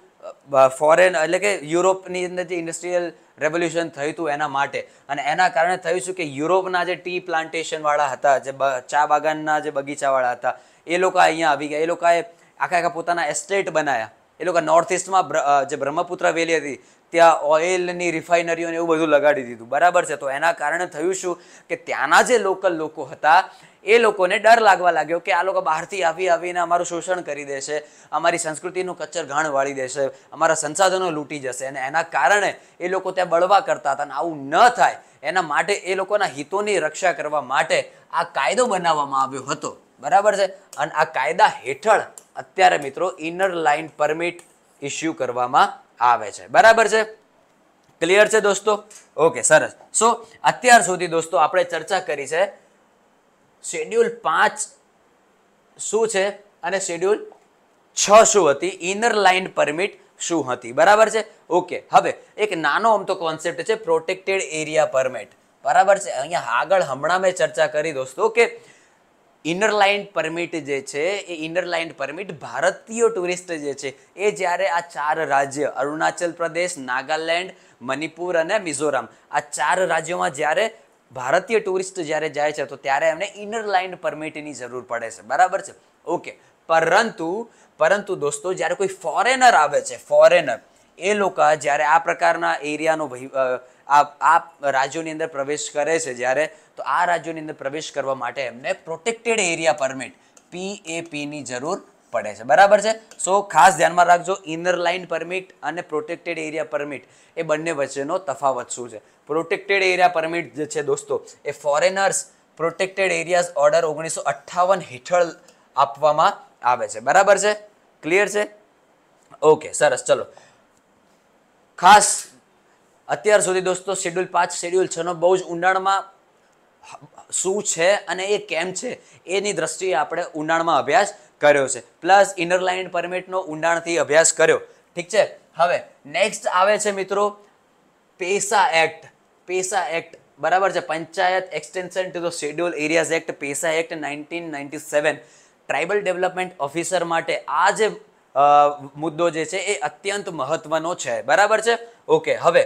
A: ફોરેન એટલે કે યુરોપની અંદર જે ઇન્ડસ્ટ્રીયલ રેવોલ્યુશન થયું હતું એના માટે અને એના કારણે થયું શું કે યુરોપના જે ટી પ્લાન્ટેશનવાળા હતા જે ચા બાગાનના જે બગીચાવાળા હતા એ લોકો અહીંયા આવી ગયા એ લોકોએ આખા આખા પોતાના એસ્ટેટ બનાવ્યા એ લોકો નોર્થ ઇસ્ટમાં જે બ્રહ્મપુત્ર વેલી હતી ત્યાં ઓઇલની રિફાઇનરીઓને એવું બધું લગાડી દીધું બરાબર છે તો એના કારણે થયું શું કે ત્યાંના જે લોકલ લોકો હતા એ લોકોને ડર લાગવા લાગ્યો કે આ લોકો બહારથી આવી આવીને અમારું શોષણ કરી દેશે અમારી સંસ્કૃતિનું કચ્છર ઘાણ વાળી દેશે અમારા સંસાધનો લૂંટી જશે અને એના કારણે એ લોકો ત્યાં બળવા કરતા હતા અને આવું ન થાય એના માટે એ લોકોના હિતોની રક્ષા કરવા માટે આ કાયદો બનાવવામાં આવ્યો હતો બરાબર છે અને આ કાયદા હેઠળ અત્યારે મિત્રો ઇનર લાઇન પરમિટ ઇસ્યુ કરવામાં આવે છે બરાબર છે ક્લિયર છે દોસ્તો ઓકે સરસ સો અત્યાર સુધી દોસ્તો આપણે ચર્ચા કરી છે શેડ્યુલ પાંચ શું છે અને શેડ્યુલ છ શું હતી ઇનર લાઇન પરમિટ શું હતી બરાબર છે ઓકે હવે એક નાનો અમતો કોન્સેપ્ટ છે પ્રોટેક્ટેડ એરિયા પરમિટ બરાબર છે અહીંયા આગળ હમણાં મેં ચર્ચા કરી દોસ્તો કે ઇનર લાઇન પરમિટ જે છે એ ઇનર લાઇન પરમિટ ભારતીય ટુરિસ્ટ જે છે એ જ્યારે આ ચાર રાજ્ય અરુણાચલ પ્રદેશ નાગાલેન્ડ મણિપુર અને મિઝોરમ આ ચાર રાજ્યોમાં જ્યારે ભારતીય ટુરિસ્ટ જ્યારે જાય છે તો ત્યારે એમને ઇનર લાઇન પરમિટની જરૂર પડે છે બરાબર છે ઓકે પરંતુ પરંતુ દોસ્તો જ્યારે કોઈ ફોરેનર આવે છે ફોરેનર એ લોકો જ્યારે આ પ્રકારના એરિયાનો આ આ રાજ્યોની અંદર પ્રવેશ કરે છે જ્યારે તો આ રાજ્યોની અંદર પ્રવેશ કરવા માટે એમને પ્રોટેક્ટેડ એરિયા પરમિટ પીએપીની જરૂર પડે છે બરાબર છે સો ખાસ ધ્યાનમાં રાખજો ઇનર લાઇન પરમિટ અને પ્રોટેક્ટેડ એરિયા પરમિટ એ બંને વચ્ચેનો તફાવત શું છે પ્રોટેક્ટેડ એરિયા પરમિટ જે છે દોસ્તો એ ફોરેનર્સ પ્રોટેક્ટેડ એરિયાઝ ઓર્ડર ઓગણીસો અઠ્ઠાવન હેઠળ આપવામાં આવે છે બરાબર છે ક્લિયર છે ઓકે સરસ ચલો ખાસ અત્યાર સુધી દોસ્તો શેડ્યુલ પાંચ શેડ્યુલ છનો બહુ જ ઊંડાણમાં શું છે અને એ કેમ છે એની દ્રષ્ટિએ આપણે ઊંડાણમાં અભ્યાસ કર્યો છે પ્લસ ઇનર લાઇન પરમિટનો ઊંડાણથી અભ્યાસ કર્યો ઠીક છે હવે નેક્સ્ટ આવે છે મિત્રો પેસા એક્ટ પેસા એક્ટ બરાબર છે panchayat extension to the schedule areas act PESA act nineteen ninety seven tribal development officer માટે આ જે મુદ્દો જે છે એ અત્યંત મહત્વનો છે બરાબર છે ઓકે હવે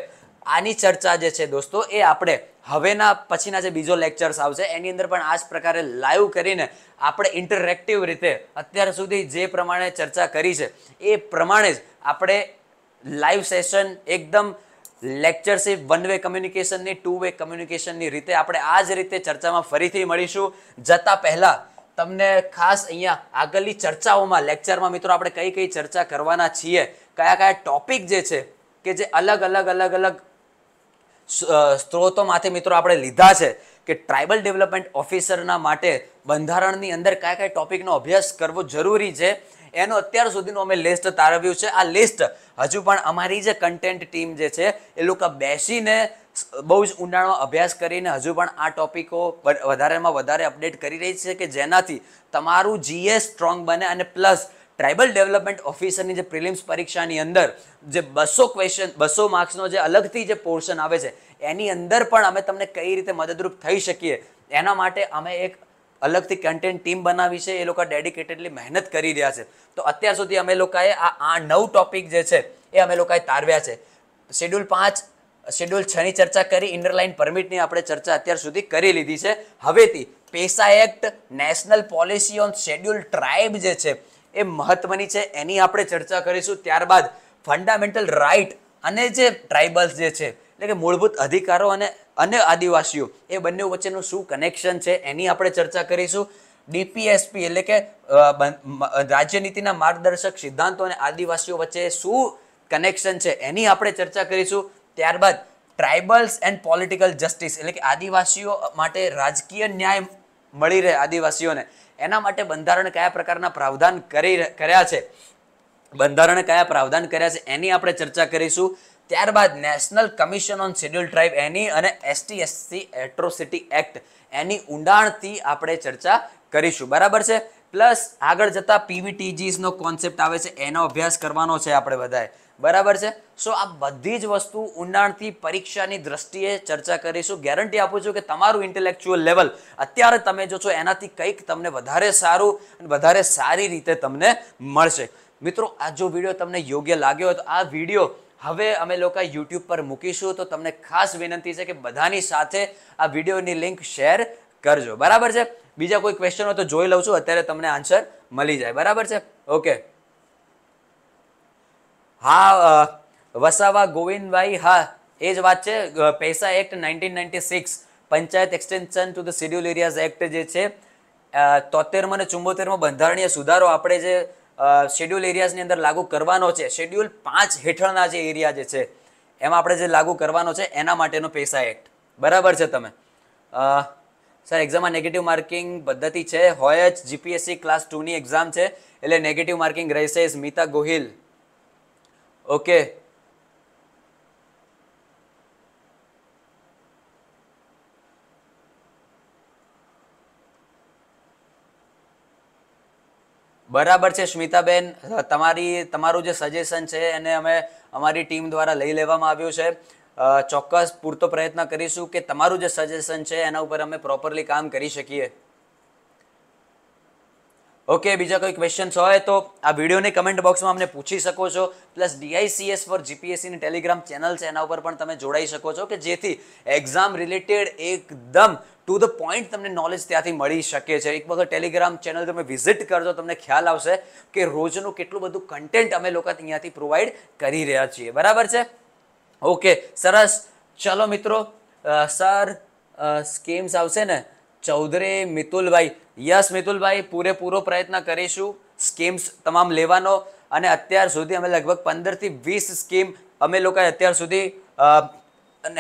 A: આની ચર્ચા જે છે દોસ્તો એ આપણે હવેના પછીના જે બીજો લેક્ચર્સ આવશે એની અંદર પણ આ જ પ્રકારે લાઈવ કરીને આપણે ઇન્ટરેક્ટિવ રીતે અત્યાર સુધી જે પ્રમાણે ચર્ચા કરી છે એ પ્રમાણે જ આપણે લાઈવ સેશન એકદમ લેક્ચરશીપ વન વે કમ્યુનિકેશનની ટુ વે કમ્યુનિકેશનની રીતે આપણે આ જ રીતે ચર્ચામાં ફરીથી મળીશું જતાં પહેલાં તમને ખાસ અહીંયા આગળની ચર્ચાઓમાં લેક્ચરમાં મિત્રો આપણે કઈ કઈ ચર્ચા કરવાના છીએ કયા કયા ટોપિક જે છે કે જે અલગ અલગ અલગ અલગ સ્ત્રોતોમાંથી મિત્રો આપણે લીધા છે કે ટ્રાઇબલ ડેવલપમેન્ટ ઓફિસરના માટે બંધારણની અંદર કયા કયા ટોપિકનો અભ્યાસ કરવો જરૂરી છે એનો અત્યાર સુધીનું અમે લિસ્ટ તારવ્યું છે આ લિસ્ટ હજુ પણ અમારી જે કન્ટેન્ટ ટીમ જે છે એ લોકો બેસીને બહુ જ ઊંડાણમાં અભ્યાસ કરીને હજુ પણ આ ટોપિકો વધારેમાં વધારે અપડેટ કરી રહી છે કે જેનાથી તમારું જીએસ સ્ટ્રોંગ બને અને પ્લસ ટ્રાઇબલ ડેવલપમેન્ટ ઓફિસરની જે પ્રિલિમ્સ પરીક્ષાની અંદર જે બસો ક્વેશ્ચન બસો માર્ક્સનો જે અલગથી જે પોર્શન આવે છે એની અંદર પણ અમે તમને કઈ રીતે મદદરૂપ થઈ શકીએ એના માટે અમે એક અલગથી કન્ટેન્ટ ટીમ બનાવી છે એ લોકો ડેડિકેટેડલી મહેનત કરી રહ્યા છે તો અત્યાર સુધી અમે લોકોએ આ આ નવ ટોપિક જે છે એ અમે લોકોએ તારવ્યા છે શેડ્યુલ પાંચ શેડ્યુલ છની ચર્ચા કરી ઇન્ડરલાઇન પરમિટની આપણે ચર્ચા અત્યાર સુધી કરી લીધી છે હવેથી PESA act national policy on schedule tribe જે છે એ મહત્વની છે એની આપણે ચર્ચા કરીશું ત્યારબાદ ફંડામેન્ટલ રાઇટ અને જે ટ્રાઇબલ્સ જે છે એટલે કે મૂળભૂત અધિકારો અને અને આદિવાસીઓ એ બંને વચ્ચેનું શું કનેક્શન છે એની આપણે ચર્ચા કરીશું ડીપીએસપી એટલે કે રાજ્ય નીતિના માર્ગદર્શક સિદ્ધાંતો અને આદિવાસીઓ વચ્ચે શું કનેક્શન છે એની આપણે ચર્ચા કરીશું ત્યારબાદ ટ્રાઇબલ્સ એન્ડ પોલિટિકલ જસ્ટિસ એટલે કે આદિવાસીઓ માટે રાજકીય ન્યાય મળી રહે આદિવાસીઓને એના માટે બંધારણ કયા પ્રકારના પ્રાવધાન કરી કર્યા છે બંધારણે કયા પ્રાવધાન કર્યા છે એની આપણે ચર્ચા કરીશું ત્યારબાદ national commission on schedule tribe એની અને એસટી એસસી એટ્રોસિટી એક્ટ એની ઊંડાણથી આપણે ચર્ચા કરીશું બરાબર છે પ્લસ આગળ જતાં પીવીટીજીસનો કોન્સેપ્ટ આવે છે એનો અભ્યાસ કરવાનો છે આપણે બધાએ બરાબર છે સો આ બધી જ વસ્તુ ઊંડાણથી પરીક્ષાની દ્રષ્ટિએ ચર્ચા કરીશું ગેરંટી આપું છું કે તમારું ઇન્ટેલેક્ચ્યુઅલ લેવલ અત્યારે તમે જો છો એનાથી કંઈક તમને વધારે સારું અને વધારે સારી રીતે તમને મળશે મિત્રો આ જો વિડીયો તમને યોગ્ય લાગ્યો હોય તો આ વિડીયો હવે અમે લોકો યુટ્યુબ પર મૂકીશું તો તમને ખાસ વિનંતી છે કે બધાની સાથે આ વિડીયોની લિંક શેર કરજો બરાબર છે બીજા કોઈ ક્વેશ્ચન હોય તો જોઈ લઉં છું અત્યારે તમને આન્સર મળી જાય બરાબર છે ઓકે હા વસાવા ગોવિંદભાઈ હા એ જ વાત છે PESA act nineteen ninety six panchayat extension to the schedule areas act જે છે તોતેરમાં અને ચુંબોતેરમાં બંધારણીય સુધારો આપણે જે શેડ્યુલ એરિયાઝની અંદર લાગુ કરવાનો છે શેડ્યુલ પાંચ હેઠળના જે એરિયા જે છે એમાં આપણે જે લાગુ કરવાનો છે એના માટેનો પૈસા એક્ટ બરાબર છે તમે સર એક્ઝામમાં નેગેટિવ માર્કિંગ પદ્ધતિ છે હોય જ જીપીએસસી ક્લાસ ટુની એક્ઝામ છે એટલે નેગેટિવ માર્કિંગ રહેશે સ્મિતા ગોહિલ ઓકે બરાબર છે સ્મિતાબેન તમારી તમારું જે સજેશન છે એને અમે અમારી ટીમ દ્વારા લઈ લેવામાં આવ્યું છે ચોક્કસ પૂરતો પ્રયત્ન કરીશું કે તમારું જે સજેશન છે એના ઉપર અમે પ્રોપરલી કામ કરી શકીએ ઓકે બીજા કોઈ ક્વેશ્ચન્સ હોય તો આ વિડીયોની કમેન્ટ બોક્સમાં અમને પૂછી શકો છો પ્લસ ડીઆઈસીએસ ફોર જીપીએસસીની ટેલિગ્રામ ચેનલ છે એના ઉપર પણ તમે જોડાઈ શકો છો કે જેથી એક્ઝામ રિલેટેડ એકદમ ટુ ધ પોઈન્ટ તમને નોલેજ ત્યાંથી મળી શકે છે એક વખત ટેલિગ્રામ ચેનલ તમે વિઝિટ કરજો તમને ખ્યાલ આવશે કે રોજનું કેટલું બધું કન્ટેન્ટ અમે લોકો અહીંયાથી પ્રોવાઈડ કરી રહ્યા છીએ બરાબર છે ઓકે સરસ ચલો મિત્રો સર સ્કીમ્સ આવશે ને ચૌધરી મિતુલભાઈ યસ મિતુલભાઈ પૂરેપૂરો પ્રયત્ન કરીશું સ્કીમ્સ તમામ લેવાનો અને અત્યાર સુધી અમે લગભગ પંદરથી વીસ સ્કીમ અમે લોકોએ અત્યાર સુધી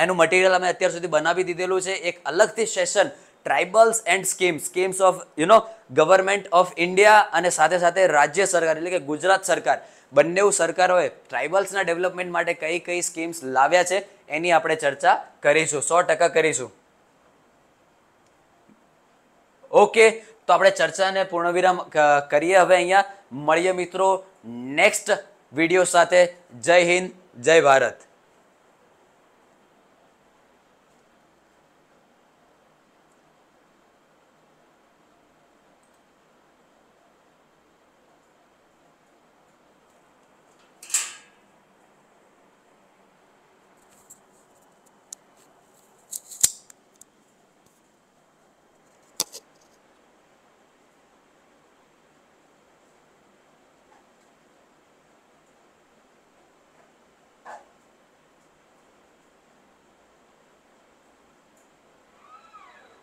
A: એનું મટીરિયલ અમે અત્યાર સુધી બનાવી દીધેલું છે એક અલગથી session tribals and scheme schemes of you know government of India અને સાથે સાથે રાજ્ય સરકાર એટલે કે ગુજરાત સરકાર બંને સરકારોએ ટ્રાઇબલ્સના ડેવલપમેન્ટ માટે કઈ કઈ સ્કીમ્સ લાવ્યા છે એની આપણે ચર્ચા કરીશું સો ટકા કરીશું ઓકે તો આપણે ચર્ચાને પૂર્ણ વિરામ કરીએ હવે અહીંયા મળીએ મિત્રો નેક્સ્ટ વિડીયો સાથે જય હિન્દ જય ભારત